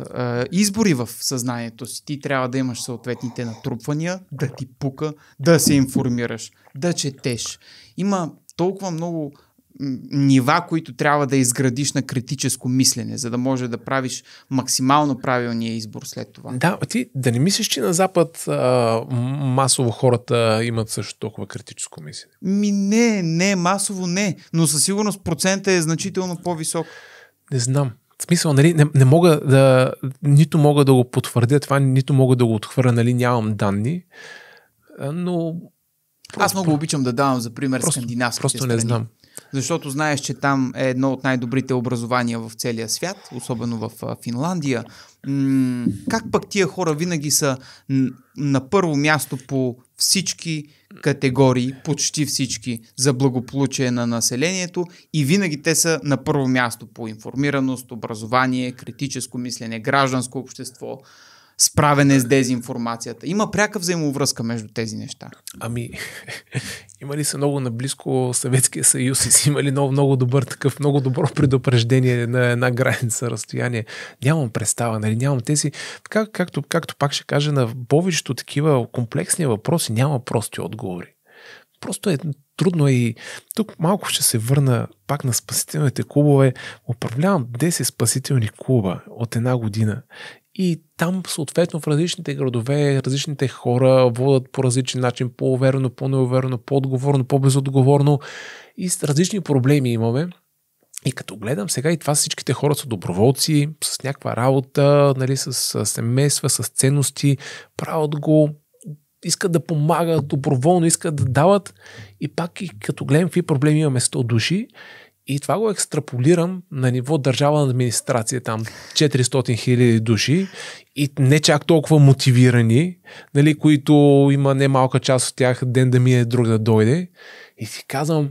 е, избори в съзнанието си, ти трябва да имаш съответните натрупвания, да ти пука, да се информираш, да четеш. Има толкова много нива, които трябва да изградиш на критическо мислене, за да може да правиш максимално правилния избор след това. Да, ти да не мислиш, че на Запад а, масово хората имат също толкова критическо мислене? Ми не, не, масово не, но със сигурност процента е значително по-висок. Не знам. В смисъл, нали, не, не мога да, нито мога да го потвърдя това, нито мога да го отхвърля, нали, нямам данни, но... Просто, Аз много обичам да давам за пример просто, скандинавските Просто не знам. Защото знаеш, че там е едно от най-добрите образования в целия свят, особено в Финландия. Как пък тия хора винаги са на първо място по всички категории, почти всички, за благополучие на населението и винаги те са на първо място по информираност, образование, критическо мислене, гражданско общество справене с дезинформацията? Има пряка взаимовръзка между тези неща. Ами, има ли са много наблизко Съветския съюз и си има ли много, много добър такъв, много добро предупреждение на една граница, разстояние? Нямам представа, нали? Нямам тези, Как, както, както пак ще кажа, на повечето такива комплексни въпроси няма прости отговори. Просто е трудно и тук малко ще се върна пак на спасителните клубове. Управлявам 10 спасителни клуба от една година и там, съответно, в различните градове, различните хора водят по различен начин, по-уверено, по-неуверено, по-отговорно, по-безотговорно. И с различни проблеми имаме. И като гледам сега и това всичките хора са доброволци, с някаква работа, нали, с семейства, с ценности, правят го, искат да помагат доброволно, искат да дават и пак и като гледам какви проблеми имаме 100 души и това го екстраполирам на ниво държава на администрация, там 400 хиляди души и не чак толкова мотивирани, нали, които има немалка част от тях ден да ми е друг да дойде. И си казвам,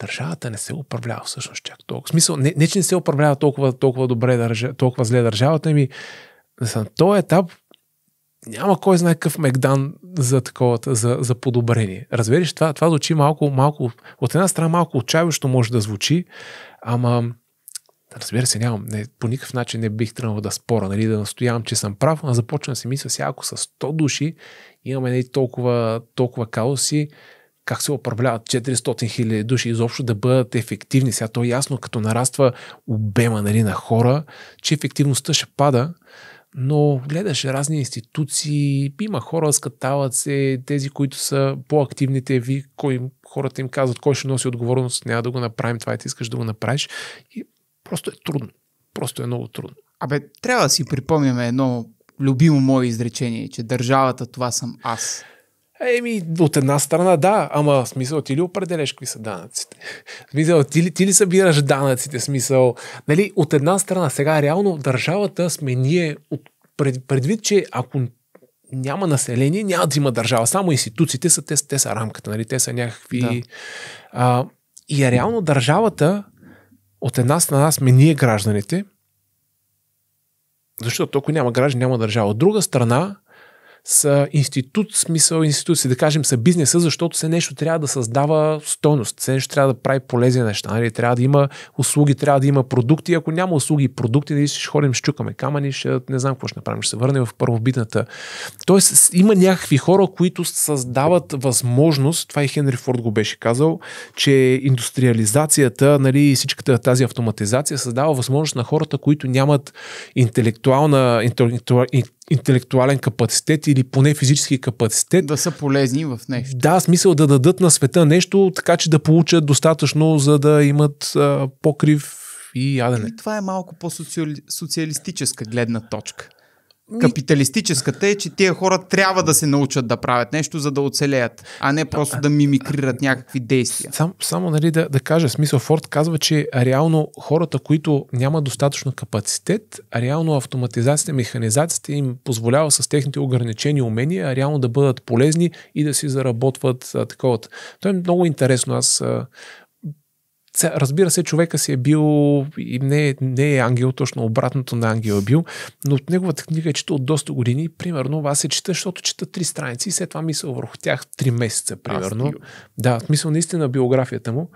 държавата не се управлява всъщност чак толкова. В смисъл, не, не че не се управлява толкова, толкова добре, толкова зле държавата ми, на този етап няма кой знае какъв мегдан за такова, за, за подобрение. Разбереш, това, това звучи малко, малко, от една страна малко отчаяващо може да звучи, ама разбира се, нямам, не, по никакъв начин не бих тръгнал да спора, нали, да настоявам, че съм прав, а започвам да си мисля, сега ако с 100 души имаме не, нали, толкова, толкова каоси, как се управляват 400 хиляди души изобщо да бъдат ефективни. Сега то е ясно, като нараства обема нали, на хора, че ефективността ще пада но гледаш разни институции, има хора, скатават се, тези, които са по-активните, ви, кои хората им казват, кой ще носи отговорност, няма да го направим, това и ти искаш да го направиш. И просто е трудно. Просто е много трудно. Абе, трябва да си припомняме едно любимо мое изречение, че държавата това съм аз. Еми, от една страна да, ама в смисъл ти ли определяш какви са данъците? В смисъл ти ли, ти ли събираш данъците? В смисъл, нали, от една страна сега реално държавата сме ние пред, предвид, че ако няма население, няма да има държава. Само институциите са, те, те са рамката, нали? те са някакви... Да. А, и реално държавата от една страна сме ние гражданите, защото ако няма граждани, няма държава. От друга страна, са институт, смисъл институции, да кажем са бизнеса, защото все нещо трябва да създава стойност, Се нещо трябва да прави полезни неща, нали? трябва да има услуги, трябва да има продукти, ако няма услуги и продукти, нали ще ходим, ще чукаме камъни, ще не знам какво ще направим, ще се върнем в първобитната. Тоест има някакви хора, които създават възможност, това и Хенри Форд го беше казал, че индустриализацията, нали, всичката тази автоматизация създава възможност на хората, които нямат интелектуална, интелектуална интелектуален капацитет или поне физически капацитет. Да са полезни в нещо. Да, смисъл да дадат на света нещо, така че да получат достатъчно, за да имат а, покрив и ядене. И това е малко по-социалистическа гледна точка. Капиталистическата е, че тия хора трябва да се научат да правят нещо, за да оцелеят, а не просто да мимикрират някакви действия. Сам, само нали, да, да кажа, смисъл Форд казва, че реално хората, които нямат достатъчно капацитет, реално автоматизацията, механизацията им позволява с техните ограничени умения реално да бъдат полезни и да си заработват такова. То е много интересно. Аз а, Разбира се, човека си е бил и не, не е ангел, точно обратното на ангел е бил, но от неговата книга е чета от доста години. Примерно, аз се чета, защото чета три страници и след това мисъл върху тях три месеца, примерно. Аз, да, смисъл наистина биографията му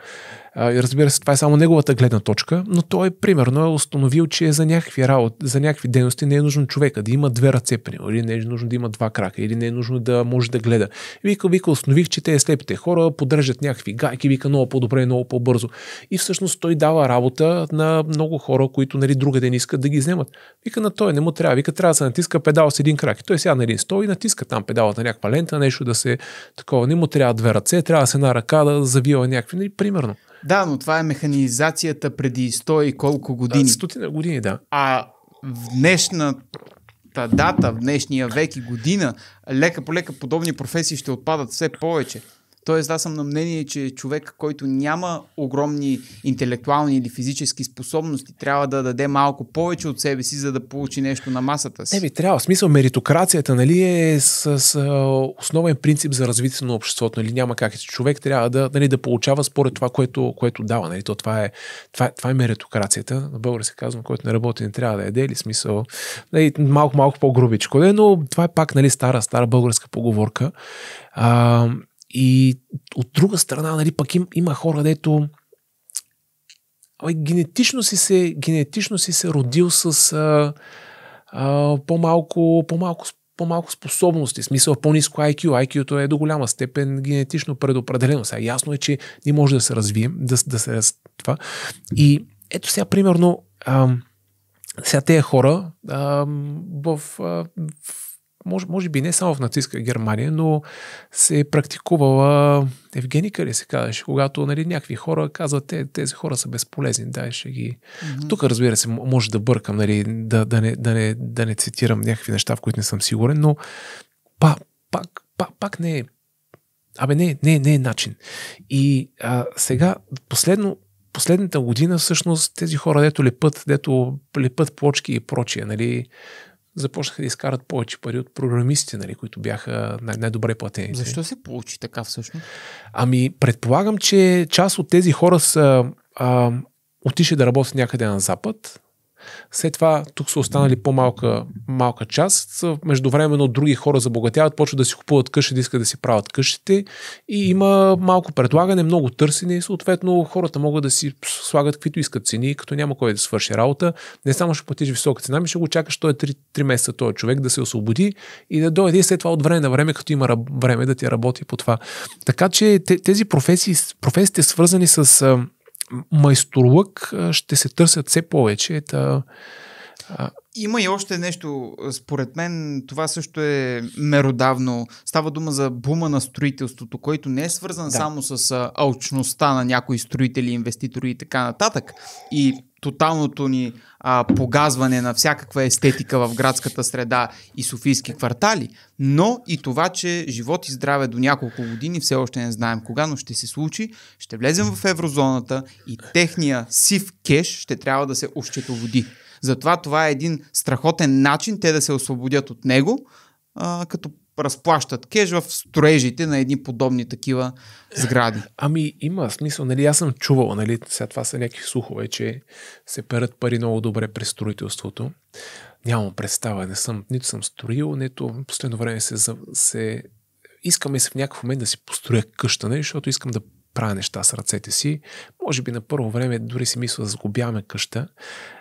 и разбира се, това е само неговата гледна точка, но той примерно е установил, че е за някакви работи, за някакви дейности не е нужно човека да има две ръце, примерно, или не е нужно да има два крака, или не е нужно да може да гледа. И вика, вика, установих, че те е слепите хора поддържат някакви гайки, вика много по-добре, много по-бързо. И всъщност той дава работа на много хора, които нали, друга ден искат да ги вземат. Вика на той не му трябва. Вика трябва да се натиска педал с един крак. И той сега на един стол и натиска там педалата на някаква лента, нещо да се такова. Не му трябва две ръце, трябва да се една ръка да завива някакви, нали, примерно. Да, но това е механизацията преди 100 и колко години. стотина години, да. А в днешната дата, в днешния век и година, лека по лека подобни професии ще отпадат все повече. Тоест, аз съм на мнение, че човек, който няма огромни интелектуални или физически способности, трябва да даде малко повече от себе си, за да получи нещо на масата си. Не би трябва. В смисъл, меритокрацията нали, е с, с основен принцип за развитие на обществото. Нали? Няма как. Човек трябва да, нали, да получава според това, което, което дава. Нали? То, това, е, това, е, това е меритокрацията. На българ се казва, който не работи, не трябва да яде. Или смисъл, нали, малко, малко по-грубичко. Нали? Но това е пак нали, стара, стара българска поговорка. И от друга страна, нали, пък им, има хора, дето генетично, си се, генетично си се родил с а, а, по-малко, по-малко, по-малко способности, смисъл по-низко IQ. IQ-то е до голяма степен генетично предопределено. Сега ясно е, че не може да се развием, да, да се това. И ето сега, примерно, а, сега тези хора а, в, а, в може, може би не само в нацистска Германия, но се е практикувала Евгеника ли се казваше, когато нали, някакви хора казват, те, тези хора са безполезни, дай ще ги... Mm-hmm. Тук разбира се, може да бъркам, нали, да, да, не, да, не, да не цитирам някакви неща, в които не съм сигурен, но па, пак, пак, пак не е Абе не, не, не е начин. И а, сега, последно, последната година всъщност тези хора, дето лепът, дето лепът плочки и прочие, нали, започнаха да изкарат повече пари от програмистите, нали, които бяха най- най-добре платени. Защо се получи така всъщност? Ами, предполагам, че част от тези хора са а, отишли да работят някъде на Запад, след това тук са останали по-малка малка част. Междувременно други хора забогатяват, почват да си купуват къщи, да искат да си правят къщите и има малко предлагане, много търсене и съответно хората могат да си слагат каквито искат цени, като няма кой да свърши работа. Не само ще платиш висока цена, ми ще го чакаш той 3, 3 месеца този човек да се освободи и да дойде след това от време на време, като има време да ти работи по това. Така че тези професии, професиите свързани с майсторлък ще се търсят все повече. Та, има и още нещо, според мен това също е меродавно. Става дума за бума на строителството, който не е свързан да. само с алчността на някои строители, инвеститори и така нататък. И тоталното ни а, погазване на всякаква естетика в градската среда и софийски квартали, но и това, че живот и здраве до няколко години все още не знаем кога, но ще се случи, ще влезем в еврозоната и техния сив кеш ще трябва да се ощетоводи. Затова това е един страхотен начин те да се освободят от него, а, като разплащат кеш в строежите на едни подобни такива сгради. Ами има смисъл, нали, аз съм чувал, нали, сега това са някакви слухове, че се перат пари много добре през строителството. Нямам представа, не съм, нито съм строил, нито в последно време се, се искаме се в някакъв момент да си построя къща, нали, защото искам да правя неща с ръцете си. Може би на първо време дори си мисля да сгубяваме къща.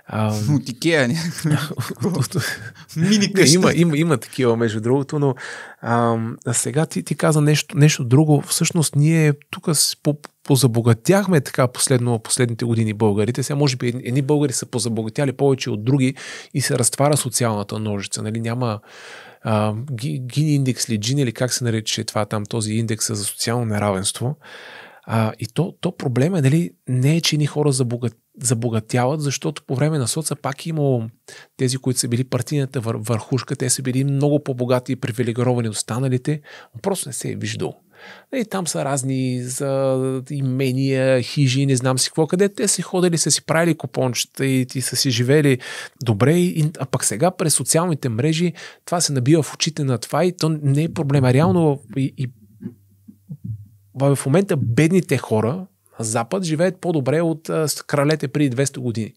от Икея Мини къща. Има, има, такива, между другото, но а, сега ти, ти каза нещо, нещо друго. Всъщност ние тук позабогатяхме така последно, последните години българите. Сега може би едни българи са позабогатяли повече от други и се разтваря социалната ножица. Нали? Няма, Гини индекс ли Джин или как се нарече това там, този индекс за социално неравенство. А, и то, то проблем е, нали, не е, че ни хора забогат, забогатяват, защото по време на соца пак е има тези, които са били партийната вър, върхушка, те са били много по-богати и привилегировани от останалите, но просто не се е виждал. И там са разни за имения, хижи, не знам си какво, къде те си ходили, са си правили купончета и, и са си живели добре. И, а пък сега през социалните мрежи това се набива в очите на това и то не е проблема. Реално и, и в момента бедните хора на Запад живеят по-добре от кралете преди 200 години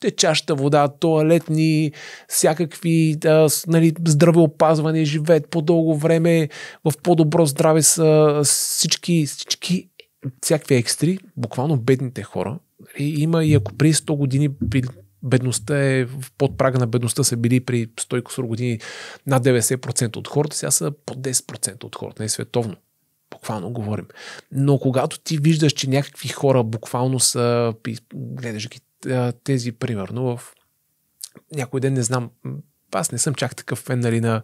течаща вода, туалетни, всякакви да, нали, здравеопазване, живеят по-дълго време, в по-добро здраве са всички, всички всякакви екстри, буквално бедните хора. И има и ако при 100 години бедността е, под прага на бедността са били при 100 години над 90% от хората, сега са под 10% от хората, не е световно буквално говорим. Но когато ти виждаш, че някакви хора буквално са, гледаш ги тези, примерно, в някой ден, не знам, аз не съм чак такъв фен нали, на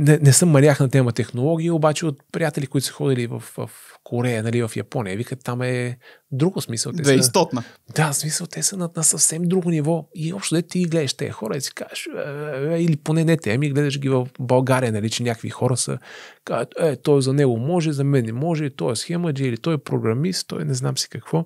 не, не съм марях на тема технологии, обаче от приятели, които са ходили в, в Корея, нали, в Япония, вика, там е друго смисъл. Те да, е истотна. Да, смисъл, те са на, на съвсем друго ниво. И общо де ти гледаш тези хора и си кажеш, «Е, е, е, или поне не те, ами гледаш ги в България, нали, че някакви хора са, кажат, е, той за него може, за мен не може, той е схемаджи, или той е програмист, той не знам си какво.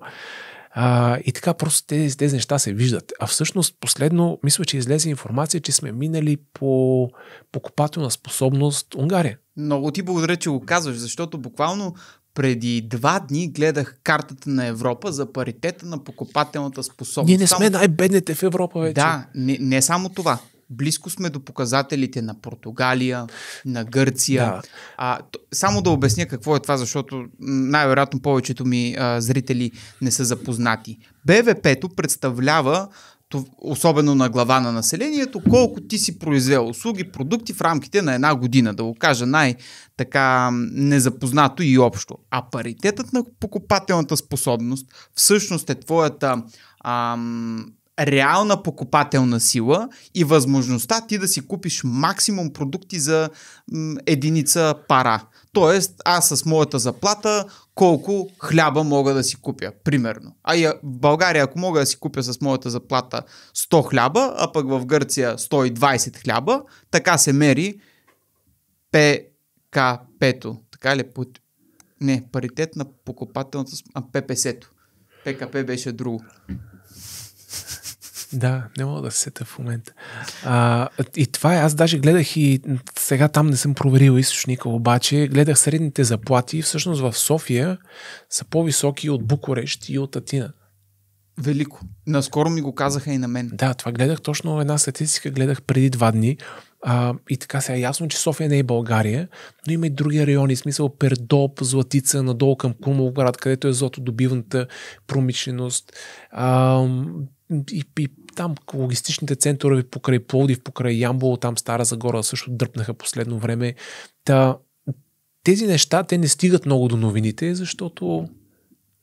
А, и така просто тези, тези неща се виждат. А всъщност последно, мисля, че излезе информация, че сме минали по покупателна способност Унгария. Много ти благодаря, че го казваш, защото буквално преди два дни гледах картата на Европа за паритета на покупателната способност. Ние не сме най-бедните в Европа вече. Да, не, не само това близко сме до показателите на Португалия, на Гърция. Да. А, то, само да обясня какво е това, защото най-вероятно повечето ми а, зрители не са запознати. БВП-то представлява особено на глава на населението, колко ти си произвел услуги, продукти в рамките на една година, да го кажа най-така незапознато и общо. А паритетът на покупателната способност всъщност е твоята ам, реална покупателна сила и възможността ти да си купиш максимум продукти за м, единица пара. Тоест, аз с моята заплата колко хляба мога да си купя, примерно. А и в България, ако мога да си купя с моята заплата 100 хляба, а пък в Гърция 120 хляба, така се мери ПКП-то. Така ли? Не, паритет на покупателната... А, ППС-то. ПКП беше друго. Да, не мога да се сета в момента. А, и това е, аз даже гледах и сега там не съм проверил източника, обаче гледах средните заплати. Всъщност в София са по-високи от Букурещ и от Атина. Велико. Наскоро ми го казаха и на мен. Да, това гледах точно една статистика, гледах преди два дни. А, и така сега ясно, че София не е България, но има и други райони, смисъл Пердоп, Златица, надолу към Кумовград, където е златодобивната промишленост. А, и, и там логистичните центрове покрай Плодив, покрай Ямбол, там Стара Загора също дръпнаха последно време. Та, тези неща, те не стигат много до новините, защото ли,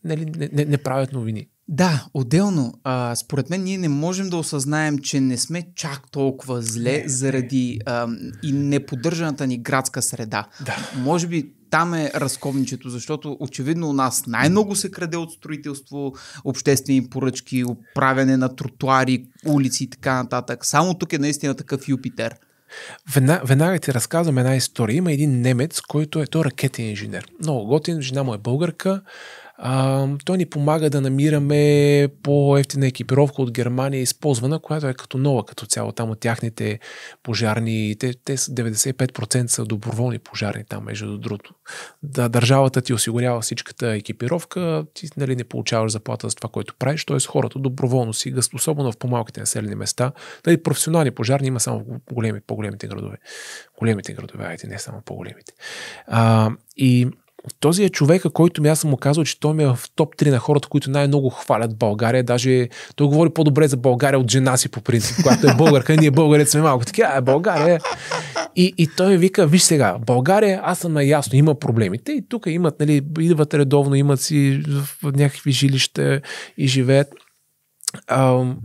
нали, не, не, не правят новини. Да, отделно. А, според мен ние не можем да осъзнаем, че не сме чак толкова зле заради а, и неподдържаната ни градска среда. Да. Може би там е разковничето, защото очевидно у нас най-много се краде от строителство, обществени поръчки, управяне на тротуари, улици и така нататък. Само тук е наистина такъв Юпитер. Веднага, веднага ти разказвам една история. Има един немец, който е той е ракетен инженер. Много готин, жена му е българка, а, той ни помага да намираме по-ефтина екипировка от Германия, използвана, която е като нова като цяло. Там от тяхните пожарни, те, те 95% са доброволни пожарни там, между другото. Да, държавата ти осигурява всичката екипировка, ти нали, не получаваш заплата за това, което правиш, т.е. хората доброволно си, особено в по-малките населени места. Нали, професионални пожарни има само в големи, по-големите градове. Големите градове, айде, не само по-големите. А, и този е човека, който ми аз съм му казал, че той ми е в топ 3 на хората, които най-много хвалят България. Даже той говори по-добре за България от жена си по принцип, когато е българка. Ние българец сме малко така, е България. И, и той вика, виж сега, България, аз съм наясно, има проблемите и тук имат, нали, идват редовно, имат си в някакви жилища и живеят. Ам,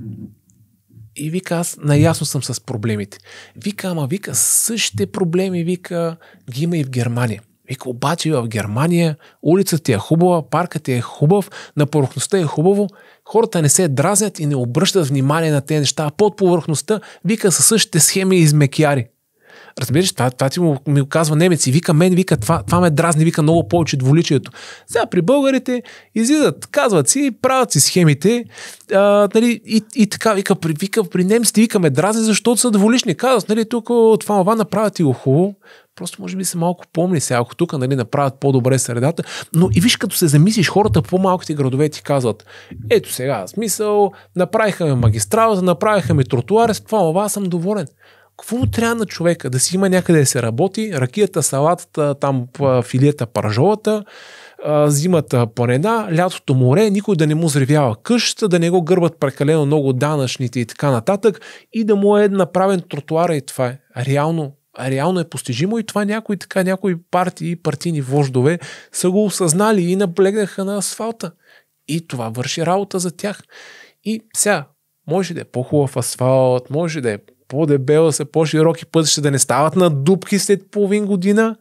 и вика, аз наясно съм с проблемите. Вика, ама вика, същите проблеми, вика, ги има и в Германия. Вика, обаче в Германия улицата ти е хубава, паркът ти е хубав, на повърхността е хубаво, хората не се дразнят и не обръщат внимание на тези неща, а под повърхността вика със същите схеми и измекяри. Разбираш, това, това ти му, ми казва немец и вика мен, вика това, това ме дразни, вика много повече дволичието. Сега при българите излизат, казват си, правят си схемите а, нали, и, и, така вика при, вика при немците, вика ме дразни, защото са дволични. Казват, нали, тук това, това направят и го хубаво, Просто може би се малко помни сега, ако тук нали, направят по-добре средата. Но и виж, като се замислиш, хората по малките градове ти казват, ето сега, смисъл, направиха ми магистралата, направиха ми тротуар, с това, това съм доволен. Какво му трябва на човека? Да си има някъде да се работи, ракията, салатата, там филията, паражолата, зимата парена, лятото море, никой да не му зревява къщата, да не го гърбат прекалено много данъчните и така нататък и да му е направен тротуара и това е. Реално реално е постижимо и това някои така, някои партии, партийни вождове са го осъзнали и наблегнаха на асфалта. И това върши работа за тях. И сега, може да е по-хубав асфалт, може да е по да са, по-широки пътища, да не стават на дубки след половин година,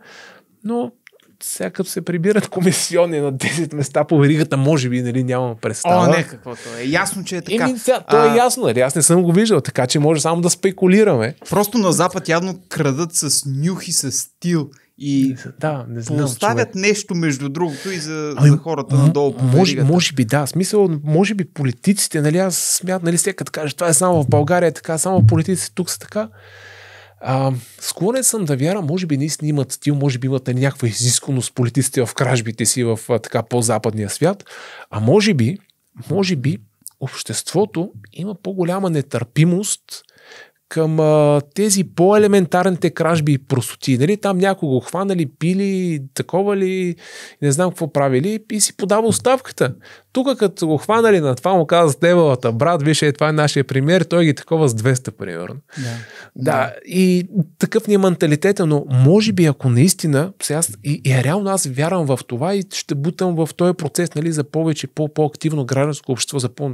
но сякъв се прибират комисионни на 10 места по веригата, може би, нали, нямам представа. О, не, каквото е. Ясно, че е така. Еми, тя, то е а... е ясно, нали, аз не съм го виждал, така че може само да спекулираме. Просто на Запад явно крадат с нюх и с стил. И да, не знам, поставят човек. нещо между другото и за, ами, за хората м- надолу по може, може би да, смисъл, може би политиците, нали аз смятам нали всеки като каже, това е само в България, е така, само политиците тук са така. А, склонен съм да вяра, може би наистина имат стил, може би имат някаква изисканост политиците в кражбите си в а, така по-западния свят, а може би, може би обществото има по-голяма нетърпимост към а, тези по-елементарните кражби и простоти. Нали? Там някого хванали, пили, такова ли, не знам какво правили и си подава оставката. Тук като го хванали на това, му каза дебалата, е, брат, виж, е, това е нашия пример, той ги такова с 200, примерно. Да. да. да. И такъв ни е менталитета, но може би ако наистина, сега, и, и е реално аз вярвам в това и ще бутам в този процес нали, за повече, по-активно гражданско общество, за по-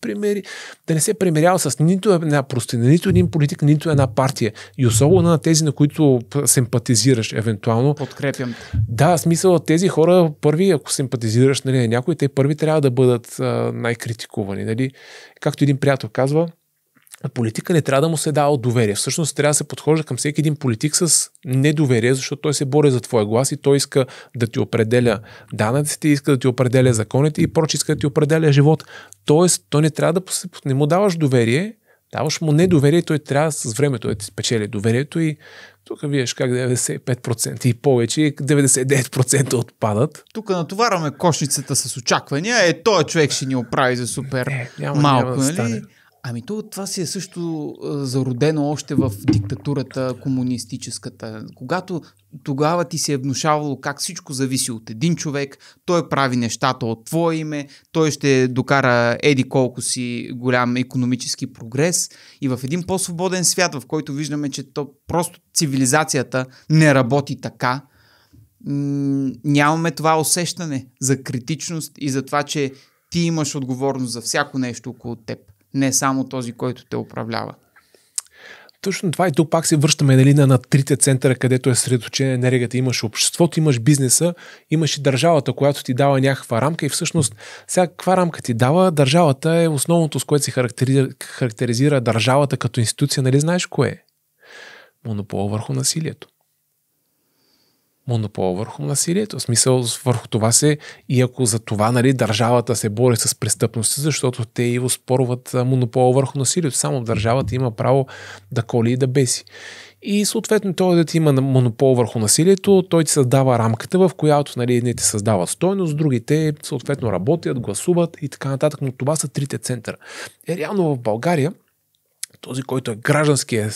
примери, да не се примирява с нито една простина, нито един политик, нито една партия. И особено на тези, на които симпатизираш, евентуално. Подкрепям. Да, смисъл тези хора, първи, ако симпатизираш нали, на някой, те първи трябва да бъдат а, най-критикувани. Нали? Както един приятел казва, политика не трябва да му се дава от доверие. Всъщност трябва да се подхожда към всеки един политик с недоверие, защото той се бори за твоя глас и той иска да ти определя данъците, иска да ти определя законите и проче иска да ти определя живот. Тоест, той не трябва да не му даваш доверие, даваш му недоверие, той трябва с времето да ти спечели доверието и тук виеш как 95% и повече, 99% отпадат. Тук натоварваме кошницата с очаквания, е, той човек ще ни оправи за супер не, няма, малко, няма да нали? Ами то, това си е също а, зародено още в диктатурата комунистическата. Когато тогава ти се е внушавало как всичко зависи от един човек, той прави нещата от твое име, той ще докара еди колко си голям економически прогрес и в един по-свободен свят, в който виждаме, че то просто цивилизацията не работи така, нямаме това усещане за критичност и за това, че ти имаш отговорност за всяко нещо около теб не само този, който те управлява. Точно това и тук пак се връщаме нали, на, на трите центъра, където е средоточение енергията. Имаш обществото, имаш бизнеса, имаш и държавата, която ти дава някаква рамка и всъщност всякаква рамка ти дава? Държавата е основното, с което се характеризира, характеризира държавата като институция. Нали знаеш кое е? Монопол върху насилието монопол върху насилието. В смисъл върху това се и ако за това нали, държавата се бори с престъпността, защото те и спорват монопол върху насилието. Само държавата има право да коли и да беси. И съответно той да ти има монопол върху насилието, той ти създава рамката, в която нали, едните създават стойност, другите съответно работят, гласуват и така нататък. Но това са трите центъра. Е, реално в България този, който е гражданския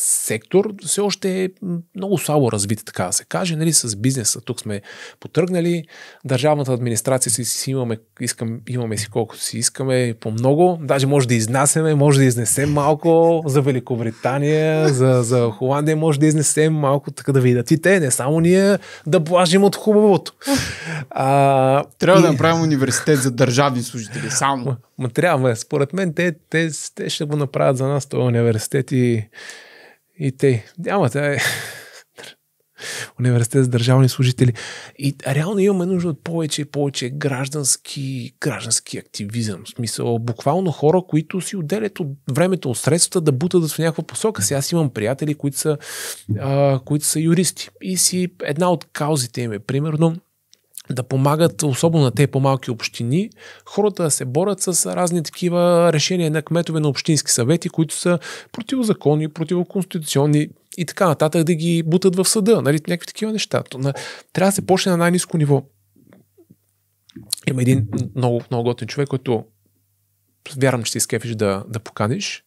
сектор все още е много слабо развит, така да се каже. Нали, с бизнеса тук сме потръгнали, държавната администрация си, си имаме, искам, имаме си колкото си искаме, по много, даже може да изнасяме, може да изнесем малко за Великобритания, за, за Холандия, може да изнесем малко, така да видят и те, не само ние да блажим от хубавото. А, Трябва и... да направим университет за държавни служители, само. Ма, ма трябва, според мен те, те, те ще го направят за нас този университет и и те, няма, тя е университет с държавни служители. И реално имаме нужда от повече и повече граждански, граждански активизъм. В смисъл, буквално хора, които си отделят от времето, от средствата да бутат в някаква посока. Сега аз имам приятели, които са, а, които са юристи. И си една от каузите им е, примерно, да помагат, особено на те по-малки общини, хората да се борят с разни такива решения на кметове на общински съвети, които са противозаконни, противоконституционни и така нататък, да ги бутат в съда, нали, някакви такива неща. Трябва да се почне на най-низко ниво. Има един много, много готин човек, който вярвам, че ти скефиш да, да поканиш.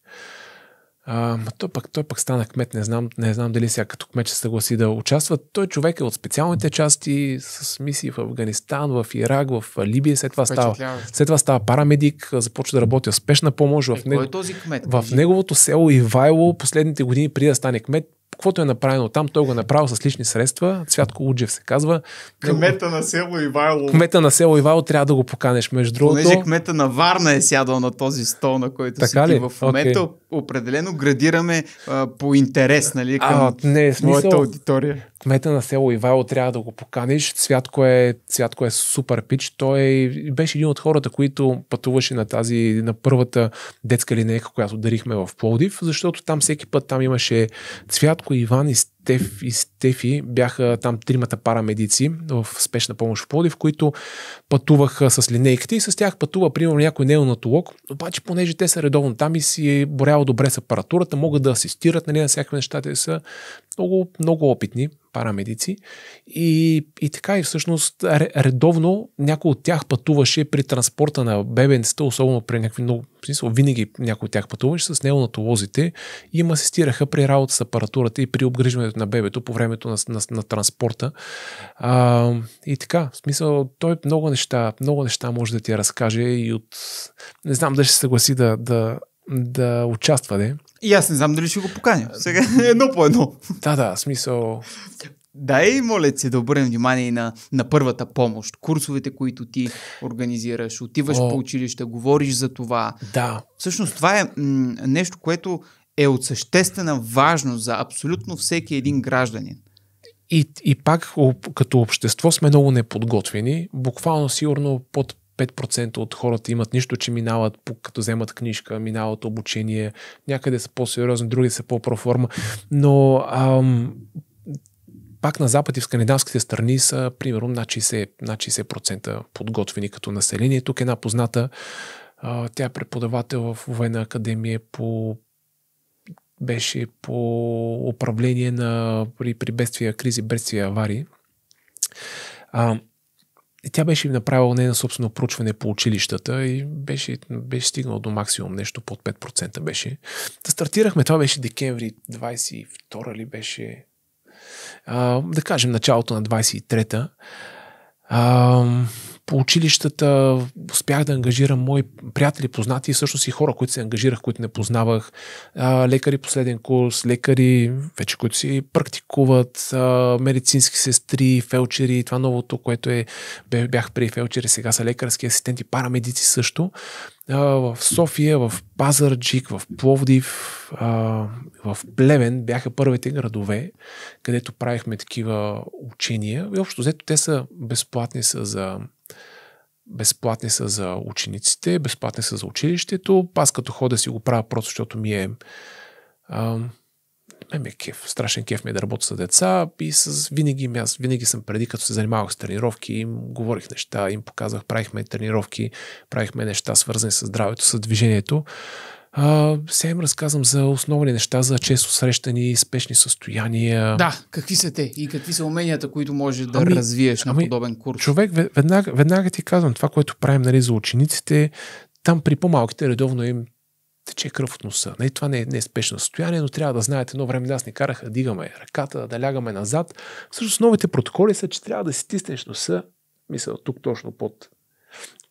А, той, пък, той пък стана кмет, не знам, не знам дали сега като кмет ще съгласи да участва. Той човек е от специалните части с мисии в Афганистан, в Ирак, в Либия. След това, става, след това става парамедик, започва да работи в спешна помощ. Е, в, него, е този кмет? в неговото село Ивайло последните години преди да стане кмет каквото е направено там, той го е направил с лични средства. Цвятко Луджев се казва. Кмета на село Ивайло. Кмета на село Ивайло трябва да го поканеш, между другото. Понеже кмета на Варна е сядал на този стол, на който така си ли? в момента. Okay. Определено градираме а, по интерес, нали, към а, не, смисъл, моята аудитория. Кмета на село Ивайло трябва да го поканиш. Цвятко е, Цвятко е супер пич. Той е, беше един от хората, които пътуваше на тази, на първата детска линейка, която дарихме в Плодив, защото там всеки път там имаше Цвятко Славко, Иван и, Стеф, и Стефи бяха там тримата парамедици в спешна помощ в в които пътуваха с линейките и с тях пътува, примерно, някой неонатолог, обаче понеже те са редовно там и си е боряло добре с апаратурата, могат да асистират нали, на всякакви неща, те са много, много опитни парамедици. И, и така и всъщност редовно някой от тях пътуваше при транспорта на бебенцата, особено при някакви много, в смисъл, винаги някой от тях пътуваше с неонатолозите и им асистираха при работа с апаратурата и при обгрижването на бебето по времето на, на, на транспорта. А, и така, в смисъл, той много неща, много неща може да ти разкаже и от... Не знам дали ще се съгласи да, да да участвате. И аз не знам дали ще го поканя. Сега е едно по едно. Да, да, смисъл. Дай, моля се, да обърнем внимание на, на първата помощ, курсовете, които ти организираш, отиваш О. по училище, говориш за това. Да. Всъщност това е м- нещо, което е от съществена важност за абсолютно всеки един гражданин. И, и пак като общество сме много неподготвени. Буквално сигурно под 5% от хората имат нищо, че минават, като вземат книжка, минават обучение, някъде са по-сериозни, други са по-проформа, но ам, пак на Запад и в скандинавските страни са примерно над 60%, над 60% подготвени като население. Тук една позната, а, тя е преподавател в военна академия по беше по управление на при, при бедствия, кризи, бедствия, аварии. А, тя беше направила нейно собствено проучване по училищата и беше, беше стигнала до максимум нещо под 5% беше. Да стартирахме, това беше декември 22 ли беше, а, да кажем началото на 23-та. А, по училищата успях да ангажирам мои приятели, познати и всъщност и хора, които се ангажирах, които не познавах. Лекари последен курс, лекари, вече които си практикуват, медицински сестри, фелчери, това новото, което е, бях при фелчери, сега са лекарски асистенти, парамедици също в София, в Пазарджик, в Пловдив, в Плевен бяха първите градове, където правихме такива учения. И общо взето те са безплатни са за безплатни са за учениците, безплатни са за училището. Аз като хода си го правя просто, защото ми е ме ами, ми е кеф. Страшен кеф ми е да работя с деца и с винаги, аз винаги съм преди, като се занимавах с тренировки, им говорих неща, им показах, правихме тренировки, правихме неща свързани с здравето, с движението. А, сега им разказвам за основни неща, за често срещани спешни състояния. Да, какви са те и какви са уменията, които можеш да ами, развиеш на ами, подобен курс? Човек, веднага, веднага ти казвам, това, което правим нали, за учениците, там при по-малките редовно им тече кръв от носа. Не, нали, това не е, не е спешно състояние, но трябва да знаете, едно време нас ни караха да дигаме ръката, да лягаме назад. Всъщност новите протоколи са, че трябва да си стиснеш носа, мисля, тук точно под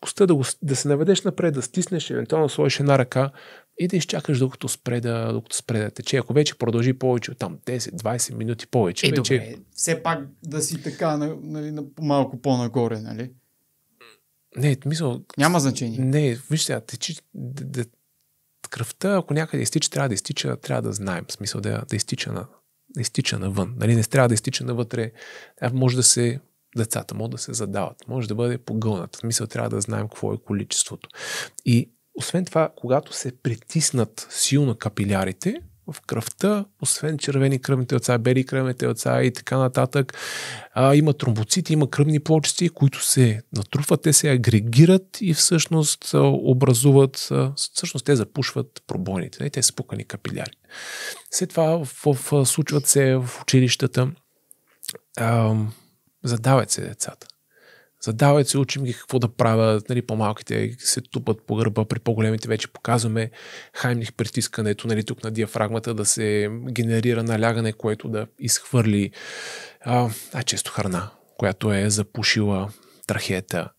коста, да, го, да се наведеш напред, да стиснеш, евентуално сложиш една ръка и да изчакаш докато спре да, докато спре да тече. Ако вече продължи повече от там 10-20 минути повече. Е, вече... добре, все пак да си така, нали, малко по-нагоре, нали? Не, мисля. Няма значение. Не, вижте, тече, да, да, кръвта, ако някъде изтича, трябва да изтича, трябва да знаем. В смисъл да, да изтича на да изтича навън. Нали, не трябва да изтича навътре. Може да се децата могат да се задават, може да бъде погълната. В смисъл трябва да знаем какво е количеството. И освен това, когато се притиснат силно капилярите, в кръвта, освен червени кръвни телца, бели кръвни телца и така нататък, а, има тромбоцити, има кръвни плочици, които се натрупват, те се агрегират и всъщност образуват, всъщност те запушват пробойните, те са спукани капиляри. След това в, в, случват се в училищата, а, задават се децата задават се, учим ги какво да правят, нали, по-малките се тупат по гърба, при по-големите вече показваме хаймних притискането, нали, тук на диафрагмата да се генерира налягане, което да изхвърли а, а често храна, която е запушила трахета.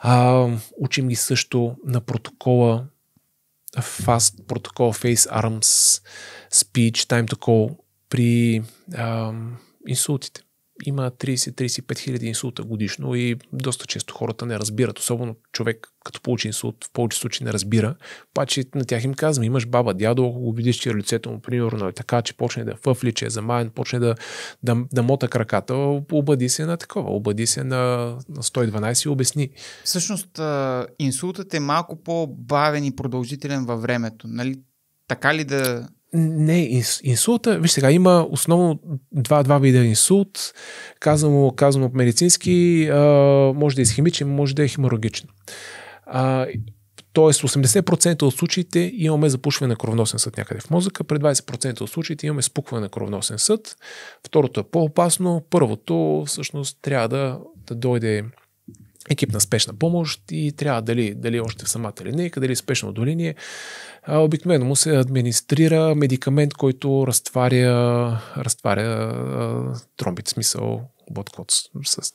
А, учим ги също на протокола Fast протокол Face Arms Speech Time to Call при а, инсултите има 30-35 хиляди инсулта годишно и доста често хората не разбират, особено човек като получи инсулт в повече случаи не разбира, паче на тях им казвам, имаш баба, дядо, ако го видиш, че е лицето му, примерно, е така, че почне да е фъфли, че е замаян, почне да, да, да мота краката, обади се на такова, обади се на, на 112 и обясни. Всъщност, инсултът е малко по-бавен и продължителен във времето, нали? Така ли да... Не, инс, инсулта, виж сега, има основно два, два вида инсулт, казано, казано медицински, а, може да е химичен, може да е хеморагичен. Тоест 80% от случаите имаме запушване на кровносен съд някъде в мозъка, при 20% от случаите имаме спукване на кровносен съд. Второто е по-опасно. Първото всъщност трябва да, да дойде екип на спешна помощ и трябва дали, дали още в самата линейка, дали спешно отделение. Обикновено му се администрира медикамент, който разтваря, разтваря а, тромбит, смисъл блодкот с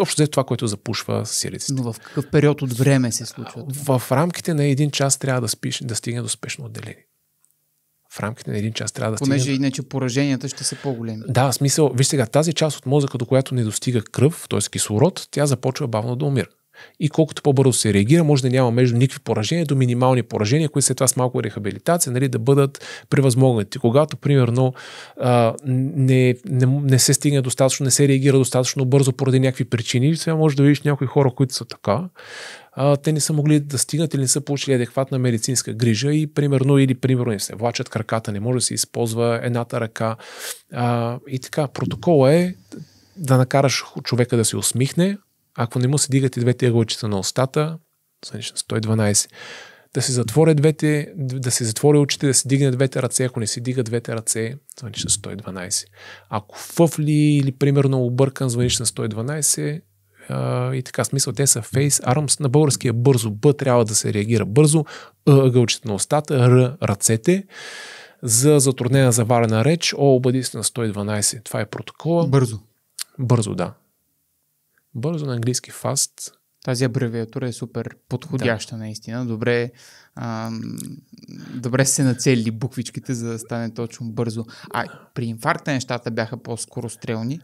общо това, което запушва сириците. Но в какъв период от време се случва? В, в рамките на един час трябва да, спиш, да стигне до спешно отделение в рамките на един час трябва да стигне. Понеже иначе пораженията ще са по-големи. Да, в смисъл, виж сега, тази част от мозъка, до която не достига кръв, т.е. кислород, тя започва бавно да умира. И колкото по-бързо се реагира, може да няма между никакви поражения до минимални поражения, които след това с малко рехабилитация нали, да бъдат превъзмогнати. Когато, примерно, а, не, не, не се стигне достатъчно, не се реагира достатъчно бързо поради някакви причини, сега може да видиш някои хора, които са така, а, те не са могли да стигнат или не са получили адекватна медицинска грижа и примерно или примерно им се влачат краката, не може да се използва едната ръка а, и така. Протокола е да накараш човека да се усмихне, ако не му се дигат и двете ъгълчета на устата, 112, да се затворят двете, да се затвори очите, да се дигне двете ръце, ако не си дига двете ръце, звъниш на 112. Ако фъфли или примерно объркан, звъниш на 112, а, и така смисъл. Те са Face Arms. На българския бързо Б трябва да се реагира бързо. Ъ, на устата. Р, ръцете. За затруднена заварена реч. О, обади се на 112. Това е протокола. Бързо. Бързо, да. Бързо на английски fast. Тази абревиатура е супер подходяща да. наистина. Добре, а, добре се нацелили буквичките, за да стане точно бързо. А при инфаркта нещата бяха по скоро стрелни.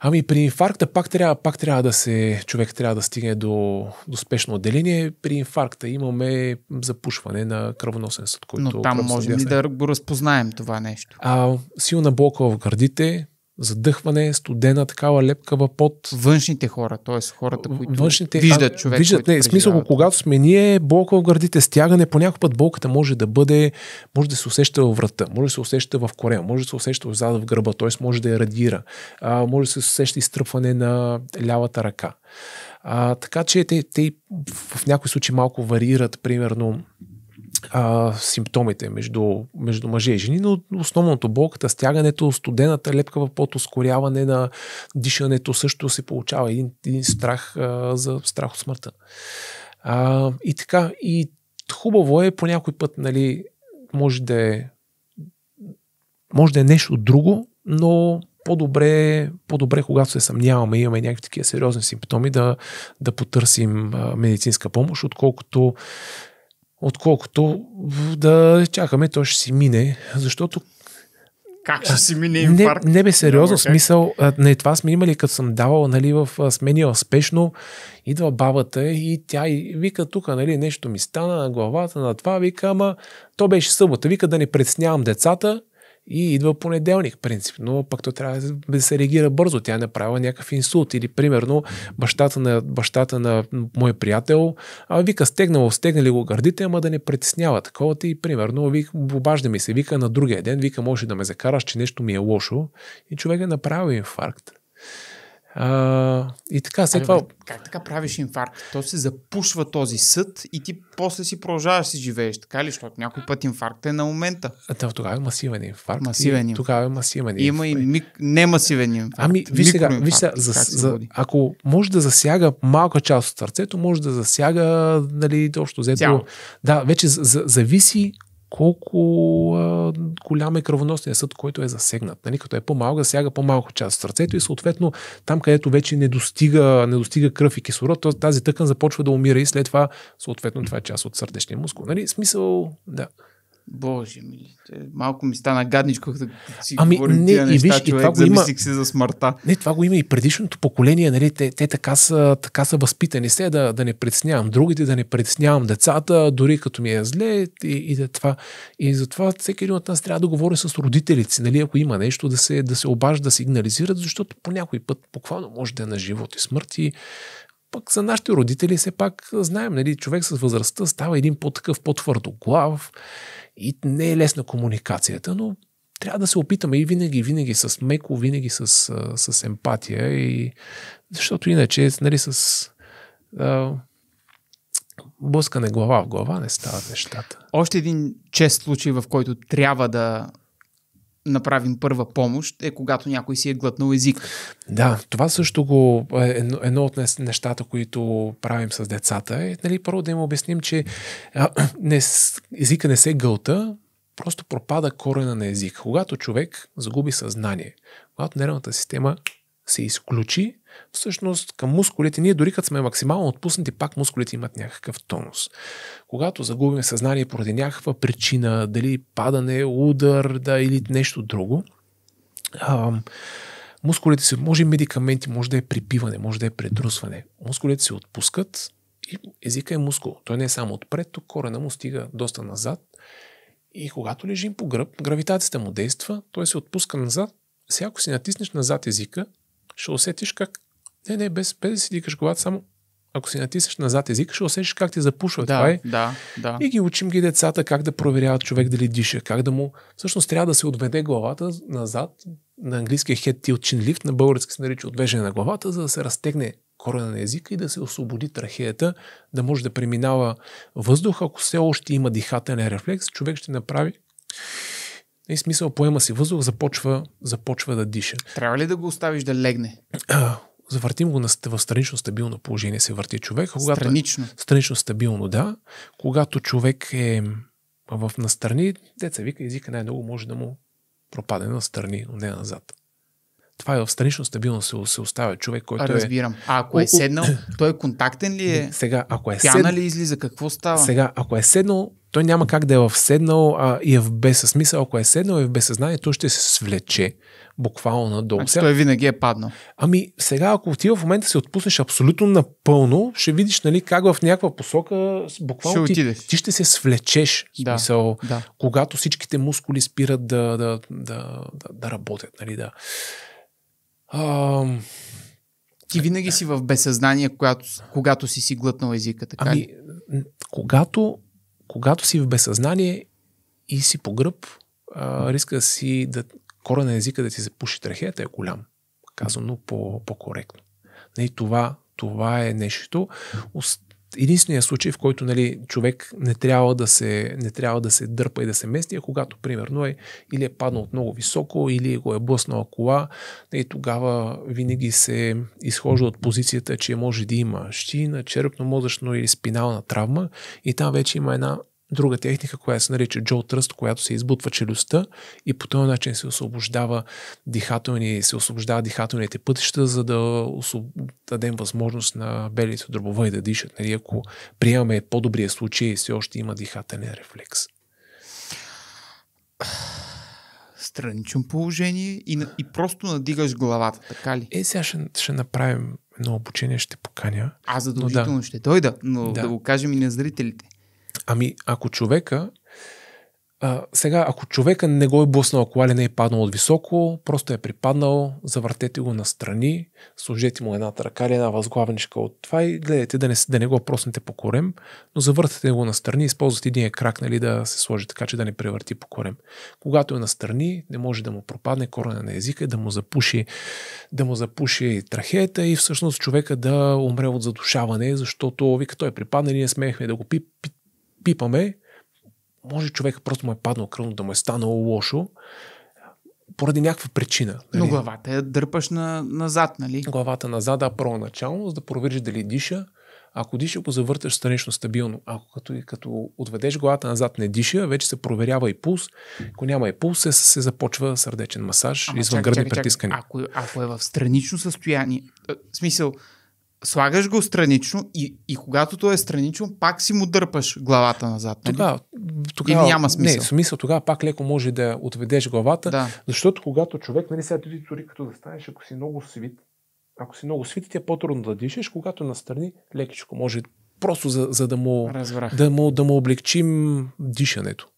Ами при инфаркта пак трябва, пак трябва да се, човек трябва да стигне до, до спешно отделение. При инфаркта имаме запушване на кръвоносен съд, който... Но там можем ли да го разпознаем това нещо? А, силна болка в гърдите, задъхване, студена, такава лепкава под... Външните хора, т.е. хората, които Външните, виждат човек, виждат, не, смисъл, когато сме ние, болка в гърдите, стягане, понякога път болката може да бъде, може да се усеща във врата, може да се усеща в корема, може да се усеща отзад в гърба, т.е. може да я радира, а, може да се усеща изтръпване на лявата ръка. А, така че те, те в някои случаи малко варират, примерно, а, симптомите между, между мъже и жени, но основното болката, стягането, студената лепка в пот, ускоряване на дишането също се получава един, един страх а, за страх от смъртта. А, и така, и хубаво е по някой път, нали, може да е може да е нещо друго, но по-добре, по-добре когато се съмняваме, имаме някакви такива сериозни симптоми, да, да потърсим медицинска помощ, отколкото отколкото да чакаме, то ще си мине, защото как ще си мине инфаркт? Не, не бе, сериозно, okay. смисъл, не това сме имали, като съм давал, нали, в сменила спешно, идва бабата и тя и вика, тук, нали, нещо ми стана на главата, на това, вика, ама, то беше събота, вика да не предснявам децата, и идва понеделник, принципно, пък то трябва да се реагира бързо. Тя е направила някакъв инсулт. Или, примерно, бащата на, бащата на мой приятел, а вика, стегнало, стегнали го гърдите, ама да не притеснява такова. И, примерно, вик, обажда ми се, вика на другия ден, вика, може да ме закараш, че нещо ми е лошо. И човек е направил инфаркт. А, и така, след това... Как така правиш инфаркт? То се запушва този съд и ти после си продължаваш си живееш, така ли? Защото някой път инфаркт е на момента. А, да, тогава е масивен инфаркт. Масивен инфаркт. Тогава е масивен инфаркт. Има и мик... немасивен инфаркт. Ами, виж сега, виж сега за, за, ако може да засяга малка част от сърцето, може да засяга, нали, общо взето. Да, вече за, зависи колко а, голям е кръвоносният съд, който е засегнат. Нали? Като е по малък сяга по-малко част от сърцето и съответно там, където вече не достига, не достига кръв и кислород, тази тъкан започва да умира и след това, съответно, това е част от сърдечния мускул. Нали? Смисъл, да. Боже ми, малко ми стана гадничко, да си ами, говорим не, тия неща, и виж, човек, и това го има, се за смъртта. Не, това го има и предишното поколение, нали, те, те така, са, така са възпитани. Се да, да не предснявам другите, да не предснявам децата, дори като ми е зле и, и да това. И затова всеки един от нас трябва да говори с родителите нали, ако има нещо, да се, да се обажда, да сигнализират, защото по някой път буквално може да е на живот и смърт и пък за нашите родители все пак знаем, нали, човек с възрастта става един по-такъв, по-твърдоглав, и не е лесна комуникацията, но трябва да се опитаме и винаги, винаги с меко, винаги с, с емпатия. И, защото иначе, нали, с а, блъскане глава в глава не стават нещата. Още един чест случай, в който трябва да направим първа помощ е когато някой си е глътнал език. Да, това също го е едно, едно от нещата, които правим с децата. Е, нали, първо да им обясним, че а, не, езика не се гълта, просто пропада корена на език. Когато човек загуби съзнание, когато нервната система се изключи, Всъщност към мускулите, ние дори като сме максимално отпуснати, пак мускулите имат някакъв тонус. Когато загубим съзнание поради някаква причина, дали падане, удар да, или нещо друго, ам, мускулите се, може медикаменти, може да е припиване, може да е предрусване. Мускулите се отпускат и езика е мускул. Той не е само отпред, тук корена му стига доста назад. И когато лежим по гръб, гравитацията му действа, той се отпуска назад. Сега ако си натиснеш назад езика, ще усетиш как не, не, без, без да си дикаш главата, само ако си натиснеш назад език, ще усещаш как ти запушва. Да, това е. да, да. И ги учим ги децата как да проверяват човек дали диша, как да му... Всъщност трябва да се отведе главата назад, на английски е head tilt chin lift, на български се нарича отвеждане на главата, за да се разтегне корена на езика и да се освободи трахеята, да може да преминава въздух. Ако все още има дихателен рефлекс, човек ще направи и е, смисъл, поема си въздух, започва, започва да диша. Трябва ли да го оставиш да легне? завъртим го в странично стабилно положение се върти човек. Когато е странично. Е, странично стабилно, да. Когато човек е в настрани, деца вика езика най-много може да му пропаде настрани, но не назад. Това е в странично стабилно се, се оставя човек, който е Разбирам. е... А ако е седнал, той е контактен ли е? Сега, ако е седнал... ли излиза? Какво става? Сега, ако е седнал, той няма как да е в седнал а, и е в безсъсмисъл. Ако е седнал и е в безсъзнание, то ще се свлече буквално надолу. Значи той винаги е паднал. Ами сега, ако ти в момента се отпуснеш абсолютно напълно, ще видиш нали, как в някаква посока буквално ще ти, ти ще се свлечеш. Да, смисъл, да. Когато всичките мускули спират да, да, да, да, да работят. Нали, да. А, ти винаги си в безсъзнание, когато, когато си си глътнал езика, така Ами, когато когато си в безсъзнание и си по гръб, а, риска си да кора на езика да ти запуши трахеята е голям. Казано по, коректно нали, това, това е нещо единствения случай, в който нали, човек не трябва, да се, не трябва да се дърпа и да се мести, е когато, примерно, е, или е паднал от много високо, или го е блъснала кола, и нали, тогава винаги се изхожда от позицията, че може да има щина, черепно-мозъчно или спинална травма и там вече има една друга техника, която се нарича Джо Тръст, която се избутва челюстта и по този начин се освобождава дихателни, се освобождава дихателните пътища, за да дадем възможност на белите дробове да дишат. Нали, ако приемаме по-добрия случай, все още има дихателен рефлекс. Страничен положение и, на, и просто надигаш главата, така ли? Е, сега ще, ще направим едно обучение, ще поканя. Аз задължително да. ще дойда, но да. да го кажем и на зрителите. Ами, ако човека а, сега, ако човека не го е блъснал, ако не е паднал от високо, просто е припаднал, завъртете го настрани, сложете му едната ръка или една възглавничка от това и гледайте да не, да не го проснете по корем, но завъртате го настрани, използвате един крак нали, да се сложи така, че да не превърти по корем. Когато е настрани, не може да му пропадне корена на езика и да му запуши, да му запуши трахеята и всъщност човека да умре от задушаване, защото вика, като е припаднал, ние смеехме да го пип, пипаме, може човек просто му е паднал кръвно, да му е станало лошо, поради някаква причина. Нали? Но главата я дърпаш на, назад, нали? Главата назад, да, първоначално, за да провериш дали диша. Ако диша, го завърташ странично стабилно. Ако като, като отведеш главата назад не диша, вече се проверява и пулс. Ако няма и пулс, се, се започва сърдечен масаж, Ама извън чак, притискания. Ако, ако е в странично състояние, в смисъл, слагаш го странично и, и когато то е странично, пак си му дърпаш главата назад. Нали? Тогава, тогава, Или няма смисъл? Не, смисъл тогава пак леко може да отведеш главата, да. защото когато човек, нали сега ти дори като застанеш, ако си много свит, ако си много свит, ти е по-трудно да дишаш, когато настрани лекичко може просто за, за да, му, да, му, да му облегчим дишането.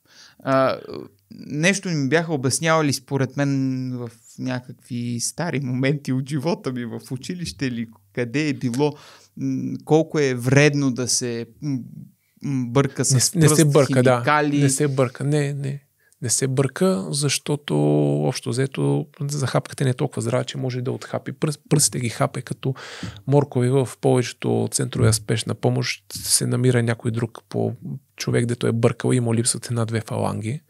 А, нещо ми бяха обяснявали според мен в някакви стари моменти от живота ми в училище или къде е било, колко е вредно да се бърка с не, пръст, не се бърка, химикали. Да. Не се бърка, не, не. Не се бърка, защото общо взето захапката не е толкова здрава, че може да отхапи. Пръст, пръстите ги хапе като моркови в повечето центрове спешна помощ се намира някой друг по човек, дето е бъркал, и му липсват една-две фаланги.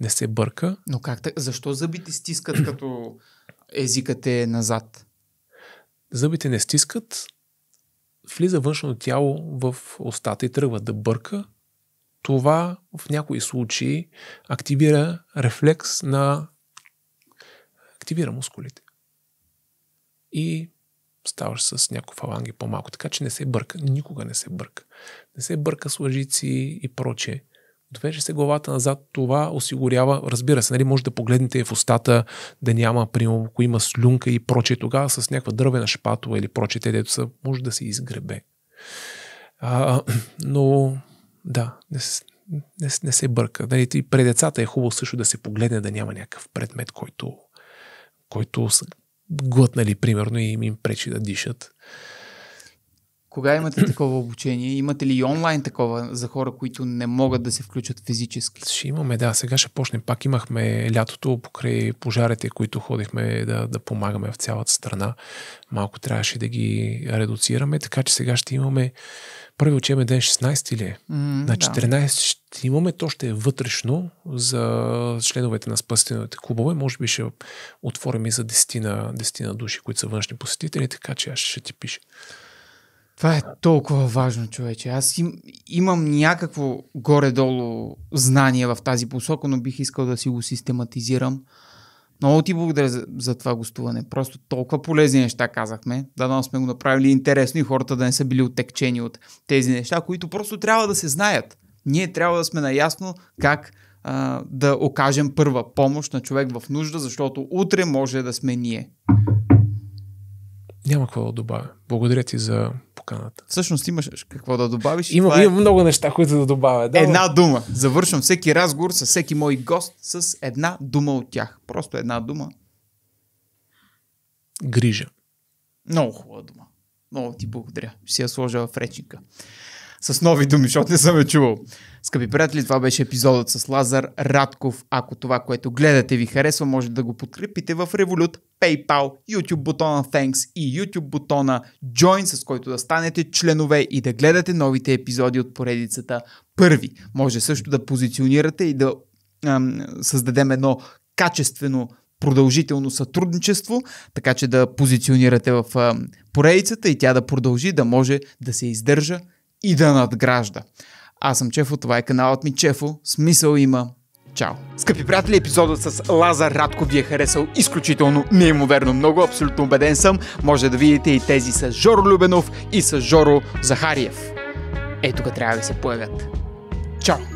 Не се бърка. Но как така? Защо зъбите стискат като езикът е назад? зъбите не стискат, влиза външно тяло в устата и тръгва да бърка. Това в някои случаи активира рефлекс на... активира мускулите. И ставаш с някои фаланги по-малко, така че не се бърка, никога не се бърка. Не се бърка с лъжици и прочее. Довежда се главата назад, това осигурява, разбира се, нали, може да погледнете в устата, да няма, примерно, ако има слюнка и прочее, тогава с някаква дървена шпатова или прочее, те дето са, може да се изгребе. А, но, да, не, не, не се бърка. Нали, и пред децата е хубаво също да се погледне, да няма някакъв предмет, който, който са глътнали, примерно, и им пречи да дишат. Кога имате такова обучение? Имате ли онлайн такова за хора, които не могат да се включат физически? Ще имаме, да. Сега ще почнем. Пак имахме лятото покрай пожарите, които ходихме да, да помагаме в цялата страна. Малко трябваше да ги редуцираме, така че сега ще имаме първи учебен ден 16 ли Mm, на 14 да. ще имаме, то ще е вътрешно за членовете на спасителните клубове. Може би ще отворим и за 10 на, 10 на души, които са външни посетители, така че аз ще ти пиша. Това е толкова важно, човече. Аз им, имам някакво горе-долу знание в тази посока, но бих искал да си го систематизирам. Много ти благодаря за, за това гостуване. Просто толкова полезни неща казахме. Да, но сме го направили интересно и хората да не са били отекчени от тези неща, които просто трябва да се знаят. Ние трябва да сме наясно как а, да окажем първа помощ на човек в нужда, защото утре може да сме ние. Няма какво да добавя. Благодаря ти за поканата. Всъщност имаш какво да добавиш. Има, е- има е... много неща, които да добавя. Да, една дума. Завършвам всеки разговор с всеки мой гост с една дума от тях. Просто една дума. Грижа. Много хубава дума. Много ти благодаря. Ще си я сложа в речника с нови думи, защото не съм я чувал. Скъпи приятели, това беше епизодът с Лазар Радков. Ако това, което гледате ви харесва, може да го подкрепите в Revolut, PayPal, YouTube бутона Thanks и YouTube бутона Join, с който да станете членове и да гледате новите епизоди от поредицата първи. Може също да позиционирате и да ам, създадем едно качествено продължително сътрудничество, така че да позиционирате в поредицата и тя да продължи да може да се издържа и да надгражда. Аз съм Чефо, това е каналът ми Чефо, смисъл има, Чао! Скъпи приятели, епизодът с Лазар Радко ви е харесал изключително неимоверно много, абсолютно убеден съм. Може да видите и тези с Жоро Любенов и с Жоро Захариев. Ето тук трябва да се появят. Чао!